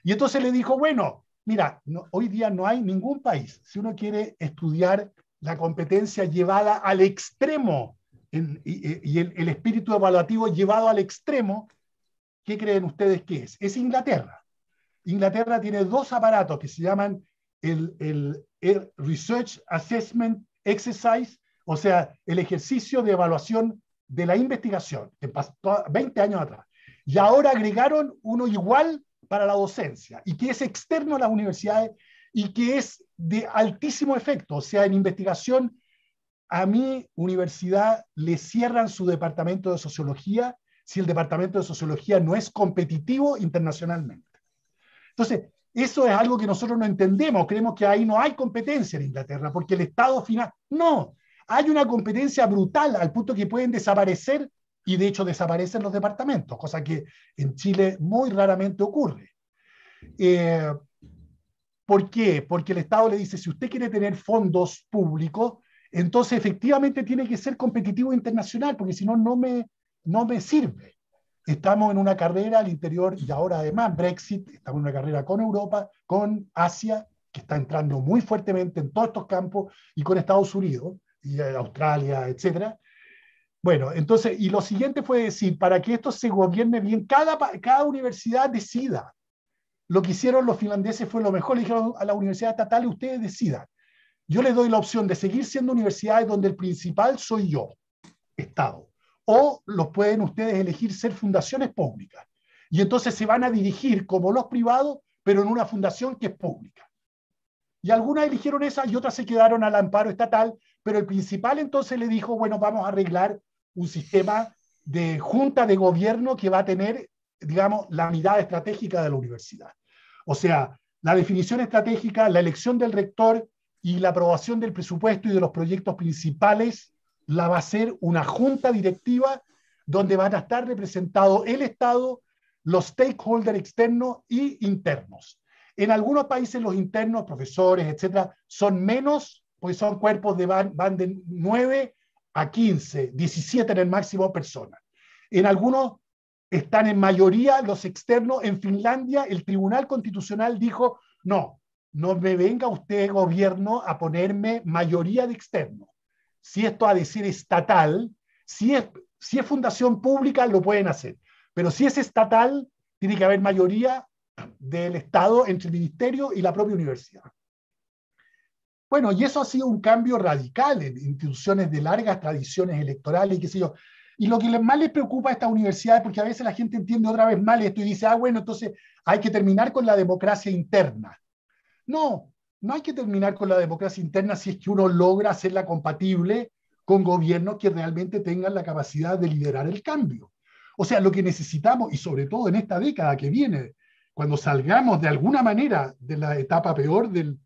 Y entonces le dijo, bueno, mira, hoy día no hay ningún país, si uno quiere estudiar la competencia llevada al extremo y, el, espíritu evaluativo llevado al extremo, ¿qué creen ustedes que es? Es Inglaterra. Inglaterra tiene dos aparatos que se llaman el, Research Assessment Exercise, o sea, el ejercicio de evaluación de la investigación, que pasó 20 años atrás. Y ahora agregaron uno igual para la docencia y que es externo a las universidades y que es de altísimo efecto. O sea, en investigación, a mi universidad le cierran su departamento de sociología si el departamento de sociología no es competitivo internacionalmente. Entonces, eso es algo que nosotros no entendemos. Creemos que ahí no hay competencia en Inglaterra porque el Estado final... No, hay una competencia brutal al punto que pueden desaparecer y de hecho desaparecen los departamentos, cosa que en Chile muy raramente ocurre. Eh, ¿Por qué? Porque el Estado le dice, si usted quiere tener fondos públicos, entonces efectivamente tiene que ser competitivo internacional, porque si no, no me, no me sirve. Estamos en una carrera al interior y ahora además Brexit, estamos en una carrera con Europa, con Asia, que está entrando muy fuertemente en todos estos campos, y con Estados Unidos, y Australia, etcétera, bueno, entonces, y lo siguiente fue decir, para que esto se gobierne bien, cada, cada universidad decida. Lo que hicieron los finlandeses fue lo mejor, le dijeron a la universidad estatal, ustedes decidan. Yo les doy la opción de seguir siendo universidades donde el principal soy yo, Estado, o los pueden ustedes elegir ser fundaciones públicas. Y entonces se van a dirigir como los privados, pero en una fundación que es pública. Y algunas eligieron esa y otras se quedaron al amparo estatal, pero el principal entonces le dijo, bueno, vamos a arreglar un sistema de junta de gobierno que va a tener, digamos, la unidad estratégica de la universidad. O sea, la definición estratégica, la elección del rector y la aprobación del presupuesto y de los proyectos principales la va a ser una junta directiva donde van a estar representados el Estado, los stakeholders externos y internos. En algunos países los internos, profesores, etcétera, son menos, pues son cuerpos de van, van de a 15, 17 en el máximo personas. En algunos están en mayoría los externos. En Finlandia, el Tribunal Constitucional dijo, no, no me venga usted, gobierno, a ponerme mayoría de externos. Si esto a decir estatal, si es, si es fundación pública, lo pueden hacer. Pero si es estatal, tiene que haber mayoría del Estado entre el ministerio y la propia universidad. Bueno, y eso ha sido un cambio radical en instituciones de largas tradiciones electorales y qué sé yo. Y lo que más les preocupa a estas universidades, porque a veces la gente entiende otra vez mal esto y dice, ah, bueno, entonces hay que terminar con la democracia interna. No, no hay que terminar con la democracia interna si es que uno logra hacerla compatible con gobiernos que realmente tengan la capacidad de liderar el cambio. O sea, lo que necesitamos, y sobre todo en esta década que viene, cuando salgamos de alguna manera de la etapa peor del,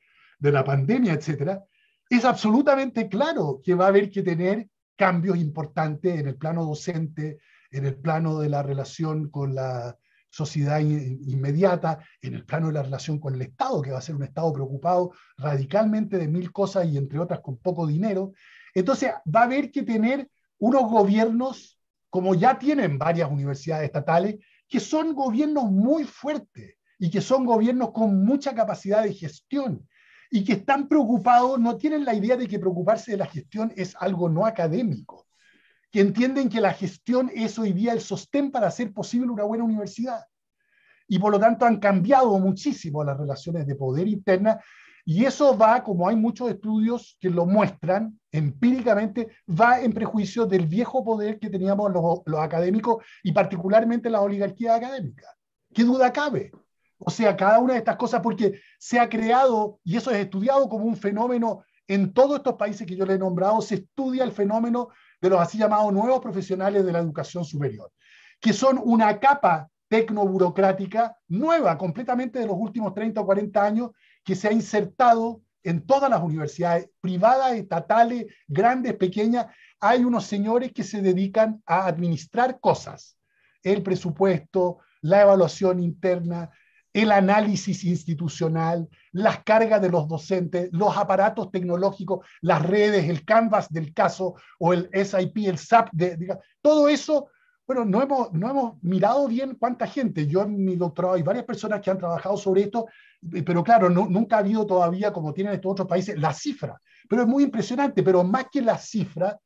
de la pandemia, etcétera, es absolutamente claro que va a haber que tener cambios importantes en el plano docente, en el plano de la relación con la sociedad inmediata, en el plano de la relación con el Estado, que va a ser un Estado preocupado radicalmente de mil cosas y entre otras con poco dinero. Entonces, va a haber que tener unos gobiernos, como ya tienen varias universidades estatales, que son gobiernos muy fuertes y que son gobiernos con mucha capacidad de gestión y que están preocupados, no tienen la idea de que preocuparse de la gestión es algo no académico, que entienden que la gestión es hoy día el sostén para hacer posible una buena universidad. Y por lo tanto han cambiado muchísimo las relaciones de poder interna y eso va, como hay muchos estudios que lo muestran empíricamente, va en prejuicio del viejo poder que teníamos los, académicos y particularmente la oligarquía académica. ¿Qué duda cabe? O sea, cada una de estas cosas, porque se ha creado, y eso es estudiado como un fenómeno en todos estos países que yo le he nombrado, se estudia el fenómeno de los así llamados nuevos profesionales de la educación superior, que son una capa tecnoburocrática nueva, completamente de los últimos 30 o 40 años, que se ha insertado en todas las universidades privadas, estatales, grandes, pequeñas, hay unos señores que se dedican a administrar cosas, el presupuesto, la evaluación interna, el análisis institucional, las cargas de los docentes, los aparatos tecnológicos, las redes, el canvas del caso o el SIP, el SAP, de, todo eso, bueno, no hemos, no hemos mirado bien cuánta gente. Yo en mi doctorado hay varias personas que han trabajado sobre esto, pero claro, nunca ha habido todavía, como tienen estos otros países, la cifra. Pero es muy impresionante, pero más que la cifra,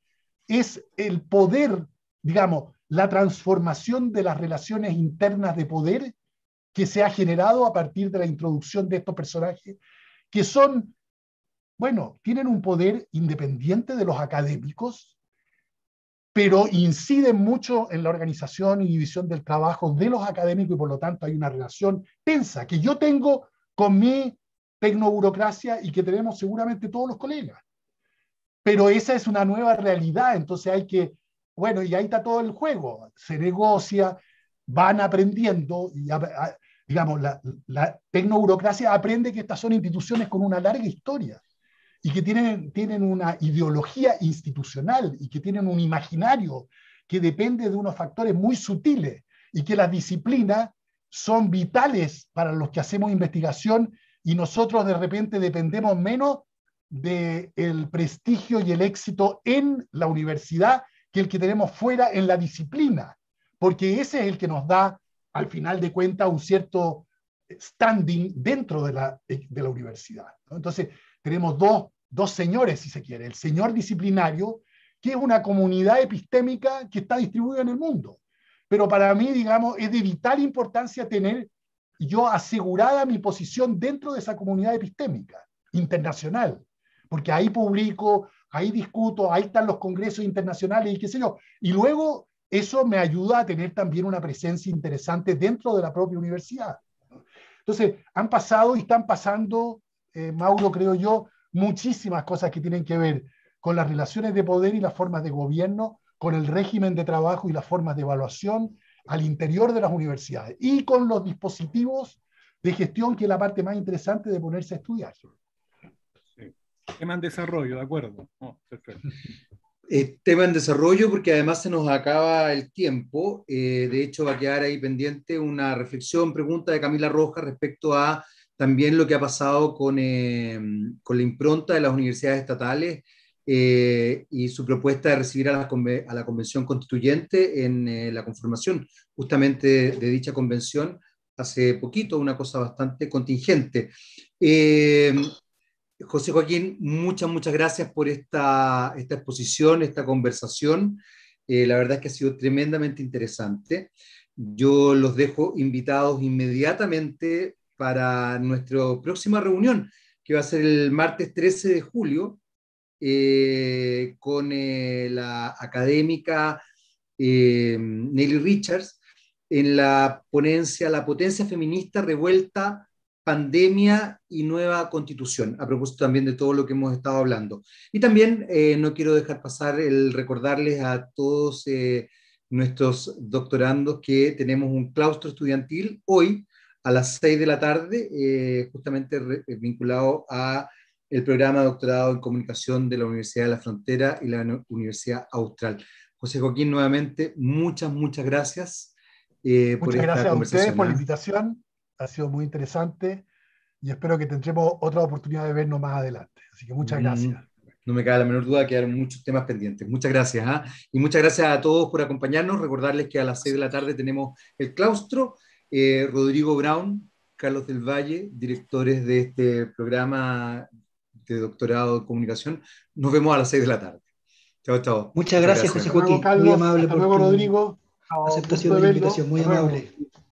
es el poder, digamos, la transformación de las relaciones internas de poder que se ha generado a partir de la introducción de estos personajes, que son, bueno, tienen un poder independiente de los académicos, pero inciden mucho en la organización y división del trabajo de los académicos y por lo tanto hay una relación tensa que yo tengo con mi tecnoburocracia y que tenemos seguramente todos los colegas. Pero esa es una nueva realidad, entonces hay que, bueno, y ahí está todo el juego, se negocia, van aprendiendo y digamos, la, tecnoburocracia aprende que estas son instituciones con una larga historia y que tienen, tienen una ideología institucional y que tienen un imaginario que depende de unos factores muy sutiles y que las disciplinas son vitales para los que hacemos investigación y nosotros de repente dependemos menos del prestigio y el éxito en la universidad que el que tenemos fuera en la disciplina, porque ese es el que nos da al final de cuentas, un cierto standing dentro de la, eh, universidad. Entonces, tenemos dos, dos señores, si se quiere. El señor disciplinario, que es una comunidad epistémica que está distribuida en el mundo. Pero para mí, digamos, es de vital importancia tener yo asegurada mi posición dentro de esa comunidad epistémica internacional, porque ahí publico, ahí discuto, ahí están los congresos internacionales y qué sé yo. Y luego eso me ayuda a tener también una presencia interesante dentro de la propia universidad. Entonces, han pasado y están pasando, eh, Mauro, creo yo, muchísimas cosas que tienen que ver con las relaciones de poder y las formas de gobierno, con el régimen de trabajo y las formas de evaluación al interior de las universidades y con los dispositivos de gestión, que es la parte más interesante de ponerse a estudiar. Tema en desarrollo, de acuerdo. Oh, perfecto. tema en desarrollo, porque además se nos acaba el tiempo. Eh, de hecho, va a quedar ahí pendiente una reflexión, pregunta de Camila Rojas respecto a también lo que ha pasado con, eh, con la impronta de las universidades estatales eh, y su propuesta de recibir a la, a la Convención Constituyente en la conformación justamente de, de, dicha convención hace poquito, una cosa bastante contingente. José Joaquín, muchas, muchas gracias por esta, exposición, esta conversación. Eh, la verdad es que ha sido tremendamente interesante. Yo los dejo invitados inmediatamente para nuestra próxima reunión, que va a ser el martes 13 de julio, eh, con eh, la académica Nelly Richards, en la ponencia La potencia feminista revuelta pandemia y nueva constitución, a propósito también de todo lo que hemos estado hablando. Y también eh, no quiero dejar pasar el recordarles a todos eh, nuestros doctorandos que tenemos un claustro estudiantil hoy a las 6 de la tarde, eh, justamente vinculado a el programa de doctorado en comunicación de la Universidad de la Frontera y la Universidad Austral. José Joaquín, nuevamente, muchas, muchas gracias. muchas por esta gracias a ustedes por la invitación ha sido muy interesante y espero que tendremos otra oportunidad de vernos más adelante. Así que muchas mm. gracias. No me cabe la menor duda, quedaron muchos temas pendientes. Muchas gracias. ¿ah? Y muchas gracias a todos por acompañarnos. Recordarles que a las 6 de la tarde tenemos el claustro. Eh, Rodrigo Brown, Carlos del Valle, directores de este programa de doctorado de comunicación. Nos vemos a las 6 de la tarde. Chao, chao. Muchas, gracias, José Joaquín. muy amable. Hasta por luego, Rodrigo. Aceptación de la invitación, muy amable.